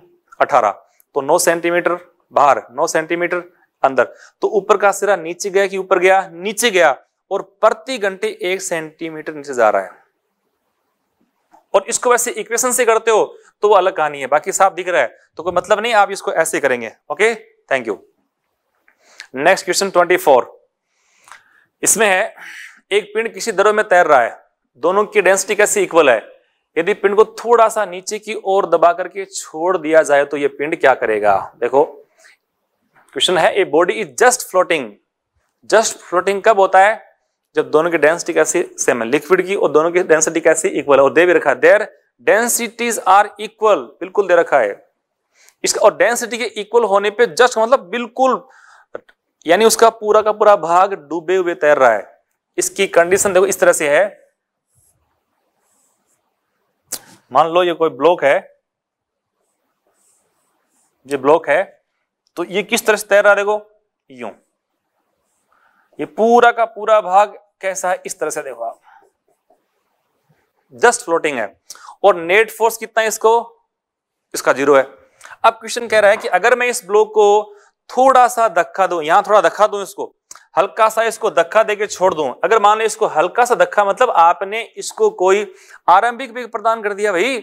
अठारह तो नौ सेंटीमीटर बाहर नौ सेंटीमीटर अंदर तो ऊपर का सिरा नीचे गया कि ऊपर गया नीचे गया और प्रति घंटे एक सेंटीमीटर नीचे जा रहा है और इसको वैसे इक्वेशन से करते हो तो वो अलग कहानी है बाकी साफ दिख रहा है तो कोई मतलब नहीं आप इसको ऐसे करेंगे okay thank you next question twenty four इसमें है एक पिंड किसी दरों में तैर रहा है दोनों की डेंसिटी कैसे इक्वल है यदि पिंड को थोड़ा सा नीचे की ओर दबा करके छोड़ दिया जाए तो यह पिंड क्या करेगा देखो क्वेश्चन है a body is just floating just floating कब होता है जब दोनों की डेंसिटी कैसी सेम है लिक्विड की और दोनों की डेंसिटी कैसी इक्वल है और दे भी रखा है देर डेंसिटीज आर इक्वल बिल्कुल दे रखा है इसका और डेंसिटी के इक्वल होने पे जस्ट मतलब बिल्कुल यानी उसका पूरा का पूरा भाग डूबे हुए तैर रहा है इसकी कंडीशन देखो इस तरह से है मान लो ये कोई ब्लॉक है ये ब्लॉक है तो ये किस तरह से तैर रहा देखो यूं ये पूरा का पूरा भाग कैसा है इस तरह से देखो आप जस्ट फ्लोटिंग है और नेट फोर्स कितना है इसको इसका जीरो है अब क्वेश्चन कह रहा है कि अगर मैं इस ब्लॉक को थोड़ा सा धक्का दू यहां थोड़ा धक्का दू इसको हल्का सा इसको धक्का देके छोड़ दू अगर मान लो इसको हल्का सा धक्का मतलब आपने इसको कोई आरंभिक वेग प्रदान कर दिया भाई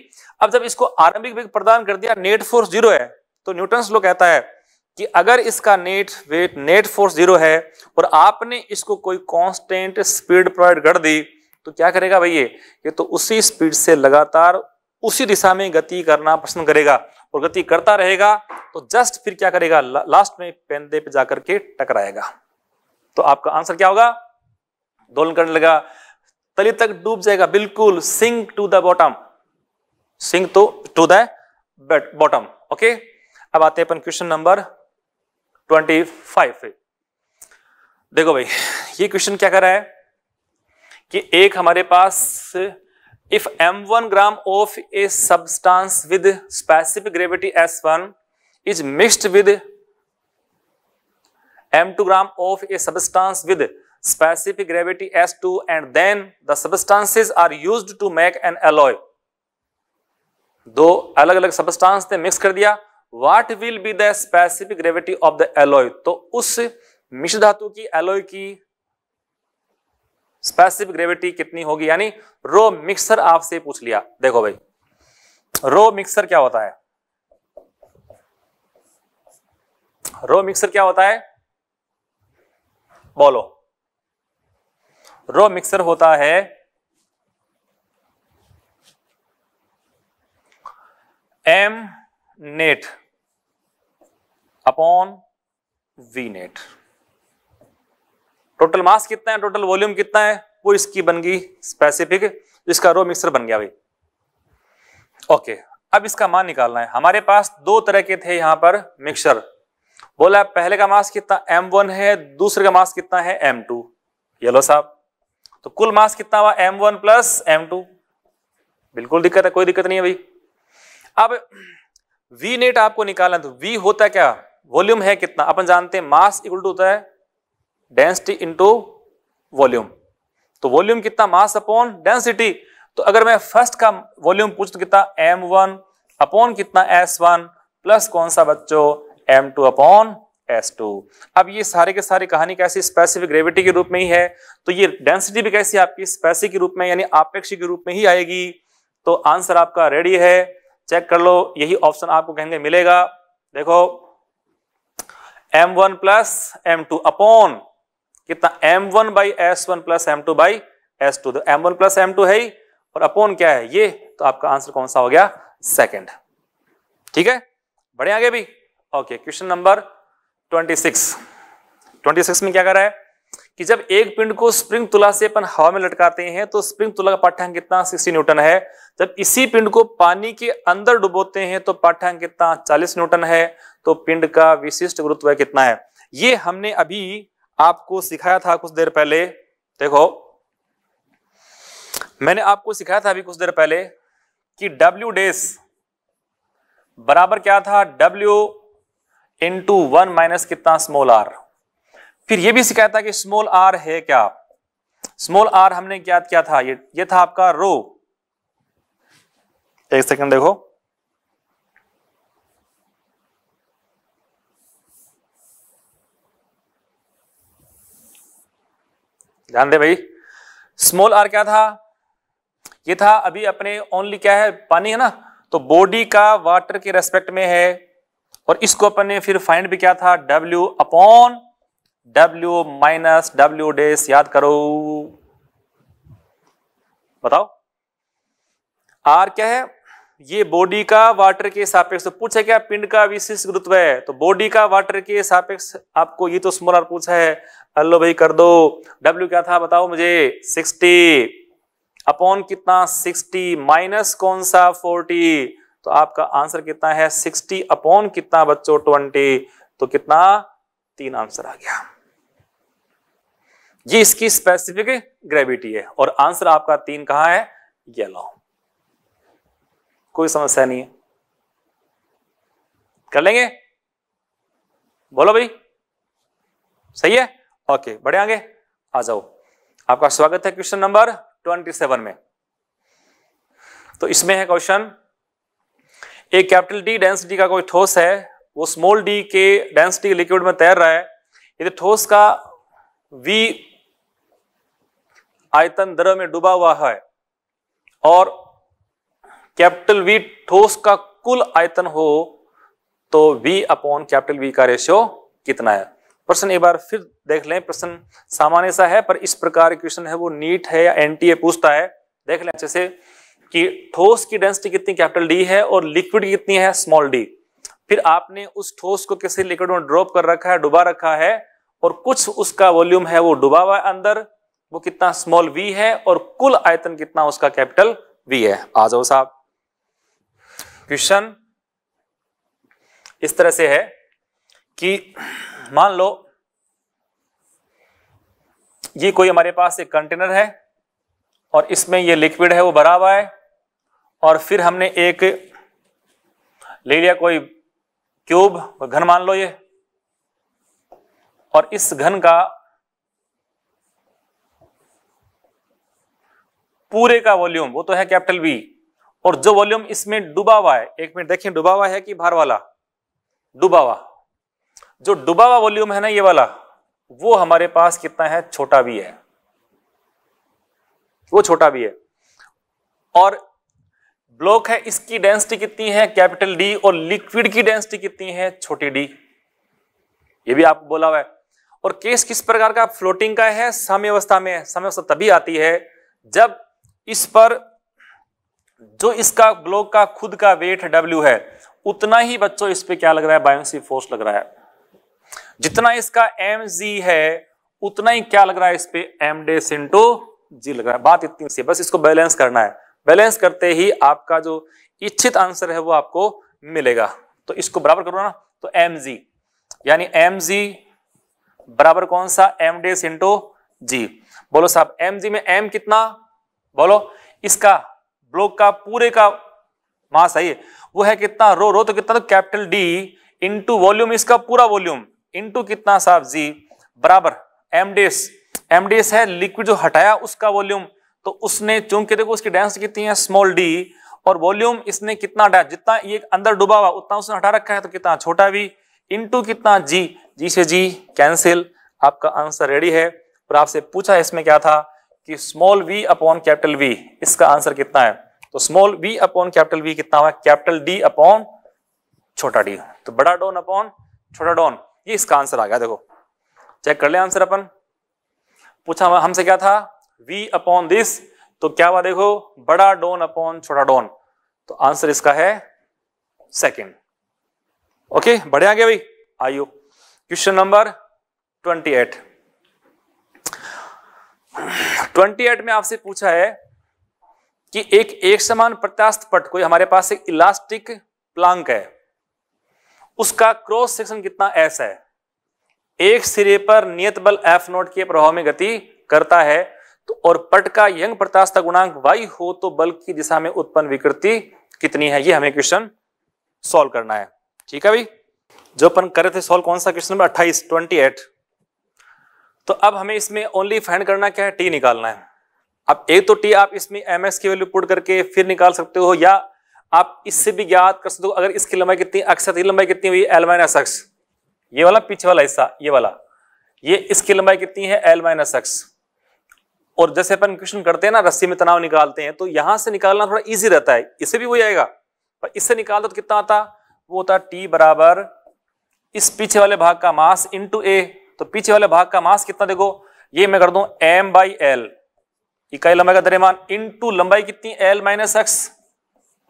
अब जब इसको आरंभिक वेग प्रदान कर दिया नेट फोर्स जीरो है तो न्यूटन लो कहता है कि अगर इसका net weight net force zero है और आपने इसको कोई कांस्टेंट स्पीड प्रोवाइड कर दी तो क्या करेगा भाई ये ये तो उसी स्पीड से लगातार उसी दिशा में गति करना पसंद करेगा और गति करता रहेगा तो जस्ट फिर क्या करेगा ला, लास्ट में पेंदे पे जाकर के टकराएगा तो आपका आंसर क्या होगा दोलन करने लगा तली तक डूब जाएगा बिल्कुल sink to the bottom sink तो टू द बॉटम ओके अब आते हैं अपन क्वेश्चन नंबर ट्वेंटी फाइव देखो भाई ये क्वेश्चन क्या कर रहा है कि एक हमारे पास if m one gram of a substance with specific gravity s one is mixed with m two gram of a substance with specific gravity S2 and then the substances are used to make an alloy दो अलग अलग substance ने mix कर दिया what will be the specific gravity of the alloy तो उस मिश्र धातु की एलोय की स्पेसिफिक ग्रेविटी कितनी होगी यानी रो मिक्सर आपसे पूछ लिया देखो भाई रो मिक्सर क्या होता है रो मिक्सर क्या होता है बोलो रो मिक्सर होता है m net upon v net total mass कितना है टोटल वॉल्यूम कितना है वो इसकी बन गई स्पेसिफिक इसका रो मिक्सर बन गया भाई ओके अब इसका मान निकालना है हमारे पास दो तरह के थे यहां पर मिक्सर बोला पहले का मास कितना एम वन है दूसरे का मास कितना है एम टू येलो साहब तो कुल मास कितना हुआ m one plus m two बिल्कुल दिक्कत है कोई दिक्कत नहीं है भाई अब वी नेट आपको निकालना तो वी होता क्या वॉल्यूम है कितना अपन जानते हैं मास इक्वल टू होता है डेंसिटी इनटू वॉल्यूम तो वॉल्यूम कितना मास अपॉन डेंसिटी तो अगर मैं फर्स्ट का वॉल्यूम पूछ तो कितना एम वन अपॉन कितना एस वन प्लस कौन सा बच्चों m two upon s two अब ये सारे के सारे कहानी कैसी स्पेसिफिक ग्रेविटी के रूप में ही है तो ये डेंसिटी भी कैसी आपकी स्पेसिफिक के रूप में यानी आपेक्षिक के रूप में ही आएगी तो आंसर आपका रेडी है चेक कर लो यही ऑप्शन आपको कहेंगे मिलेगा देखो M one plus m two upon कितना m one by s one plus m two by s two m one plus m two है ही और अपॉन क्या है ये तो आपका आंसर कौन सा हो गया सेकंड ठीक है बढ़े आगे भी okay question number twenty six twenty six में क्या कर रहा है कि जब एक पिंड को स्प्रिंग तुला से अपन हवा में लटकाते हैं तो स्प्रिंग तुला का पाठ्यांक कितना सिक्सटी न्यूटन है जब इसी पिंड को पानी के अंदर डुबोते हैं तो पाठ्यांक कितना चालीस न्यूटन है तो पिंड का विशिष्ट गुरुत्व कितना है ये हमने अभी आपको सिखाया था कुछ देर पहले देखो मैंने आपको सिखाया था अभी कुछ देर पहले कि W डेस बराबर क्या था W इंटू वन माइनस कितना स्मॉल r फिर ये भी सिखाया था कि स्मॉल r है क्या स्मॉल r हमने क्या किया था ये ये था आपका रो एक सेकंड देखो ध्यान दे भाई स्मॉल आर क्या था ये था अभी अपने ओनली क्या है पानी है ना तो बॉडी का वाटर के रेस्पेक्ट में है और इसको अपन ने फिर फाइंड भी क्या था W upon W minus W डेस याद करो बताओ आर क्या है ये बॉडी का वाटर के सापेक्ष तो पूछा क्या पिंड का विशिष्ट गुरुत्व है तो बॉडी का वाटर के सापेक्ष आपको ये तो स्मॉल आर पूछा है हल्लो भाई कर दो डब्ल्यू क्या था बताओ मुझे सिक्सटी अपॉन कितना सिक्सटी माइनस कौन सा फोर्टी तो आपका आंसर कितना है सिक्सटी अपॉन कितना बच्चों ट्वेंटी तो कितना तीन आंसर आ गया ये इसकी स्पेसिफिक ग्रेविटी है और आंसर आपका तीन कहा है येलो कोई समस्या नहीं है कर लेंगे बोलो भाई सही है ओके बढ़े आगे आ जाओ आपका स्वागत है क्वेश्चन नंबर ट्वेंटी सेवन में तो इसमें है क्वेश्चन एक कैपिटल डी डेंसिटी का कोई ठोस है वो स्मॉल डी के डेंसिटी लिक्विड में तैर रहा है यदि ठोस का वी आयतन द्रव में डूबा हुआ है और कैपिटल वी ठोस का कुल आयतन हो तो वी अपॉन कैपिटल वी का रेशियो कितना है प्रश्न एक बार फिर देख लें प्रश्न सामान्य सा है पर इस प्रकार क्वेश्चन है वो नीट है या एनटीए पूछता है देख लें अच्छे से कि ठोस की डेंसिटी कितनी कैपिटल डी है और लिक्विड कितनी है स्मॉल डी फिर आपने उस ठोस को किसी लिक्विड में ड्रॉप कर रखा है डुबा रखा है और कुछ उसका वॉल्यूम है वो डुबा हुआ अंदर वो कितना स्मॉल वी है और कुल आयतन कितना उसका कैपिटल वी है आ जाओ साहब क्वेश्चन इस तरह से है कि मान लो ये कोई हमारे पास एक कंटेनर है और इसमें ये लिक्विड है वो भरा हुआ है और फिर हमने एक ले लिया कोई क्यूब घन मान लो ये और इस घन का पूरे का वॉल्यूम वो तो है कैपिटल बी और जो वॉल्यूम इसमें डूबा हुआ है एक मिनट देखिए डूबा हुआ है कि भार वाला डूबा हुआ जो डूबा हुआ वॉल्यूम है ना ये वाला वो हमारे पास कितना है छोटा भी है वो छोटा भी है और ब्लॉक है इसकी डेंसिटी कितनी है कैपिटल डी और लिक्विड की डेंसिटी कितनी है छोटी डी ये भी आपको बोला हुआ है और केस किस प्रकार का फ्लोटिंग का है साम्यवस्था अवस्था में साम्यवस्था अवस्था तभी आती है जब इस पर जो इसका ग्लोब का खुद का वेट W है उतना ही बच्चों इस पे क्या लग रहा है बायोसी फोर्स लग रहा है जितना इसका एम जी है उतना ही क्या लग रहा है इस पे एम डे सिंटो जी लग रहा है बात इतनी सी बस इसको बैलेंस करना है बैलेंस करते ही आपका जो इच्छित आंसर है वो आपको मिलेगा तो इसको बराबर करो ना तो एम जी यानी एम जी बराबर कौन सा एम डे सिंटो जी बोलो साहब एम जी में एम कितना बोलो इसका ब्लॉक का पूरे का मास है वो है कितना रो रो तो कितना तो कैपिटल डी इंटू वॉल्यूम इसका पूरा वॉल्यूम इंटू कितना साफ जी बराबर एमडेस एमडेस है लिक्विड जो हटाया उसका वॉल्यूम तो उसने चूंकि देखो उसकी डेंस कितनी है स्मॉल डी और वॉल्यूम इसने कितना हटाया जितना ये अंदर डूबा हुआ उतना उसने हटा रखा है तो कितना छोटा भी इंटू कितना जी जी से जी कैंसिल आपका आंसर रेडी है और आपसे पूछा इसमें क्या था कि small v upon capital v इसका आंसर कितना है तो small v upon capital v कितना हुआ कैपिटल d अपॉन छोटा d तो बड़ा डॉन अपॉन छोटा डॉन ये इसका आंसर आ गया देखो चेक कर ले आंसर अपन पूछा हमसे क्या था v अपॉन दिस तो क्या हुआ देखो बड़ा डोन अपॉन छोटा डॉन तो आंसर इसका है सेकंड ओके बढ़े आगे भाई आइयो question number twenty eight twenty eight में आपसे पूछा है कि एक एक समान प्रत्यास्थ पट कोई हमारे पास एक इलास्टिक प्लांक है उसका क्रॉस सेक्शन कितना एस है एक सिरे पर नियत बल एफ नोट के प्रभाव में गति करता है तो और पट का यंग प्रत्यास्थ गुणांक वाई हो तो बल की दिशा में उत्पन्न विकृति कितनी है ये हमें क्वेश्चन सॉल्व करना है ठीक है भाई जो अपन करे थे सॉल्व कौन सा क्वेश्चन नंबर अट्ठाईस ट्वेंटी एट तो अब हमें इसमें ओनली फाइंड करना क्या है टी निकालना है अब ए तो टी आप इसमें एम की वैल्यू पुट करके फिर निकाल सकते हो या आप इससे भी ज्ञात कर सकते हो अगर इसकी लंबाई कितनी अक्सर की लंबाई कितनी हुई एल माइनस एक्स ये वाला पीछे वाला हिस्सा ये वाला ये इसकी लंबाई कितनी है एल माइनस एक्स और जैसे अपन क्वेश्चन करते हैं ना रस्सी में तनाव निकालते हैं तो यहां से निकालना थोड़ा ईजी रहता है इससे भी हो जाएगा पर इससे निकाल दो तो कितना आता वो होता टी बराबर इस पीछे वाले भाग का मास इंटू ए तो पीछे वाले भाग का मास कितना देखो ये मैं कर दू एम बाई एल इकाई लंबाई का दरमान इन टू लंबाई कितनी एल माइनस एक्स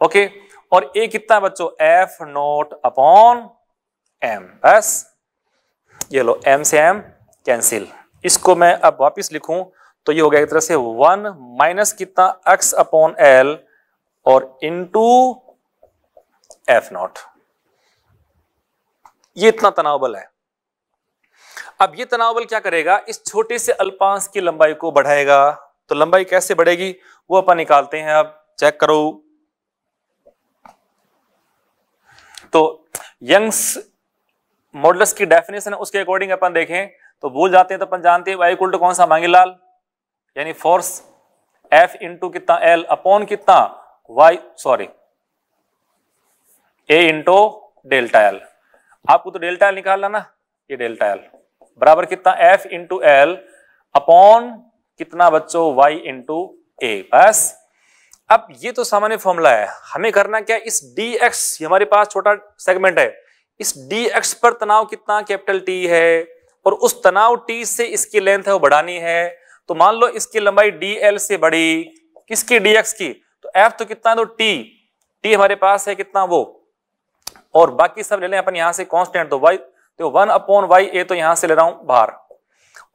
ओके और ए कितना है बच्चों एफ नोट अपॉन एम बस ये लो एम से एम कैंसिल इसको मैं अब वापस लिखूं तो ये हो गया एक तरह से वन माइनस कितना एक्स अपॉन एल और इन टू एफ नॉट ये इतना तनावबल है अब ये तनावल क्या करेगा इस छोटे से अल्पांश की लंबाई को बढ़ाएगा तो लंबाई कैसे बढ़ेगी वो अपन निकालते हैं अब चेक करो तो यंग्स मॉडल्स की डेफिनेशन उसके अकॉर्डिंग अपन देखें तो भूल जाते हैं तो अपन जानते हैं वाई कुल्ट कौन सा मांगे लाल यानी फोर्स एफ इंटू कितना एल अपॉन कितना y sorry a into delta l आपको तो डेल्टा एल निकालना ना ये डेल्टा एल बराबर कितना F इंटू एल अपॉन कितना बच्चों वाई इंटू ए बस अब ये तो सामान्य फॉर्मूला है हमें करना क्या इस dx हमारे पास छोटा सेगमेंट है इस dx पर तनाव कितना कैपिटल T है और उस तनाव T से इसकी लेंथ है वो बढ़ानी है तो मान लो इसकी लंबाई dl से बड़ी किसकी dx की तो F तो कितना है तो T T हमारे पास है कितना वो और बाकी सब ले लें अपन यहां से कॉन्स्टेंट तो वाई तो वन अपॉन वाई ए तो यहां से ले रहा हूं बाहर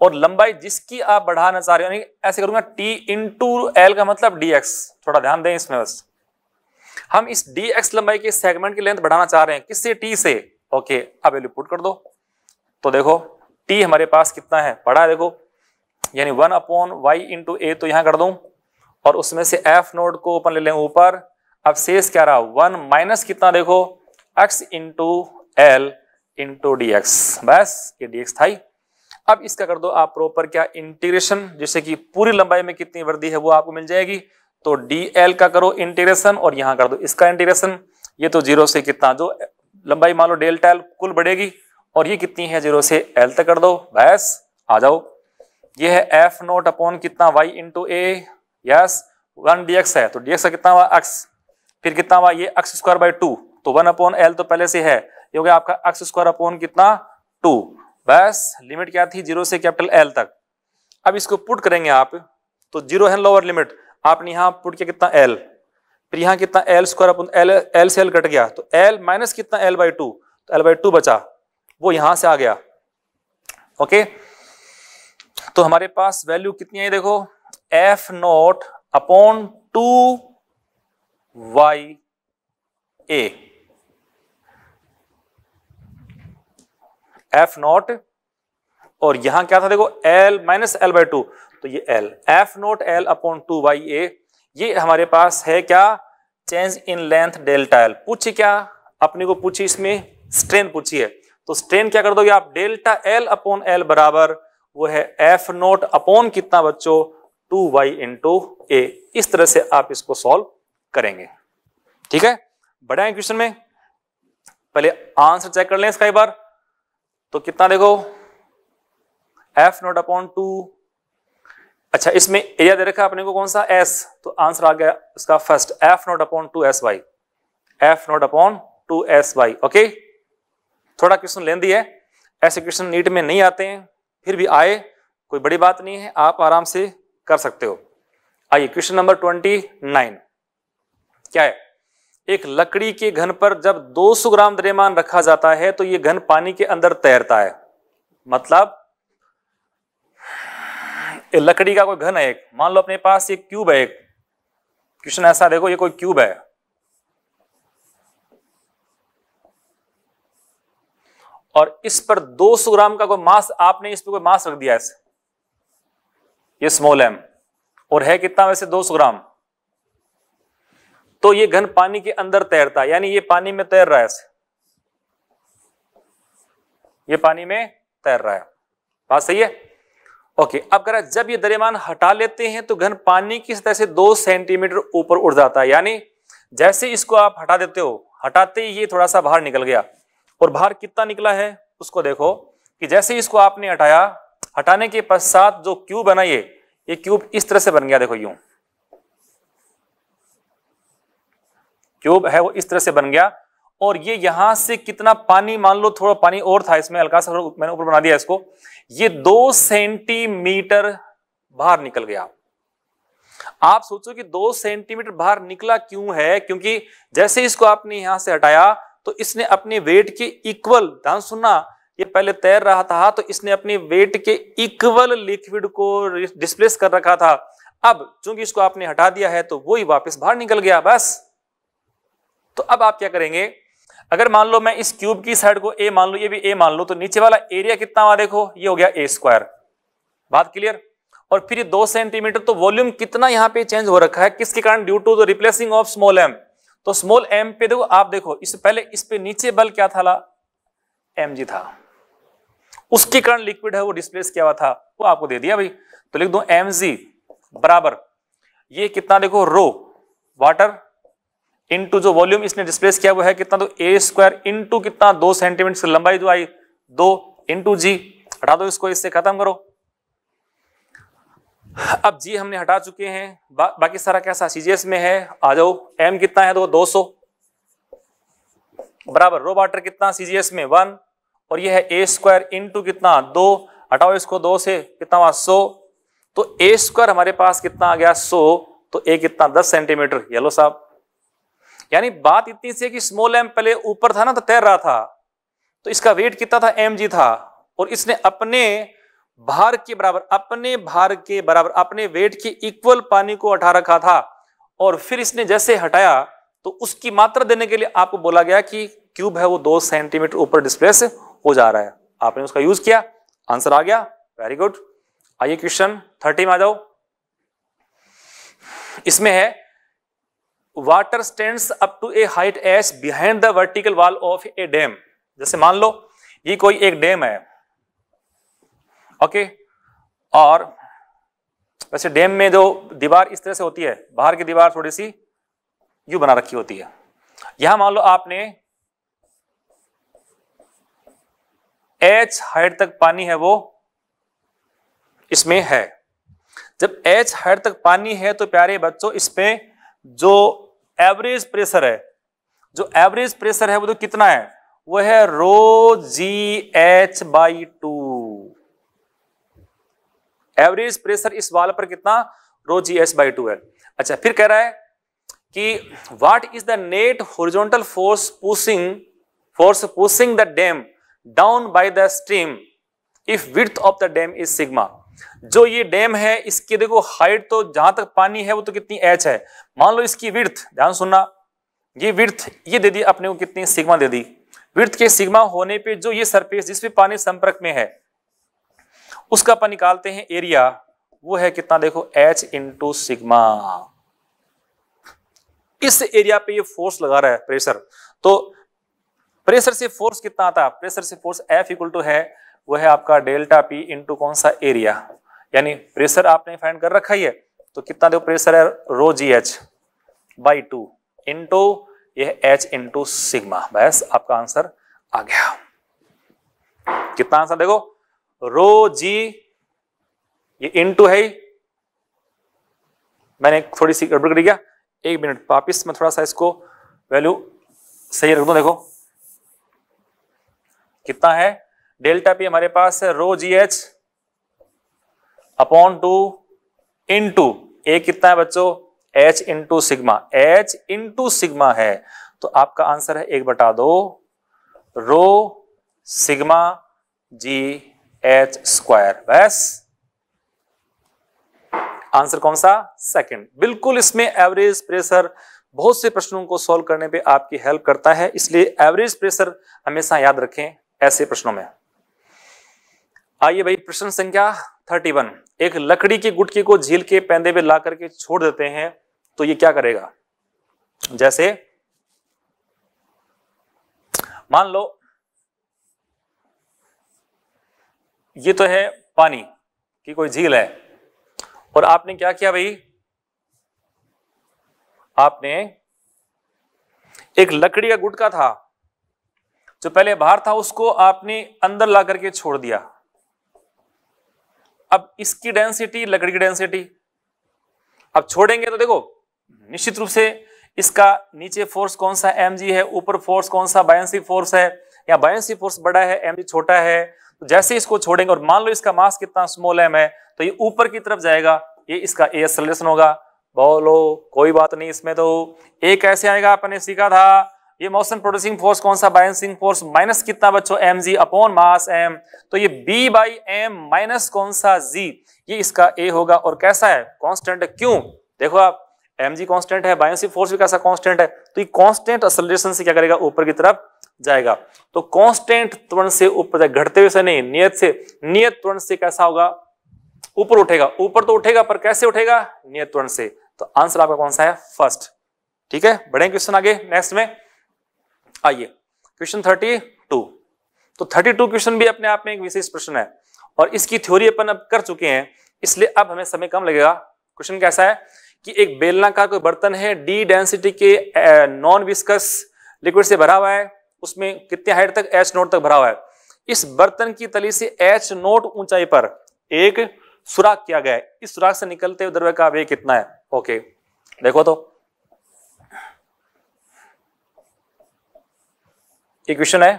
और लंबाई जिसकी आप बढ़ाना चाह रहे हो ऐसे करूंगा टी इन टू एल का मतलब डी एक्स थोड़ा ध्यान दें इसमें बस हम इस डी एक्स लंबाई के सेगमेंट की लेंथ बढ़ाना चाह रहे हैं किससे टी से ओके अब वैल्यू पुट कर दो तो देखो टी हमारे पास कितना है बड़ा है देखो यानी one upon y into a तो यहां कर दू और उसमें से एफ नोड को ओपन ले लें ऊपर अब शेष क्या रहा वन माइनस कितना देखो x into l into d x बस ये डीएक्स था ही अब इसका कर दो आप प्रॉपर क्या इंटीग्रेशन जिससे कि पूरी लंबाई में कितनी वृद्धि है वो आपको मिल जाएगी तो डी एल का करो इंटीग्रेशन और यहां कर दो इसका इंटीग्रेशन ये तो जीरो से कितना जो लंबाई मान लो डेल्टा एल कुल बढ़ेगी और ये कितनी है जीरो से एल तक कर दो बस आ जाओ ये है एफ नोट अपॉन कितना y into a yes one d x है तो डी एक्स का कितना हुआ एक्स फिर कितना हुआ ये एक्स स्क्वायर बाई टू तो वन अपॉन एल तो पहले से है ये हो गया आपका एक्स स्क्वायर अपॉन कितना टू बस लिमिट क्या थी जीरो से कैपिटल एल तक अब इसको पुट करेंगे आप तो जीरो है लोअर लिमिट आपने यहां पुट किया कितना एल फिर यहां कितना एल स्क्वायर अपन एल एल से एल कट गया तो एल माइनस कितना एल बाई टू तो एल बाई टू बचा वो यहां से आ गया ओके तो हमारे पास वैल्यू कितनी है देखो f naught upon two y a f naught और यहां क्या था देखो l minus l by two तो ये l f naught l upon two by a ये हमारे पास है क्या change in length delta l पूछिए क्या अपने को पूछिए इसमें स्ट्रेन है तो स्ट्रेन क्या कर दोगे आप डेल्टा एल अपॉन एल बराबर वो है एफ नोट अपॉन कितना बच्चों टू वाई इंटू ए इस तरह से आप इसको सॉल्व करेंगे ठीक है बढ़ाए क्वेश्चन में पहले आंसर चेक कर लें इसका एक बार तो कितना देखो एफ नोट अपॉन टू अच्छा इसमें एरिया दे रखा अपने को कौन सा एस तो आंसर आ गया इसका first f naught upon two s y f naught upon two s y okay थोड़ा क्वेश्चन लेंदी है ऐसे क्वेश्चन नीट में नहीं आते हैं फिर भी आए कोई बड़ी बात नहीं है आप आराम से कर सकते हो आइए क्वेश्चन नंबर ट्वेंटी नाइन क्या है एक लकड़ी के घन पर जब 200 ग्राम द्रव्यमान रखा जाता है तो यह घन पानी के अंदर तैरता है मतलब लकड़ी का कोई घन है एक मान लो अपने पास एक क्यूब है एक क्वेश्चन ऐसा देखो ये कोई क्यूब है और इस पर 200 ग्राम का कोई मास आपने इस पर कोई मास रख दिया ऐसे ये स्मॉल एम और है कितना वैसे 200 ग्राम तो ये घन पानी के अंदर तैरता है यानी ये पानी में तैर रहा है ये पानी में तैर रहा है बात सही है ओके अब कह रहा जब ये द्रव्यमान हटा लेते हैं तो घन पानी की सतह से दो सेंटीमीटर ऊपर उड़ जाता है यानी जैसे इसको आप हटा देते हो हटाते ही ये थोड़ा सा बाहर निकल गया और बाहर कितना निकला है उसको देखो कि जैसे इसको आपने हटाया हटाने के पश्चात जो क्यूब बनाइए ये ये क्यूब इस तरह से बन गया देखो यूं क्यूब है वो इस तरह से बन गया और ये यहां से कितना पानी मान लो थोड़ा पानी और था इसमें हल्का सा मैंने ऊपर बना दिया इसको ये दो सेंटीमीटर बाहर निकल गया आप सोचो कि दो सेंटीमीटर बाहर निकला क्यों है क्योंकि जैसे इसको आपने यहां से हटाया तो इसने अपने वेट के इक्वल ध्यान सुनना ये पहले तैर रहा था तो इसने अपने वेट के इक्वल लिक्विड को डिस्प्लेस कर रखा था अब चूंकि इसको आपने हटा दिया है तो वो ही वापिस बाहर निकल गया बस तो अब आप क्या करेंगे अगर मान लो मैं इस क्यूब की साइड को ए मान लो ये भी ए मान लो तो नीचे वाला एरिया कितना हुआ देखो ये हो गया ए स्क्वायर बात क्लियर और फिर ये दो सेंटीमीटर तो वॉल्यूम कितना यहां पे चेंज हो रखा है किसके कारण due to the replacing of small m तो स्मॉल एम पे देखो आप देखो इससे पहले इस पे नीचे बल क्या था ला एम जी था उसके कारण लिक्विड है वो डिस्प्लेस किया हुआ था वो आपको दे दिया भाई तो लिख दो एम जी बराबर ये कितना देखो रो वाटर इनटू जो वॉल्यूम इसने डिस्प्लेस किया वो है कितना तो ए स्क्वायर इंटू कितना दो सेंटीमीटर की लंबाई जो आई दो इंटू जी हटा दो इसको इससे खत्म करो अब जी हमने हटा चुके हैं बा, बाकी सारा कैसा सीजीएस में है आ जाओ एम कितना है तो दो सौ बराबर रो वाटर कितना सीजीएस में वन और यह है ए स्क्वायर इंटू कितना दो हटाओ इसको दो से कितना हुआ सो तो ए स्क्वायर हमारे पास कितना आ गया सो तो ए कितना दस सेंटीमीटर येलो साहब यानी बात इतनी सी कि स्मॉल एम पहले ऊपर था ना तो तैर रहा था तो इसका वेट कितना था एम जी था और इसने अपने भार के बराबर अपने भार के बराबर अपने वेट के इक्वल पानी को हटा रखा था और फिर इसने जैसे हटाया तो उसकी मात्रा देने के लिए आपको बोला गया कि क्यूब है वो दो सेंटीमीटर ऊपर डिस्प्लेस हो जा रहा है आपने उसका यूज किया आंसर आ गया वेरी गुड आइए क्वेश्चन थर्टी में आ जाओ इसमें है water stand up to a height s behind the vertical wall of a dam जैसे मान लो ये कोई एक डैम है ओके और वैसे डैम में जो दीवार इस तरह से होती है बाहर की दीवार थोड़ी सी यू बना रखी होती है यहां मान लो आपने एच हाइट तक पानी है वो इसमें है जब एच हाइट तक पानी है तो प्यारे बच्चों इसमें जो एवरेज प्रेशर है जो एवरेज प्रेशर है वो तो कितना है वो है rho ji H by two average pressure इस वाल पर कितना rho ji H by two है अच्छा फिर कह रहा है कि what is the net horizontal force pushing force pushing the dam down by the stream if width of the dam is sigma जो ये डैम है इसके देखो हाइट तो जहां तक पानी है वो तो कितनी एच है मान लो इसकी विर्थ ध्यान सुनना ये विर्थ ये दे दी अपने को कितनी सिग्मा दे दी विर्थ के सिग्मा होने पे जो ये सरफेस जिसपे पानी संपर्क में है उसका अपन निकालते हैं एरिया वो है कितना देखो एच इंटू सिग्मा इस एरिया पे ये फोर्स लगा रहा है प्रेशर तो प्रेशर से फोर्स कितना आता है प्रेशर से फोर्स एफ इक्वल टू है वो है आपका डेल्टा पी इंटू कौन सा एरिया यानी प्रेशर आपने फाइंड कर रखा ही है तो कितना देखो प्रेशर है rho ji H by two into यह एच इंटू सिग्मा बस आपका आंसर आ गया कितना आंसर देखो रो जी ये इंटू है ही मैंने थोड़ी सी गड़बड़ कर दिया एक मिनट वापिस मैं थोड़ा सा इसको वैल्यू सही रख दो देखो कितना है डेल्टा पी हमारे पास है rho ji H upon two into A कितना है बच्चों H into sigma H into sigma है तो आपका आंसर है एक बटा दो rho sigma G H square बस आंसर कौन सा सेकंड बिल्कुल इसमें एवरेज प्रेशर बहुत से प्रश्नों को सॉल्व करने पे आपकी हेल्प करता है इसलिए एवरेज प्रेशर हमेशा याद रखें ऐसे प्रश्नों में आइए भाई प्रश्न संख्या थर्टी वन एक लकड़ी की गुटकी को झील के पैंदे पे ला करके छोड़ देते हैं तो ये क्या करेगा जैसे मान लो ये तो है पानी की कोई झील है और आपने क्या किया भाई आपने एक लकड़ी का गुटका था जो पहले बाहर था उसको आपने अंदर ला करके छोड़ दिया अब इसकी डेंसिटी लकड़ी की डेंसिटी अब छोड़ेंगे तो देखो निश्चित रूप से इसका नीचे फोर्स कौन सा एम है ऊपर फोर्स कौन सा बायसी फोर्स है या बायसी फोर्स बड़ा है एम छोटा है तो जैसे इसको छोड़ेंगे और मान लो इसका मास कितना स्मॉल एम है तो ये ऊपर की तरफ जाएगा ये इसका एसलेशन होगा बोलो कोई बात नहीं इसमें तो एक ऐसे आएगा आपने सीखा था ये मोशन प्रोड्यूसिंग फोर्स कौन सा बायसिंग फोर्स माइनस कितना बच्चों M G upon mass M तो ये बी बाई एम माइनस कौन सा जी ये इसका ए होगा और कैसा है कॉन्स्टेंट क्यों देखो आप एम जी कॉन्स्टेंट है बायोसिंग फोर्स भी कैसा कॉन्स्टेंट है तो ये कॉन्स्टेंट असलेशन से क्या करेगा ऊपर की तरफ जाएगा तो कॉन्स्टेंट त्वरण से ऊपर जाए घटते हुए से नहीं नियत से नियत त्वरण से कैसा होगा ऊपर उठेगा ऊपर तो उठेगा पर कैसे उठेगा नियत त्वरण से तो आंसर आपका कौन सा है फर्स्ट ठीक है बढ़े क्वेश्चन आगे नेक्स्ट में आइए क्वेश्चन थर्टी टू तो थर्टी टू क्वेश्चन भी अपने आप में एक विशेष प्रश्न है और इसकी थ्योरी अपन अब कर चुके हैं इसलिए अब हमें समय कम लगेगा क्वेश्चन कैसा है कि एक बेलनाकार कोई बर्तन है डी डेंसिटी के नॉन विस्कस लिक्विड से भरा हुआ है उसमें कितने हाइट तक एच नोट तक भरा हुआ है इस बर्तन की तली से एच नोट ऊंचाई पर एक सुराख किया गया है इस सुराख से निकलते हुए द्रव्य का वेग कितना है ओके देखो तो क्वेश्चन है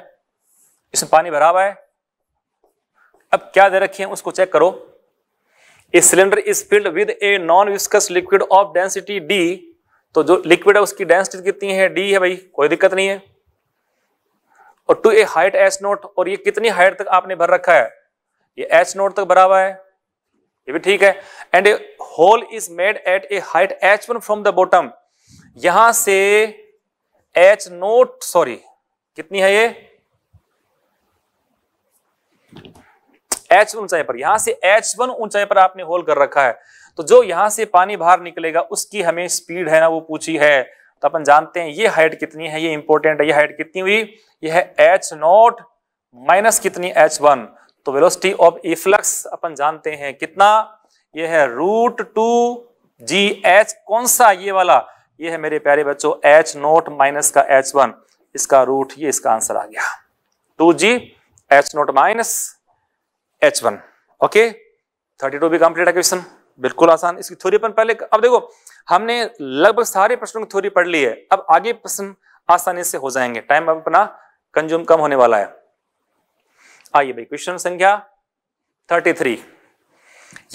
इसमें पानी भरा हुआ है अब क्या दे रखी है उसको चेक करो a cylinder is filled with a non viscous liquid of density D तो जो लिक्विड है उसकी डेंसिटी कितनी है डी है भाई कोई दिक्कत नहीं है और to a height H naught और ये कितनी हाइट तक आपने भर रखा है ये एच नोट तक भरा हुआ है ये भी ठीक है and a hole is made at a height H one from the bottom यहां से एच नोट सॉरी कितनी है ये एच ऊंचाई पर यहां से एच वन ऊंचाई पर आपने होल कर रखा है तो जो यहां से पानी बाहर निकलेगा उसकी हमें स्पीड है ना वो पूछी है तो अपन जानते हैं ये हाइट कितनी है ये इंपॉर्टेंट है ये हाइट कितनी हुई यह है एच नॉट माइनस कितनी एच वन तो वेलोसिटी ऑफ इफ्लक्स अपन जानते हैं कितना यह है रूट टू जी एच कौन सा ये वाला ये है मेरे प्यारे बच्चों एच नॉट माइनस का एच वन इसका रूट ये इसका आंसर आ गया टू जी H naught minus H one okay thirty two भी कंप्लीट है क्वेश्चन बिल्कुल आसान इसकी थ्योरी अपन पहले अब देखो हमने लगभग सारे प्रश्नों की थ्योरी पढ़ ली है अब आगे प्रश्न आसानी से हो जाएंगे टाइम अब अपना कंज्यूम कम होने वाला है आइए भाई क्वेश्चन संख्या थर्टी थ्री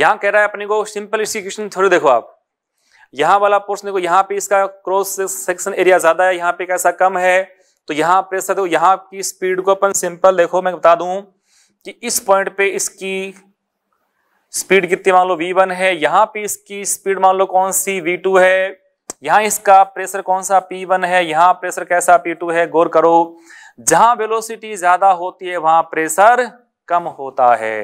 यहां कह रहा है अपने को सिंपल इसी क्वेश्चन थोड़ी देखो आप यहां वाला पोर्शन देखो यहां पे इसका क्रॉस सेक्शन एरिया ज्यादा है यहां पे कैसा कम है तो यहाँ प्रेस करते हो यहाँ की स्पीड को अपन सिंपल देखो मैं बता दू कि इस पॉइंट पे इसकी स्पीड कितनी मान लो वी वन है यहाँ पे इसकी स्पीड मान लो कौन सी वी टू है यहाँ इसका प्रेशर कौन सा पी वन है यहाँ प्रेशर कैसा पी टू है गौर करो जहां वेलोसिटी ज्यादा होती है वहां प्रेशर कम होता है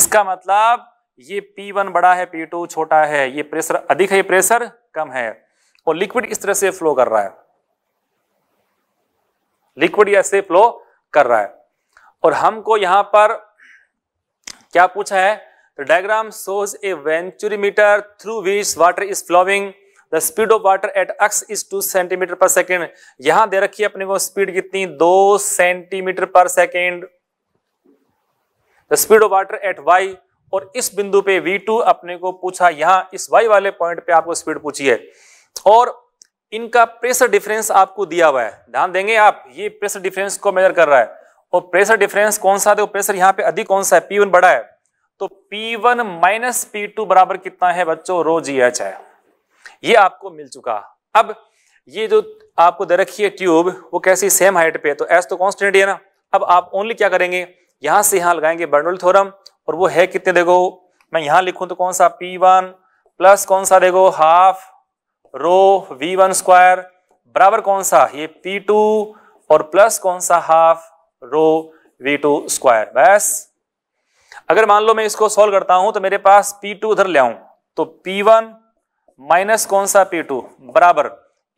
इसका मतलब ये पी वन बड़ा है पी टू छोटा है ये प्रेशर अधिक है ये प्रेशर कम है और लिक्विड इस तरह से फ्लो कर रहा है लिक्विड या से फ्लो कर रहा है और हमको यहां पर क्या पूछा है diagram shows a a venturimeter through which water is flowing. The speed of water at x is 2 centimetre पर सेकेंड यहां दे रखी है अपने को स्पीड कितनी दो सेंटीमीटर पर second the speed of water at Y और इस बिंदु पे v2 अपने को पूछा यहां इस y वाले पॉइंट पे आपको स्पीड पूछी है और इनका प्रेशर डिफरेंस आपको दिया हुआ है ध्यान देंगे आप ये प्रेशर डिफरेंस को मेजर कर रहा है और प्रेशर डिफरेंस कौन सा है तो प्रेशर यहाँ पे अधिक कौन सा है पी वन बड़ा है तो P one minus P two बराबर कितना है बच्चों रो जी एच है ये आपको मिल चुका अब ये जो आपको दे रखी है ट्यूब वो कैसी सेम हाइट पे है तो एस तो कॉन्स्टेंट है ना अब आप ओनली क्या करेंगे यहां से यहां लगाएंगे बर्नोल थ्योरम और वो है कितने देखो मैं यहां लिखूं तो कौन सा पी वन प्लस कौन सा देखो half rho V one square बराबर कौन सा ये पी टू और प्लस कौन सा half rho V two square बस अगर मान लो मैं इसको सॉल्व करता हूं तो मेरे पास पी टू उधर ले आऊं तो पी वन माइनस कौन सा पी टू बराबर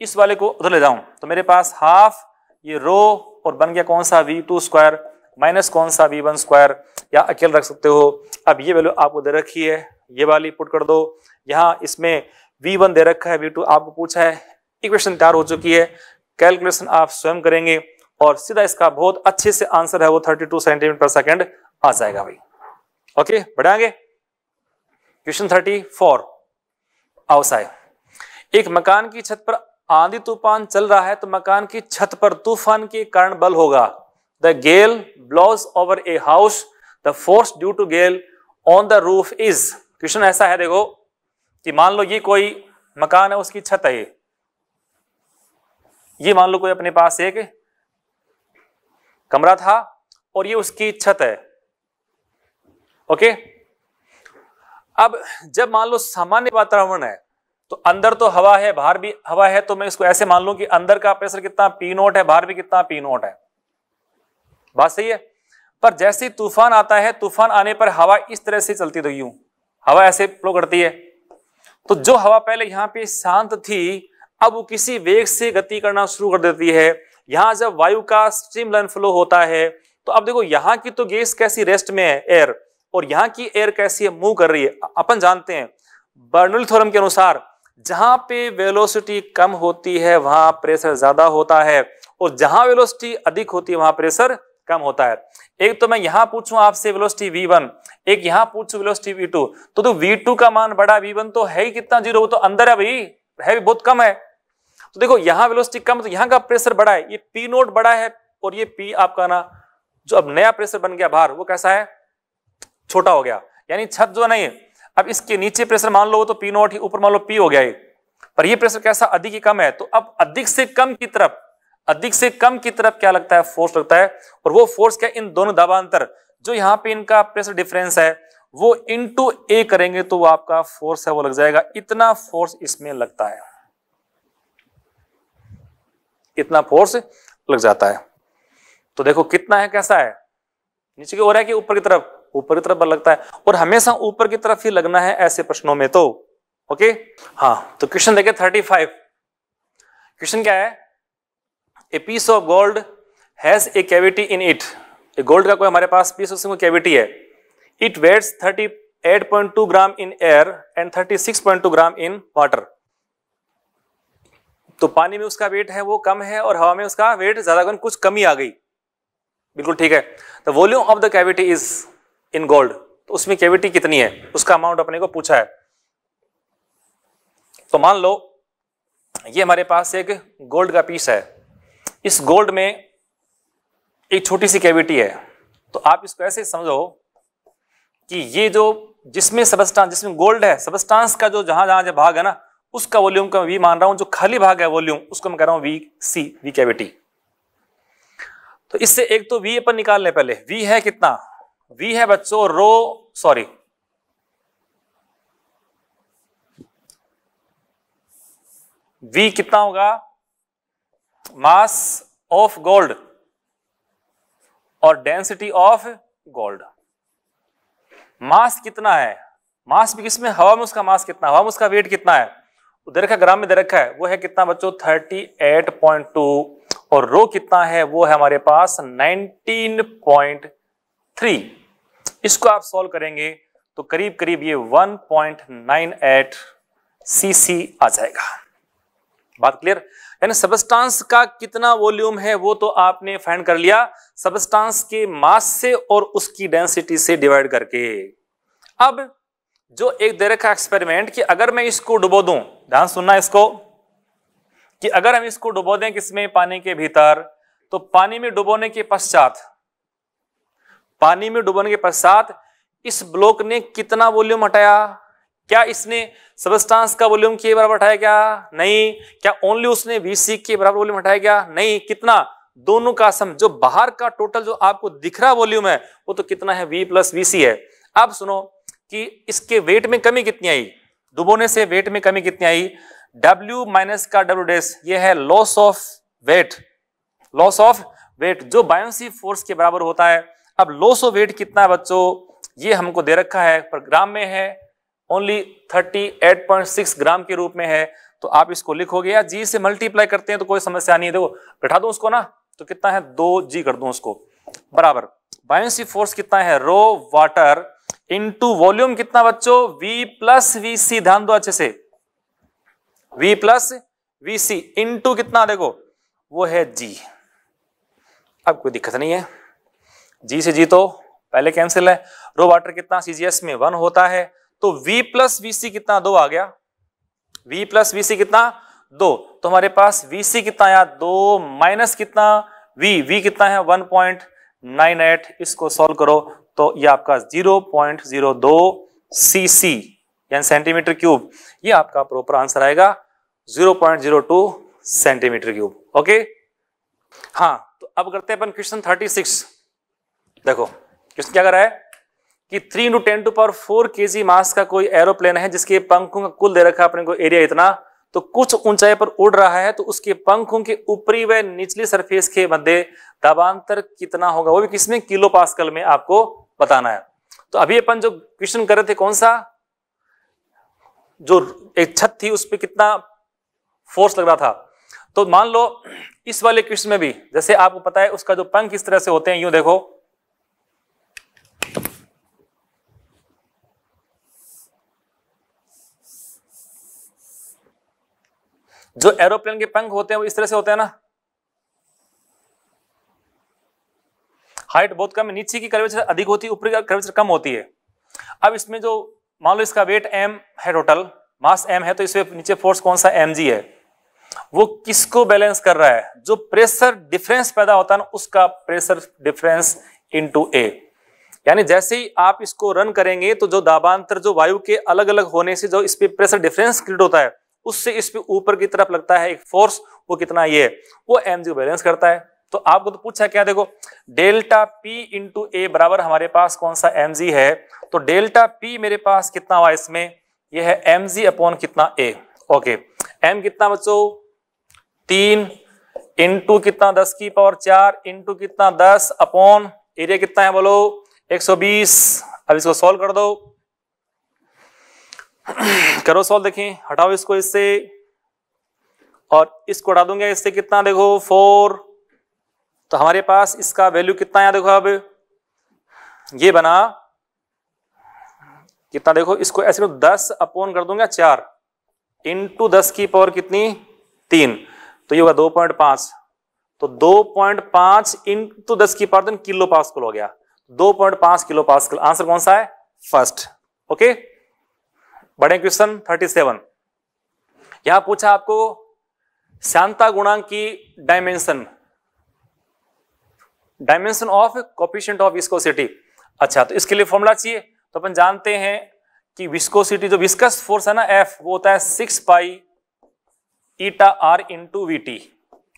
इस वाले को उधर ले जाऊं तो मेरे पास हाफ ये रो और बन गया कौन सा वी टू स्क्वायर माइनस कौन सा वी वन स्क्वायर या अकेले रख सकते हो अब ये वैल्यू आपको दे रखी है ये वाली पुट कर दो यहां इसमें वी वन दे रखा है वी टू आपको पूछा है इक्वेशन तैयार हो चुकी है कैलकुलेशन आप स्वयं करेंगे और सीधा इसका बहुत अच्छे से आंसर है वो 32 सेंटीमीटर पर सेकंड आ जाएगा भाई ओके बढ़ाएंगे क्वेश्चन 34 अवसाय एक मकान की छत पर आंधी तूफान चल रहा है तो मकान की छत पर तूफान के कारण बल होगा the gale blows over a house the force due to gale on the roof is question ऐसा है देखो कि मान लो ये कोई मकान है उसकी छत है ये ये मान लो कोई अपने पास एक कमरा था और ये उसकी छत है ओके अब जब मान लो सामान्य वातावरण है तो अंदर तो हवा है बाहर भी हवा है तो मैं इसको ऐसे मान लू कि अंदर का प्रेशर कितना पी नोट है बाहर भी कितना पी नोट है बात सही है पर जैसे तूफान आता है तूफान आने पर हवा इस तरह से चलती रही हूं हवा ऐसे फ्लो करती है तो जो हवा पहले यहाँ पे शांत थी अब वो किसी वेग से गति करना शुरू कर देती है यहाँ जब वायु का स्ट्रीम लाइन फ्लो होता है तो अब देखो यहाँ की तो गैस कैसी रेस्ट में है एयर और यहाँ की एयर कैसी है मूव कर रही है अपन जानते हैं बर्नुल थोरम के अनुसार जहां पे वेलोसिटी कम होती है वहां प्रेशर ज्यादा होता है और जहां वेलोसिटी अधिक होती है वहां प्रेशर कम होता है एक तो मैं यहां पूछूं आपसे वेलोसिटी v1 एक यहां पूछूं वेलोसिटी v2 तो तो v2 का मान बड़ा v1 तो है ही कितना जीरो वो तो अंदर है भाई है भी बहुत कम है तो देखो यहां वेलोसिटी कम तो यहां का प्रेशर बड़ा है ये पी नोट बड़ा है और ये पी आपका ना जो अब नया प्रेशर बन गया बाहर वो कैसा है छोटा हो गया यानी छत जो नहीं अब इसके नीचे प्रेशर मान लो तो पी नोट ही ऊपर मान लो पी हो गया ये पर ये प्रेशर कैसा अधिक ही कम है तो अब अधिक से कम की तरफ अधिक से कम की तरफ क्या लगता है फोर्स लगता है और वो फोर्स क्या इन दोनों दबांतर जो यहाँ पे इनका प्रेशर डिफरेंस है वो इनटू ए करेंगे तो वो आपका फोर्स है वो लग जाएगा इतना फोर्स इसमें लगता है इतना फोर्स लग जाता है तो देखो कितना है कैसा है नीचे की ओर है कि ऊपर की तरफ ऊपर की तरफ बल लगता है और हमेशा ऊपर की तरफ ही लगना है ऐसे प्रश्नों में तो ओके हाँ तो क्वेश्चन देखे थर्टी फाइव क्वेश्चन क्या है a piece of gold has a cavity in it gold का कोई हमारे पास पीस उसमें कैविटी है it weighs 38.2 gram in air and 36.2 gram in water तो पानी में उसका वेट है वो कम है और हवा में उसका वेट ज्यादा कुछ कमी आ गई बिल्कुल ठीक है the volume of the cavity is in gold तो उसमें कैविटी कितनी है उसका अमाउंट अपने को पूछा है तो मान लो ये हमारे पास एक गोल्ड का पीस है इस गोल्ड में एक छोटी सी कैविटी है तो आप इसको ऐसे समझो कि ये जो जिसमें सबस्टांस जिसमें गोल्ड है सबस्टांस का जो जहां जहां जो भाग है ना उसका वॉल्यूम का वी मान रहा हूं जो खाली भाग है वॉल्यूम उसको मैं कह रहा हूं वी सी वी कैविटी तो इससे एक तो वी अपन निकाल ले पहले वी है कितना वी है बच्चों रो सॉरी वी कितना होगा मास ऑफ गोल्ड और डेंसिटी ऑफ गोल्ड मास कितना है मास भी किसमें हवा में उसका मास कितना हवा में उसका वेट कितना है उधर का ग्राम में दे रखा है वो है कितना बच्चों 38.2 और रो कितना है वो है हमारे पास 19.3 इसको आप सॉल्व करेंगे तो करीब करीब ये 1.98 सीसी आ जाएगा बात क्लियर यानी सबस्टांस का कितना वॉल्यूम है वो तो आपने फाइंड कर लिया सबस्टांस के मास से और उसकी डेंसिटी से डिवाइड करके अब जो एक दे रखा एक्सपेरिमेंट कि अगर मैं इसको डुबो दूं ध्यान सुनना इसको कि अगर हम इसको डुबो दें किसमें पानी के भीतर तो पानी में डुबोने के पश्चात पानी में डुबोने के पश्चात इस ब्लॉक ने कितना वॉल्यूम हटाया क्या इसने सबस्टांस का वॉल्यूम के बराबर हटाया गया नहीं क्या ओनली उसने वीसी के बराबर वॉल्यूम हटाया गया नहीं कितना दोनों का सम जो बाहर का टोटल जो आपको दिख रहा वॉल्यूम है वो तो कितना है वी प्लस वी है अब सुनो कि इसके वेट में कमी कितनी आई डुबोने से वेट में कमी कितनी आई डब्ल्यू माइनस का डब्ल्यू डेस ये है loss of weight loss of weight जो बायोसी फोर्स के बराबर होता है अब लॉस ऑफ वेट कितना है बच्चों ये हमको दे रखा है पर ग्राम में है ओनली 38.6 ग्राम के रूप में है तो आप इसको लिखोगे या जी से मल्टीप्लाई करते हैं तो कोई समस्या नहीं है देखो बैठा दो उसको ना तो कितना है दो जी कर दो उसको बराबर बायोसी फोर्स कितना है रो वाटर इंटू वॉल्यूम कितना बच्चों V प्लस वी सी ध्यान दो अच्छे से V plus V C into कितना देखो वो है G अब कोई दिक्कत नहीं है G से G तो पहले कैंसिल है रो वाटर कितना सीजीएस में वन होता है तो v प्लस वी कितना दो आ गया v प्लस वी कितना दो तो हमारे पास vc कितना आया दो माइनस कितना v v कितना है वन पॉइंट नाइन एट इसको सॉल्व करो तो ये आपका जीरो पॉइंट जीरो दो सी सी यानी सेंटीमीटर क्यूब ये आपका प्रॉपर आंसर आएगा zero point zero two centimetre cube okay हाँ तो अब करते हैं अपन क्वेश्चन थर्टी सिक्स देखो क्वेश्चन क्या कर रहा है कि three into ten to power four K G मास का कोई एरोप्लेन है जिसके पंखों का कुल दे रखा है अपने को एरिया इतना तो कुछ ऊंचाई पर उड़ रहा है तो उसके पंखों के ऊपरी व निचली सरफेस के मध्य दबांतर कितना होगा वो भी किसमें किलो पास्कल में आपको बताना है तो अभी अपन जो क्वेश्चन कर रहे थे कौन सा जो एक छत थी उस पर कितना फोर्स लग रहा था तो मान लो इस वाले क्वेश्चन में भी जैसे आपको पता है उसका जो पंख इस तरह से होते हैं यूं देखो जो एरोप्लेन के पंख होते हैं वो इस तरह से होते हैं ना हाइट बहुत कम है नीचे की कर्वेचर अधिक होती है ऊपर की कर्वेचर कम होती है अब इसमें जो मान लो इसका वेट एम है टोटल मास एम है तो इसमें नीचे फोर्स कौन सा एम जी है वो किसको बैलेंस कर रहा है जो प्रेशर डिफरेंस पैदा होता है ना उसका प्रेशर डिफरेंस इनटू ए यानी जैसे ही आप इसको रन करेंगे तो जो दाबांतर जो वायु के अलग अलग होने से जो इस पर प्रेशर डिफरेंस क्रिएट होता है उससे इस पे ऊपर की तरफ लगता है एक फोर्स वो कितना ये वो एम जी बैलेंस करता है तो आपको तो पूछा है क्या देखो डेल्टा पी इंटू ए बराबर हमारे पास कौन सा एम जी है तो डेल्टा पी मेरे पास कितना हुआ इसमें यह है एम जी अपॉन कितना ए ओके एम कितना बच्चो तीन इंटू कितना दस की पावर चार इंटू कितना दस अपॉन एरिया कितना है बोलो 120 अब इसको सोल्व कर दो करो सॉल्व देखें हटाओ इसको इससे और इसको हटा दूंगा इससे कितना देखो फोर तो हमारे पास इसका वैल्यू कितना है देखो अब ये बना कितना देखो इसको ऐसे में दस अपोन कर दूंगा चार इंटू दस की पावर कितनी तीन तो ये होगा दो पॉइंट पांच तो दो पॉइंट पांच इंटू दस की पावर तीन किलो पास्कल हो गया दो पॉइंट पांच किलो पास्कल आंसर कौन सा है फर्स्ट ओके बड़े क्वेश्चन 37 यहां पूछा आपको शांता गुणांक की dimension dimension of coefficient of viscosity अच्छा तो इसके लिए फॉर्मूला चाहिए तो अपन जानते हैं कि विस्कोसिटी जो विस्कस फोर्स है ना एफ वो होता है six pi eta R into V T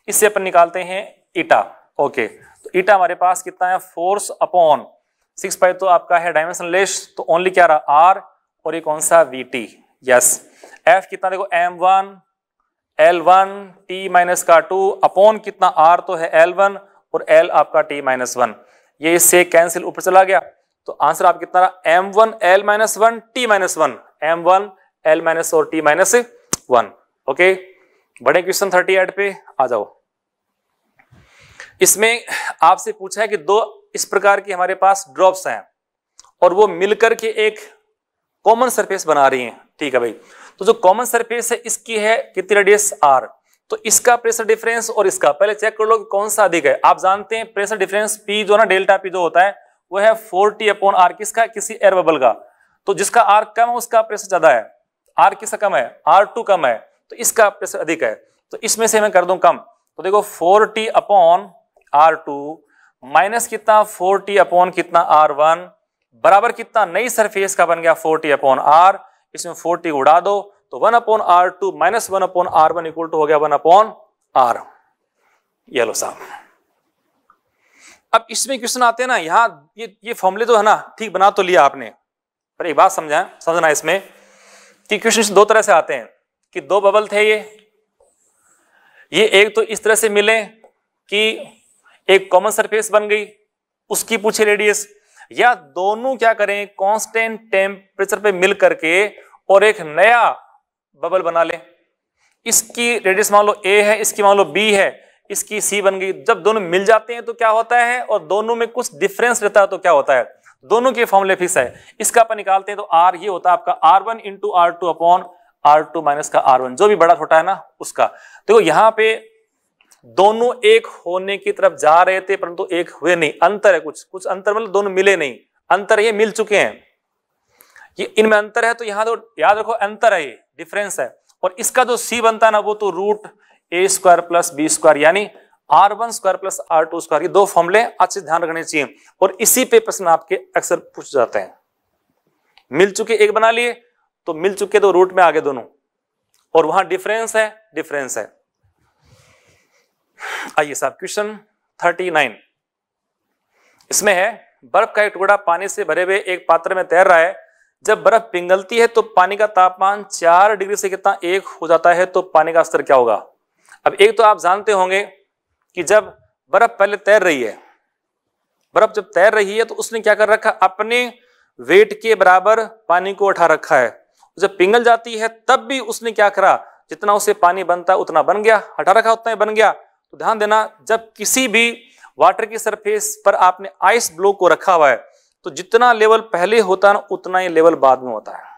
इससे अपन निकालते हैं ईटा ओके तो ईटा हमारे पास कितना है फोर्स अपॉन सिक्स पाई तो आपका है डायमेंशन लेस तो ओनली क्या रहा आर और ये कौन सा वी टी यस एफ कितना देखो M one L one T minus का टू अपॉन कितना आर तो है एल वन और एल आपका टी माइनस वन ये इससे कैंसिल ऊपर चला गया तो आंसर आप कितना रहा M one L minus one T minus one M one L minus और टी माइनस वन ओके बड़े क्वेश्चन थर्टी एट पे आ जाओ इसमें आपसे पूछा है कि दो इस प्रकार के हमारे पास ड्रॉप्स हैं और वो मिलकर के एक कॉमन सरफेस बना रही हैं ठीक है भाई तो जो कॉमन सरफेस है इसकी है कितनी रेडियस आर तो इसका प्रेशर डिफरेंस और इसका पहले चेक कर लो कौन सा अधिक है आप जानते हैं प्रेशर डिफरेंस पी जो ना डेल्टा पी जो होता है वो है फोर टी अपॉन आर किसका किसी एयर बबल का तो जिसका आर कम है उसका प्रेशर ज्यादा है आर किसका कम है आर टू कम है तो इसका प्रेशर अधिक है तो इसमें से मैं कर दूं कम तो देखो four T upon R two minus कितना फोर टी अपॉन कितना आर वन बराबर कितना नई सरफेस का बन गया फोर्टी अपॉन आर इसमें फोर्टी उड़ा दो तो one upon R two minus one upon R one equal to हो गया वन अपॉन आर ये लो साहब अब इसमें क्वेश्चन आते हैं ना यहां ये ये फॉर्मूले तो है ना ठीक बना तो लिया आपने पर एक बात समझा समझना इसमें कि क्वेश्चन दो तरह से आते हैं कि दो बबल थे ये ये एक तो इस तरह से मिले कि एक कॉमन सरफेस बन गई उसकी पूछे रेडियस या दोनों क्या करें कांस्टेंट टेम्परेचर पे मिल करके और एक नया बबल बना ले इसकी रेडियस मान लो ए है इसकी मान लो बी है इसकी सी बन गई जब दोनों मिल जाते हैं तो क्या होता है और दोनों में कुछ डिफरेंस रहता है तो क्या होता है दोनों के फॉर्मूले फिक्स है इसका अपन निकालते हैं तो आर ये होता है आपका R one into R two upon R two minus का आर वन जो भी बड़ा छोटा है ना उसका देखो तो यहाँ पे दोनों एक होने की तरफ जा रहे थे परंतु एक हुए नहीं अंतर है कुछ कुछ अंतर मतलब दोनों मिले नहीं अंतर ये मिल चुके हैं ये इनमें अंतर है तो यहां तो याद रखो अंतर है ये डिफरेंस है और इसका जो सी बनता है ना वो तो root A square plus B square यानी R one square plus R two square ये दो फॉर्मले अच्छे ध्यान रखने चाहिए और इसी पे प्रश्न आपके अक्सर पूछ जाते हैं मिल चुके एक बना लिए तो मिल चुके तो रूट में आगे दोनों और वहां डिफरेंस है डिफरेंस है आइए साहब क्वेश्चन थर्टी नाइन इसमें है बर्फ का एक टुकड़ा पानी से भरे हुए एक पात्र में तैर रहा है जब बर्फ पिंगलती है तो पानी का तापमान चार डिग्री से कितना एक हो जाता है तो पानी का स्तर क्या होगा अब एक तो आप जानते होंगे कि जब बर्फ पहले तैर रही है बर्फ जब तैर रही है तो उसने क्या कर रखा अपने वेट के बराबर पानी को उठा रखा है जब पिंगल जाती है तब भी उसने क्या करा जितना उसे पानी बनता उतना बन गया हटा रखा उतना ही बन गया तो ध्यान देना जब किसी भी वाटर की सरफेस पर आपने आइस ब्लॉक को रखा हुआ है तो जितना लेवल पहले होता है ना उतना ही लेवल बाद में होता है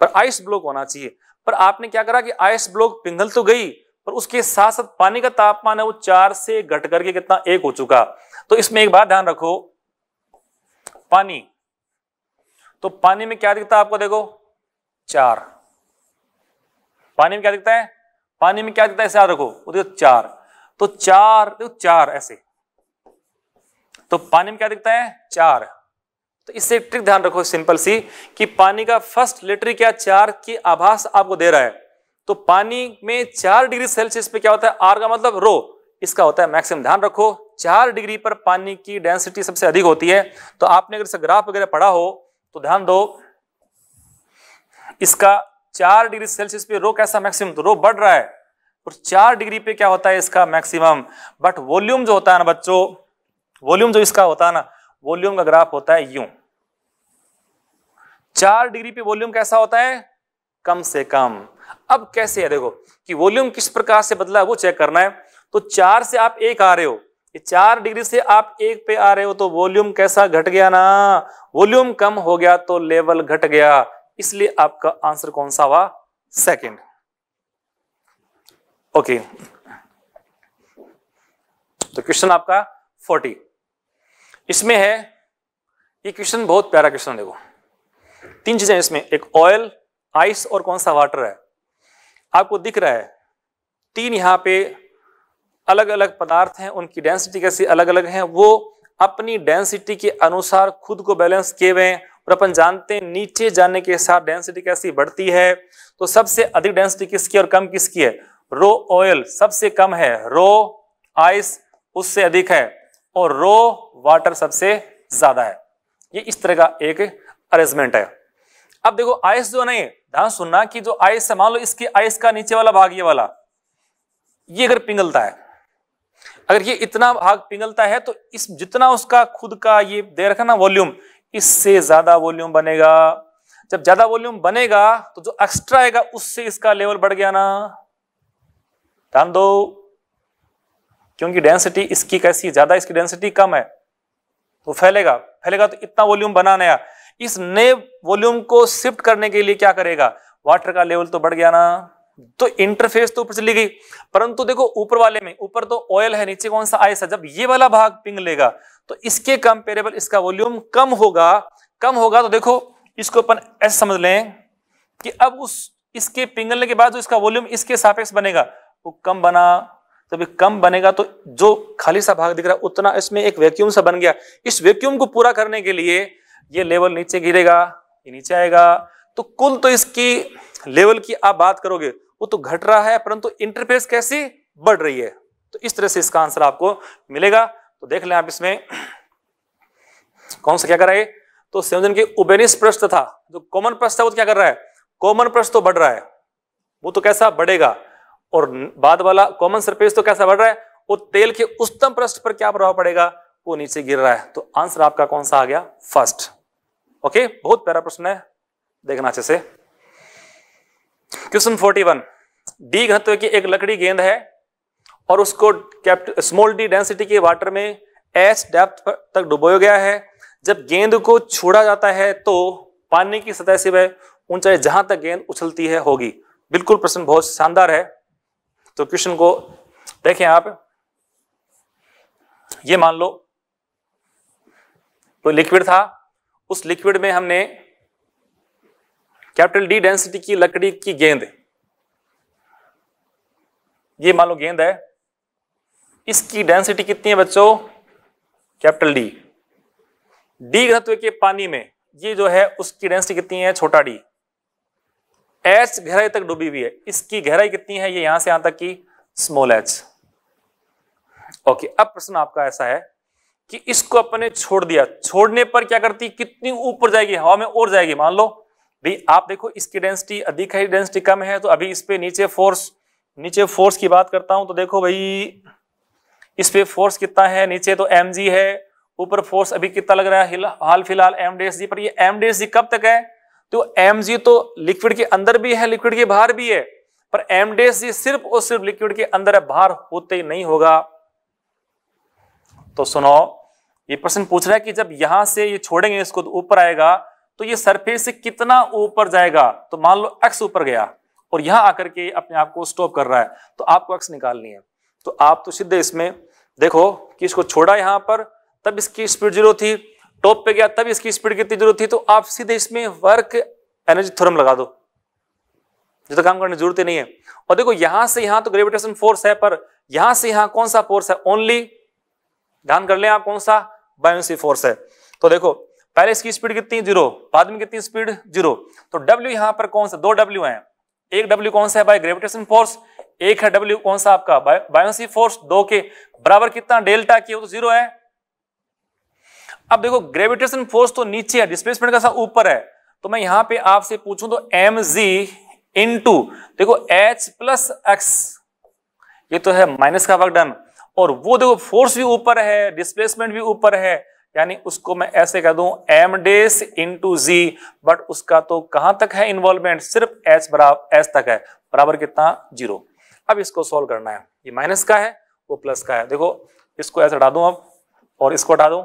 पर आइस ब्लॉक होना चाहिए पर आपने क्या करा कि आइस ब्लॉक पिघल तो गई पर उसके साथ साथ पानी का तापमान है वो चार से घट करके कितना एक हो चुका तो इसमें एक बात ध्यान रखो पानी तो पानी में क्या दिखता है आपको देखो चार पानी में क्या दिखता है पानी में क्या दिखता है याद रखो वो देखो चार तो चार देखो तो चार ऐसे तो पानी में क्या दिखता है चार तो इससे ट्रिक ध्यान रखो सिंपल सी कि पानी का फर्स्ट लेटर क्या चार की आभास आपको दे रहा है तो पानी में चार डिग्री सेल्सियस पे क्या होता है आर का मतलब रो इसका होता है मैक्सिमम ध्यान रखो चार डिग्री पर पानी की डेंसिटी सबसे अधिक होती है तो आपने अगर ग्राफ वगैरह पढ़ा हो तो ध्यान दो इसका चार डिग्री सेल्सियस पे रो कैसा मैक्सिमम तो रो बढ़ रहा है और चार डिग्री पे क्या होता है इसका मैक्सिमम बट वॉल्यूम जो होता है ना बच्चों वॉल्यूम जो इसका होता है ना वॉल्यूम का ग्राफ होता है यू चार डिग्री पे वॉल्यूम कैसा होता है कम से कम अब कैसे है देखो कि वॉल्यूम किस प्रकार से बदला है वो चेक करना है तो चार से आप एक आ रहे हो ये चार डिग्री से आप एक पे आ रहे हो तो वॉल्यूम कैसा घट गया ना वॉल्यूम कम हो गया तो लेवल घट गया इसलिए आपका आंसर कौन सा हुआ सेकंड ओके तो क्वेश्चन आपका फोर्टी इसमें है ये क्वेश्चन बहुत प्यारा क्वेश्चन देखो तीन चीजें इसमें एक ऑयल आइस और कौन सा वाटर है आपको दिख रहा है तीन यहां पे अलग अलग पदार्थ हैं उनकी डेंसिटी कैसी अलग अलग हैं वो अपनी डेंसिटी के अनुसार खुद को बैलेंस किए हुए हैं और अपन जानते हैं नीचे जाने के साथ डेंसिटी कैसी बढ़ती है तो सबसे अधिक डेंसिटी किसकी और कम किसकी है रो ऑयल सबसे कम है रो आइस उससे अधिक है और रो वाटर सबसे ज्यादा है ये इस तरह का एक अरेंजमेंट है अब देखो आइस जो नहीं ध्यान सुनना कि जो आइस है मान लो इसके आइस का नीचे वाला भाग ये वाला ये अगर पिंगलता है अगर ये इतना भाग पिंगलता है तो इस जितना उसका खुद का ये दे रखा ना वॉल्यूम इससे ज्यादा वॉल्यूम बनेगा जब ज्यादा वॉल्यूम बनेगा तो जो एक्स्ट्रा आएगा उससे इसका लेवल बढ़ गया ना डाल दो क्योंकि डेंसिटी इसकी कैसी ज्यादा इसकी डेंसिटी कम है तो फैलेगा फैलेगा तो इतना वॉल्यूम बना नया इस नए वॉल्यूम को शिफ्ट करने के लिए क्या करेगा वाटर का लेवल तो बढ़ गया ना तो इंटरफेस तो ऊपर चली गई परंतु देखो ऊपर वाले में ऊपर तो ऑयल है नीचे कौन सा आयस है जब ये वाला भाग पिंग लेगा तो इसके कंपेरेबल इसका वॉल्यूम कम होगा कम होगा तो देखो इसको अपन ऐसे समझ लें कि अब उस इसके पिंगलने के बाद जो इसका वॉल्यूम इसके सापेक्ष बनेगा वो कम बना जब ये कम बनेगा तो जो खाली सा भाग दिख रहा है उतना इसमें एक वैक्यूम सा बन गया इस वैक्यूम को पूरा करने के लिए ये लेवल नीचे गिरेगा ये नीचे आएगा तो कुल तो इसकी लेवल की आप बात करोगे वो तो घट रहा है परंतु इंटरफेस कैसी बढ़ रही है तो इस तरह से इसका आंसर आपको मिलेगा तो देख लें आप इसमें कौन सा क्या कर रहा है तो संयोजन के उबेनिस प्रश्न था जो कॉमन प्रश्न था वो क्या कर रहा है कॉमन प्रश्न तो बढ़ रहा है वो तो कैसा बढ़ेगा और बाद वाला कॉमन सरफेस तो कैसा बढ़ रहा है वो तेल के उत्तम पृष्ठ पर क्या प्रभाव पड़ेगा वो नीचे गिर रहा है तो आंसर आपका कौन सा आ गया फर्स्ट ओके बहुत प्यारा प्रश्न है देखना अच्छे से क्वेश्चन फोर्टी वन डी घनत्व की एक लकड़ी गेंद है और उसको स्मॉल डी डेंसिटी के वाटर में एच डेप्थ तक डुबोया गया है जब गेंद को छोड़ा जाता है तो पानी की सतह से वह ऊंचाई जहां तक गेंद उछलती है होगी बिल्कुल प्रश्न बहुत शानदार है तो क्वेश्चन को देखें आप ये मान लो तो लिक्विड था उस लिक्विड में हमने कैपिटल डी डेंसिटी की लकड़ी की गेंद ये मान लो गेंद है इसकी डेंसिटी कितनी है बच्चों कैपिटल डी डी घनत्व के पानी में ये जो है उसकी डेंसिटी कितनी है छोटा डी एच गहराई तक डूबी हुई है इसकी गहराई कितनी है ये यहां से यहां तक की स्मॉल एच ओके अब प्रश्न आपका ऐसा है कि इसको अपने छोड़ दिया छोड़ने पर क्या करती कितनी ऊपर जाएगी हवा में और जाएगी मान लो भाई आप देखो इसकी डेंसिटी अधिक है डेंसिटी कम है तो अभी इस पे नीचे फोर्स नीचे फोर्स की बात करता हूं तो देखो भाई इस पे फोर्स कितना है नीचे तो एम है ऊपर फोर्स अभी कितना लग रहा है हाल फिलहाल एम डी पर ये एम डी कब तक है तो एम जी तो लिक्विड के अंदर भी है लिक्विड के बाहर भी है पर एम डेस जी सिर्फ और सिर्फ लिक्विड के अंदर है बाहर होते ही नहीं होगा तो सुनो ये प्रश्न पूछ रहा है कि जब यहां से ये छोड़ेंगे इसको तो ऊपर आएगा तो ये सरफेस से कितना ऊपर जाएगा तो मान लो एक्स ऊपर गया और यहां आकर के अपने आप को स्टॉप कर रहा है तो आपको एक्स निकालनी है तो आप तो सीधे इसमें देखो कि इसको छोड़ा यहां पर तब इसकी स्पीड जीरो थी टॉप पे गया तब इसकी स्पीड कितनी जरूरत थी तो आप सीधे इसमें वर्क एनर्जी थोरम लगा दो जो तो काम करने की जरूरत ही नहीं है और देखो यहां से यहां तो ग्रेविटेशन फोर्स है पर यहां से यहां कौन सा फोर्स है ओनली ध्यान कर ले आप कौन सा बायोसी फोर्स है तो देखो पहले इसकी स्पीड कितनी जीरो बाद में कितनी स्पीड जीरो तो डब्ल्यू यहां पर कौन सा दो डब्ल्यू है एक डब्ल्यू कौन सा है बाय ग्रेविटेशन फोर्स एक है डब्ल्यू कौन सा आपका बायोसी फोर्स दो के बराबर कितना डेल्टा की हो तो जीरो है अब देखो ग्रेविटेशन फोर्स तो नीचे है डिस्प्लेसमेंट का सा ऊपर है तो मैं यहां पे आपसे पूछूं तो एम जी इन टू देखो एच प्लस एक्स ये तो है माइनस का वर्क डन और वो देखो फोर्स भी ऊपर है डिस्प्लेसमेंट भी ऊपर है यानी उसको मैं ऐसे कह दूं M dash into G but उसका तो कहां तक है इन्वॉल्वमेंट सिर्फ एच बराबर एच तक है बराबर कितना जीरो अब इसको सॉल्व करना है ये माइनस का है वो प्लस का है देखो इसको ऐसे हटा दूं अब और इसको हटा दूं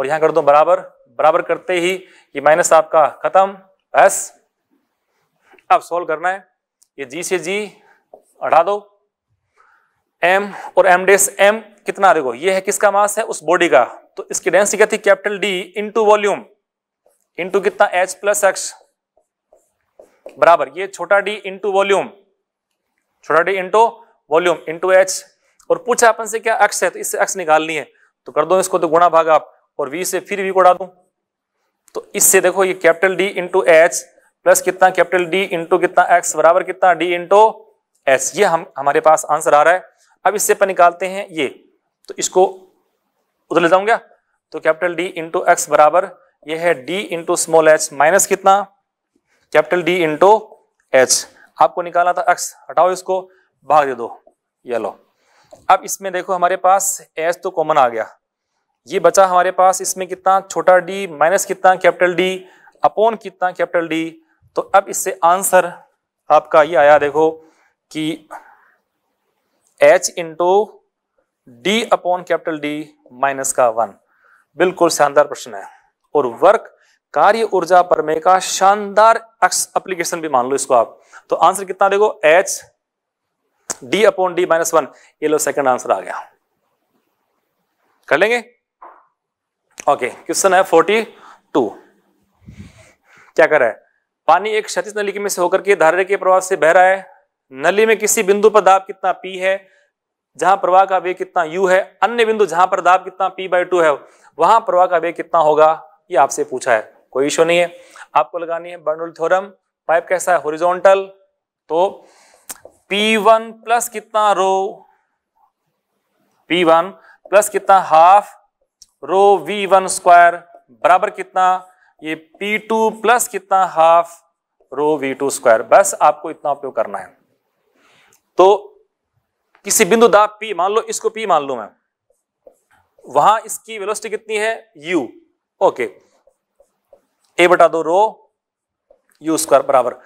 और यहाँ कर दो बराबर बराबर करते ही ये माइनस आपका खत्म बस अब सॉल्व करना है ये जी से जी हटा दो एम और एम डेस एम कितना देखो ये है किसका मास है उस बॉडी का तो इसकी डेंसिटी क्या थी capital D into volume into कितना एच प्लस एक्स बराबर ये छोटा डी इंटू वॉल्यूम छोटा D into volume into H और पूछा अपन से क्या एक्स है तो इससे एक्स निकालनी है तो कर दो इसको तो गुणा भाग आप और वी से फिर वी को उड़ा दूं तो इससे देखो ये capital D into H plus कितना कैपिटल डी इंटू कितना एक्स बराबर कितना डी इंटू एच ये हम हमारे पास आंसर आ रहा है अब इससे पर निकालते हैं ये तो इसको उधर ले जाऊं तो कैपिटल डी इंटू एक्स बराबर ये है D into small H minus कितना कैपिटल डी इंटू एच आपको निकालना था एक्स हटाओ इसको भाग दे दो ये लो अब इसमें देखो हमारे पास एच तो कॉमन आ गया ये बचा हमारे पास इसमें कितना छोटा डी माइनस कितना कैपिटल डी अपोन कितना कैपिटल डी तो अब इससे आंसर आपका ये आया देखो कि H into D upon capital D minus का वन बिल्कुल शानदार प्रश्न है और वर्क कार्य ऊर्जा परमे का शानदार एप्लीकेशन भी मान लो इसको आप तो आंसर कितना देखो H D upon D minus one ये लो सेकंड आंसर आ गया कर लेंगे ओके क्वेश्चन है फोर्टी टू क्या कर रहा है पानी एक क्षतिज नली में से होकर के धारे के प्रवाह से बह रहा है नली में किसी बिंदु पर दाब कितना पी है जहां प्रवाह का वेग कितना यू है अन्य बिंदु जहां पर दाब कितना पी बाई टू है वहां प्रवाह का वेग कितना होगा ये आपसे पूछा है कोई इश्यू नहीं है आपको लगानी है बर्नूल थोरम पाइप कैसा है हॉरिजॉन्टल तो P1 प्लस कितना रो P1 प्लस कितना half rho V one square बराबर कितना ये पी टू प्लस कितना half rho V two square बस आपको इतना उपयोग करना है तो किसी बिंदु दाब पी मान लो इसको पी मान लो मैं वहां इसकी वेलोसिटी कितनी है यू ओके ए बटा दो रो यू स्क्वायर बराबर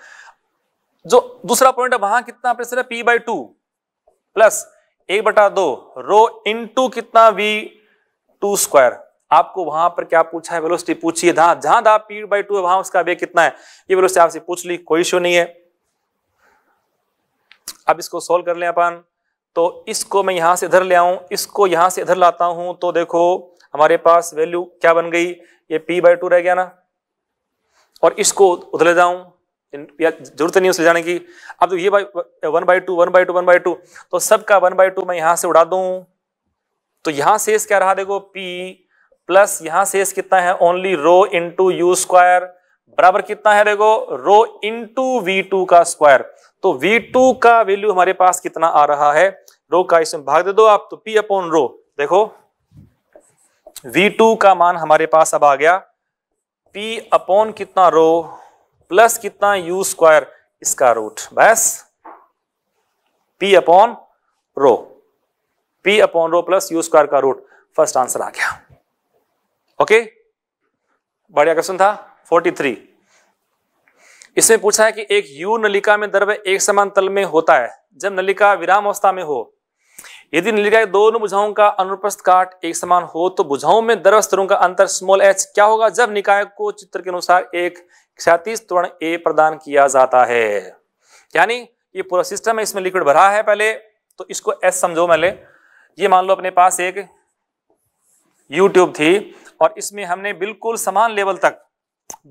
जो दूसरा पॉइंट है वहां कितना प्रेशर है P by two plus A बटा दो रो इन टू कितना वी टू स्क्वायर आपको वहां पर क्या पूछा है वेलोसिटी पूछिए जहां जहां दाब पी बाई टू है वहां उसका वेग कितना है ये वेलोसिटी आपसे पूछ ली कोई इशू नहीं है अब इसको सोल्व कर लें अपन तो इसको मैं यहां से इधर ले आऊं इसको यहां से इधर लाता हूं तो देखो हमारे पास वैल्यू क्या बन गई ये पी बाई टू रह गया ना और इसको उधर ले जाऊं जरूरत नहीं उसे जाने की अब तो ये by one by two one by two one by two तो सबका वन बाई टू मैं यहां से उड़ा दूं तो यहां शेष क्या रहा देखो P प्लस यहां शेष कितना है only rho into U square बराबर कितना है देखो रो इंटू वी टू का स्क्वायर तो वी टू का वैल्यू हमारे पास कितना आ रहा है रो का इसमें भाग दे दो आप तो पी अपॉन रो देखो वी टू का मान हमारे पास अब आ गया पी अपॉन कितना रो प्लस कितना यू स्क्वायर इसका रूट बस P upon rho P upon rho plus U square का रूट फर्स्ट आंसर आ गया ओके बढ़िया क्वेश्चन था 43 इसमें पूछा है कि एक यू नलिका में द्रव्य एक समान तल में होता है जब नलिका विराम अवस्था में हो यदि नलिका के दोनों बुझाओं का अनुप्रस्थ काट एक समान हो तो बुझाओं में द्रव स्तरों का अंतर स्मॉल एच क्या होगा जब निकाय को चित्र के अनुसार एक क्षतिज त्वरण ए प्रदान किया जाता है यानी ये पूरा सिस्टम है इसमें लिक्विड भरा है पहले तो इसको एस समझो पहले ये मान लो अपने पास एक यूट्यूब थी और इसमें हमने बिल्कुल समान लेवल तक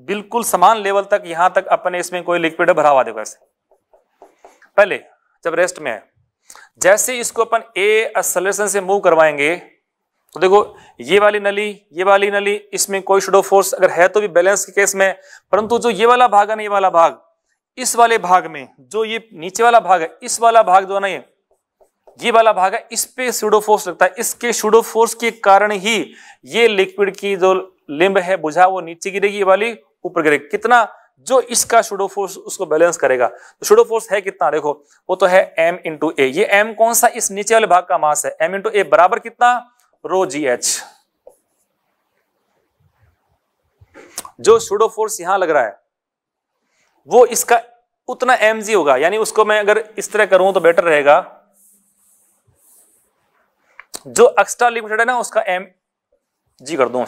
बिल्कुल समान लेवल तक यहां तक अपने इसमें कोई लिक्विड भरा हुआ देखो ऐसे पहले जब रेस्ट में है जैसे इसको अपन ए एक्सलेशन से मूव करवाएंगे तो देखो ये वाली नली ये वाली नली इसमें कोई शुडो फोर्स अगर है तो भी बैलेंस के केस में परंतु जो ये वाला भाग है ना ये वाला भाग इस वाले भाग में जो ये नीचे वाला भाग है इस वाला भाग जो है ना ये ये वाला भाग है इस पे फोर्स लगता है इसके फोर्स के कारण ही ये लिक्विड की जो लिंब है बुझा वो नीचे गिरेगी ये वाली ऊपर गिरेगी कितना जो इसका फोर्स उसको बैलेंस करेगा तो फोर्स है कितना देखो वो तो है एम इंटू ए ये एम कौन सा इस नीचे वाले भाग का मास है एम इंटू ए बराबर कितना रो जी एच जो फोर्स यहां लग रहा है वो इसका उतना एम जी होगा यानी उसको मैं अगर इस तरह करूं तो बेटर रहेगा जो एक्स्ट्रा लिमिटेड है ना उसका एम जी कर दू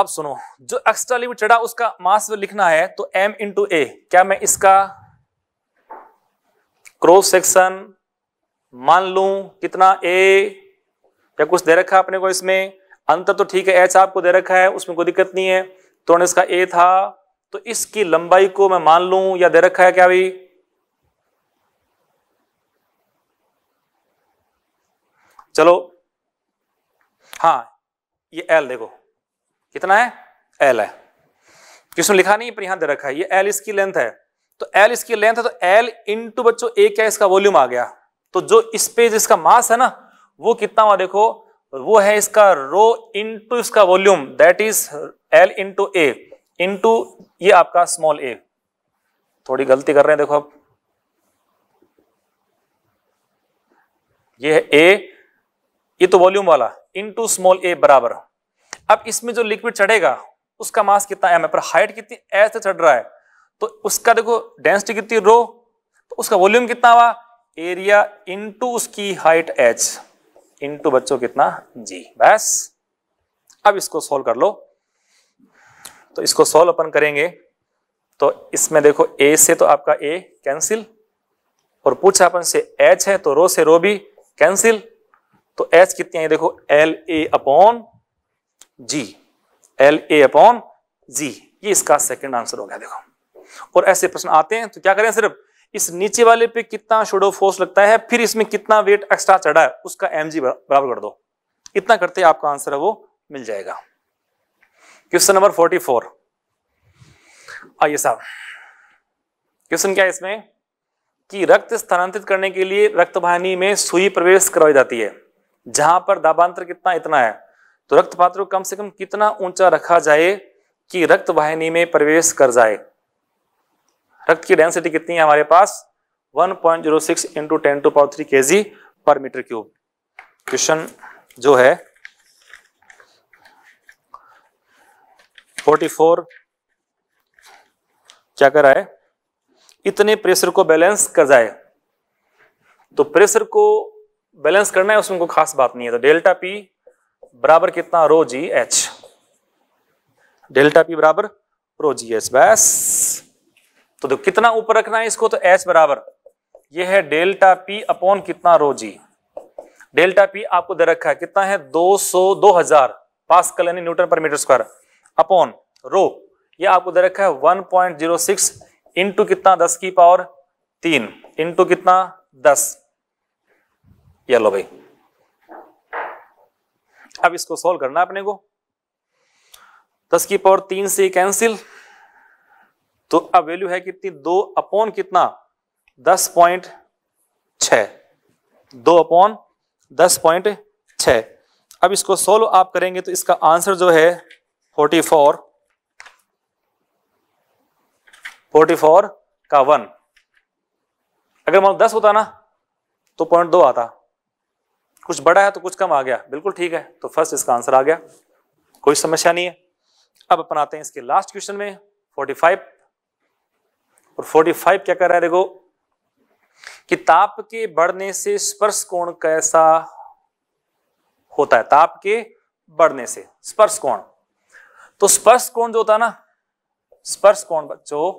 अब सुनो जो एक्स्ट्रा लिमिट चढ़ा उसका मास लिखना है तो इन इंटू ए क्या मैं इसका क्रॉस सेक्शन मान लू कितना ए या कुछ दे रखा है अपने को इसमें अंतर तो ठीक है एच आपको दे रखा है उसमें कोई दिक्कत नहीं है तो इसका ए था तो इसकी लंबाई को मैं मान लू या दे रखा है क्या भाई चलो हाँ ये एल देखो कितना है एल है किसने लिखा नहीं पर यहां दे रखा है ये एल इसकी लेंथ है तो एल इसकी लेंथ है तो एल इंटू बच्चों ए क्या इसका वॉल्यूम आ गया तो जो इस पे जिसका मास है ना वो कितना हुआ देखो वो है इसका रो इंटू इसका volume that is L into A into ये आपका स्मॉल ए थोड़ी गलती कर रहे हैं देखो आप ये है ए ये तो वॉल्यूम वाला इन टू स्मॉल ए बराबर अब इसमें जो लिक्विड चढ़ेगा उसका मास कितना एम है पर हाइट कितनी एच चढ़ रहा है तो उसका देखो डेंसिटी कितनी रो तो उसका वॉल्यूम कितना हुआ एरिया इनटू उसकी हाइट एच इनटू बच्चों कितना जी बस अब इसको सॉल्व कर लो तो इसको सॉल्व अपन करेंगे तो इसमें देखो ए से तो आपका ए कैंसिल और पूछा अपन से एच है तो रो से रो भी कैंसिल तो एस कितनी आई देखो L A upon G L A upon G ये इसका सेकंड आंसर हो गया देखो और ऐसे प्रश्न आते हैं तो क्या करें सिर्फ इस नीचे वाले पे कितना शोडो फोर्स लगता है फिर इसमें कितना वेट एक्स्ट्रा चढ़ा है उसका एम जी बराबर कर दो इतना करते आपका आंसर है वो मिल जाएगा क्वेश्चन नंबर फोर्टी फोर आइए साहब क्वेश्चन क्या है इसमें कि रक्त स्थानांतरित करने के लिए रक्त वाहिनी में सुई प्रवेश करवाई जाती है जहां पर दाबांतर कितना इतना है तो रक्त पात्र को कम से कम कितना ऊंचा रखा जाए कि रक्त वाहिनी में प्रवेश कर जाए रक्त की डेंसिटी कितनी है हमारे पास 1.06 point zero six into ten to power three K G पर मीटर क्यूब क्वेश्चन जो है 44 क्या कर रहा है इतने प्रेशर को बैलेंस कर जाए तो प्रेशर को बैलेंस करना है उसमें कोई खास बात नहीं है तो डेल्टा पी बराबर कितना रो जी एच डेल्टा पी बराबर रो जी एच बस तो देखो कितना ऊपर रखना है इसको तो एच बराबर ये है डेल्टा पी अपॉन कितना रो जी डेल्टा पी आपको दे रखा है कितना है दो सौ दो हजार पास यानी Newton per metre square upon rho ये आपको दे रखा है one point zero six into कितना दस की पावर तीन इंटू कितना दस ये लो भाई अब इसको सॉल्व करना अपने को दस की पावर तीन से कैंसिल तो अब वैल्यू है कितनी दो अपॉन कितना दस पॉइंट छ दो अपॉन दस पॉइंट छ अब इसको सोल्व आप करेंगे तो इसका आंसर जो है फोर्टी फोर फोर्टी फोर का वन अगर मान दस होता ना तो पॉइंट दो आता कुछ बड़ा है तो कुछ कम आ गया बिल्कुल ठीक है तो फर्स्ट इसका आंसर आ गया कोई समस्या नहीं है अब अपन आते हैं इसके लास्ट क्वेश्चन में 45 और 45 क्या कर रहा है देखो कि ताप के बढ़ने से स्पर्श कोण कैसा होता है ताप के बढ़ने से स्पर्श कोण तो स्पर्श कोण जो होता है ना स्पर्श कोण बच्चों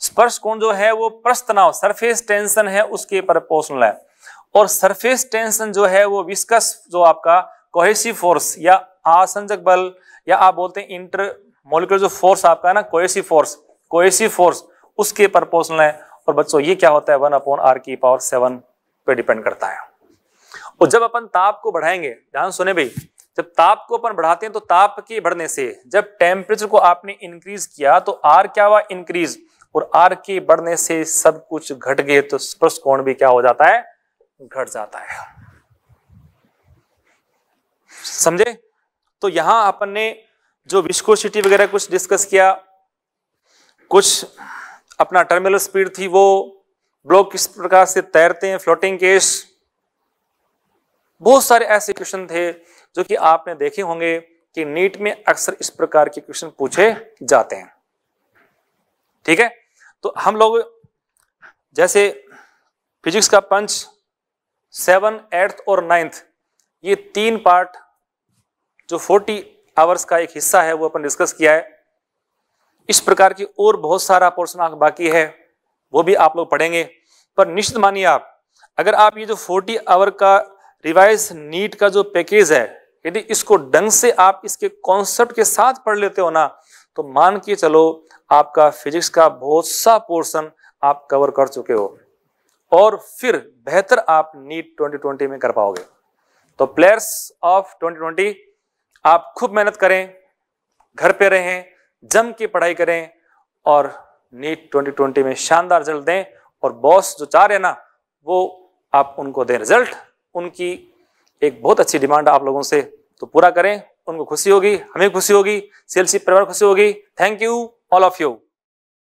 स्पर्श कोण जो है वो प्रस्त तनाव सरफेस टेंशन है उसके प्रपोर्शनल है और सरफेस टेंशन जो है वो विस्कस जो आपका कोहेसिव फोर्स या आसंजक बल या आप बोलते हैं इंटर मोलिकुलर जो फोर्स आपका है ना कोहेसिव फोर्स कोहेसिव फोर्स उसके प्रपोर्शनल है और बच्चों ये क्या होता है वन अपॉन आर की पावर सेवन पे डिपेंड करता है और जब अपन ताप को बढ़ाएंगे ध्यान सुने भाई जब ताप को अपन बढ़ाते हैं तो ताप के बढ़ने से जब टेम्परेचर को आपने इंक्रीज किया तो आर क्या हुआ इंक्रीज और आर के बढ़ने से सब कुछ घट गए तो स्पर्श कोण भी क्या हो जाता है घट जाता है समझे तो यहां अपन ने जो विस्कोसिटी वगैरह कुछ डिस्कस किया कुछ अपना टर्मिनल स्पीड थी वो ब्लॉक किस प्रकार से तैरते हैं फ्लोटिंग केस बहुत सारे ऐसे क्वेश्चन थे जो कि आपने देखे होंगे कि नीट में अक्सर इस प्रकार के क्वेश्चन पूछे जाते हैं ठीक है तो हम लोग जैसे फिजिक्स का पंच सेवन एट्थ और नाइन्थ ये तीन पार्ट जो फोर्टी आवर्स का एक हिस्सा है वो अपन डिस्कस किया है इस प्रकार की और बहुत सारा पोर्सन बाकी है वो भी आप लोग पढ़ेंगे पर निश्चित मानिए आप अगर आप ये जो फोर्टी आवर का रिवाइज नीट का जो पैकेज है यदि इसको ढंग से आप इसके कॉन्सेप्ट के साथ पढ़ लेते हो ना तो मान के चलो आपका फिजिक्स का बहुत सा पोर्शन आप कवर कर चुके हो और फिर बेहतर आप नीट 2020 में कर पाओगे तो प्लेयर्स ऑफ 2020 आप खूब मेहनत करें घर पे रहें जम के पढ़ाई करें और नीट 2020 में शानदार रिजल्ट दें और बॉस जो चाह रहे ना वो आप उनको दें रिजल्ट उनकी एक बहुत अच्छी डिमांड आप लोगों से तो पूरा करें उनको खुशी होगी हमें खुशी होगी सेल्सी परिवार खुशी होगी thank you all of you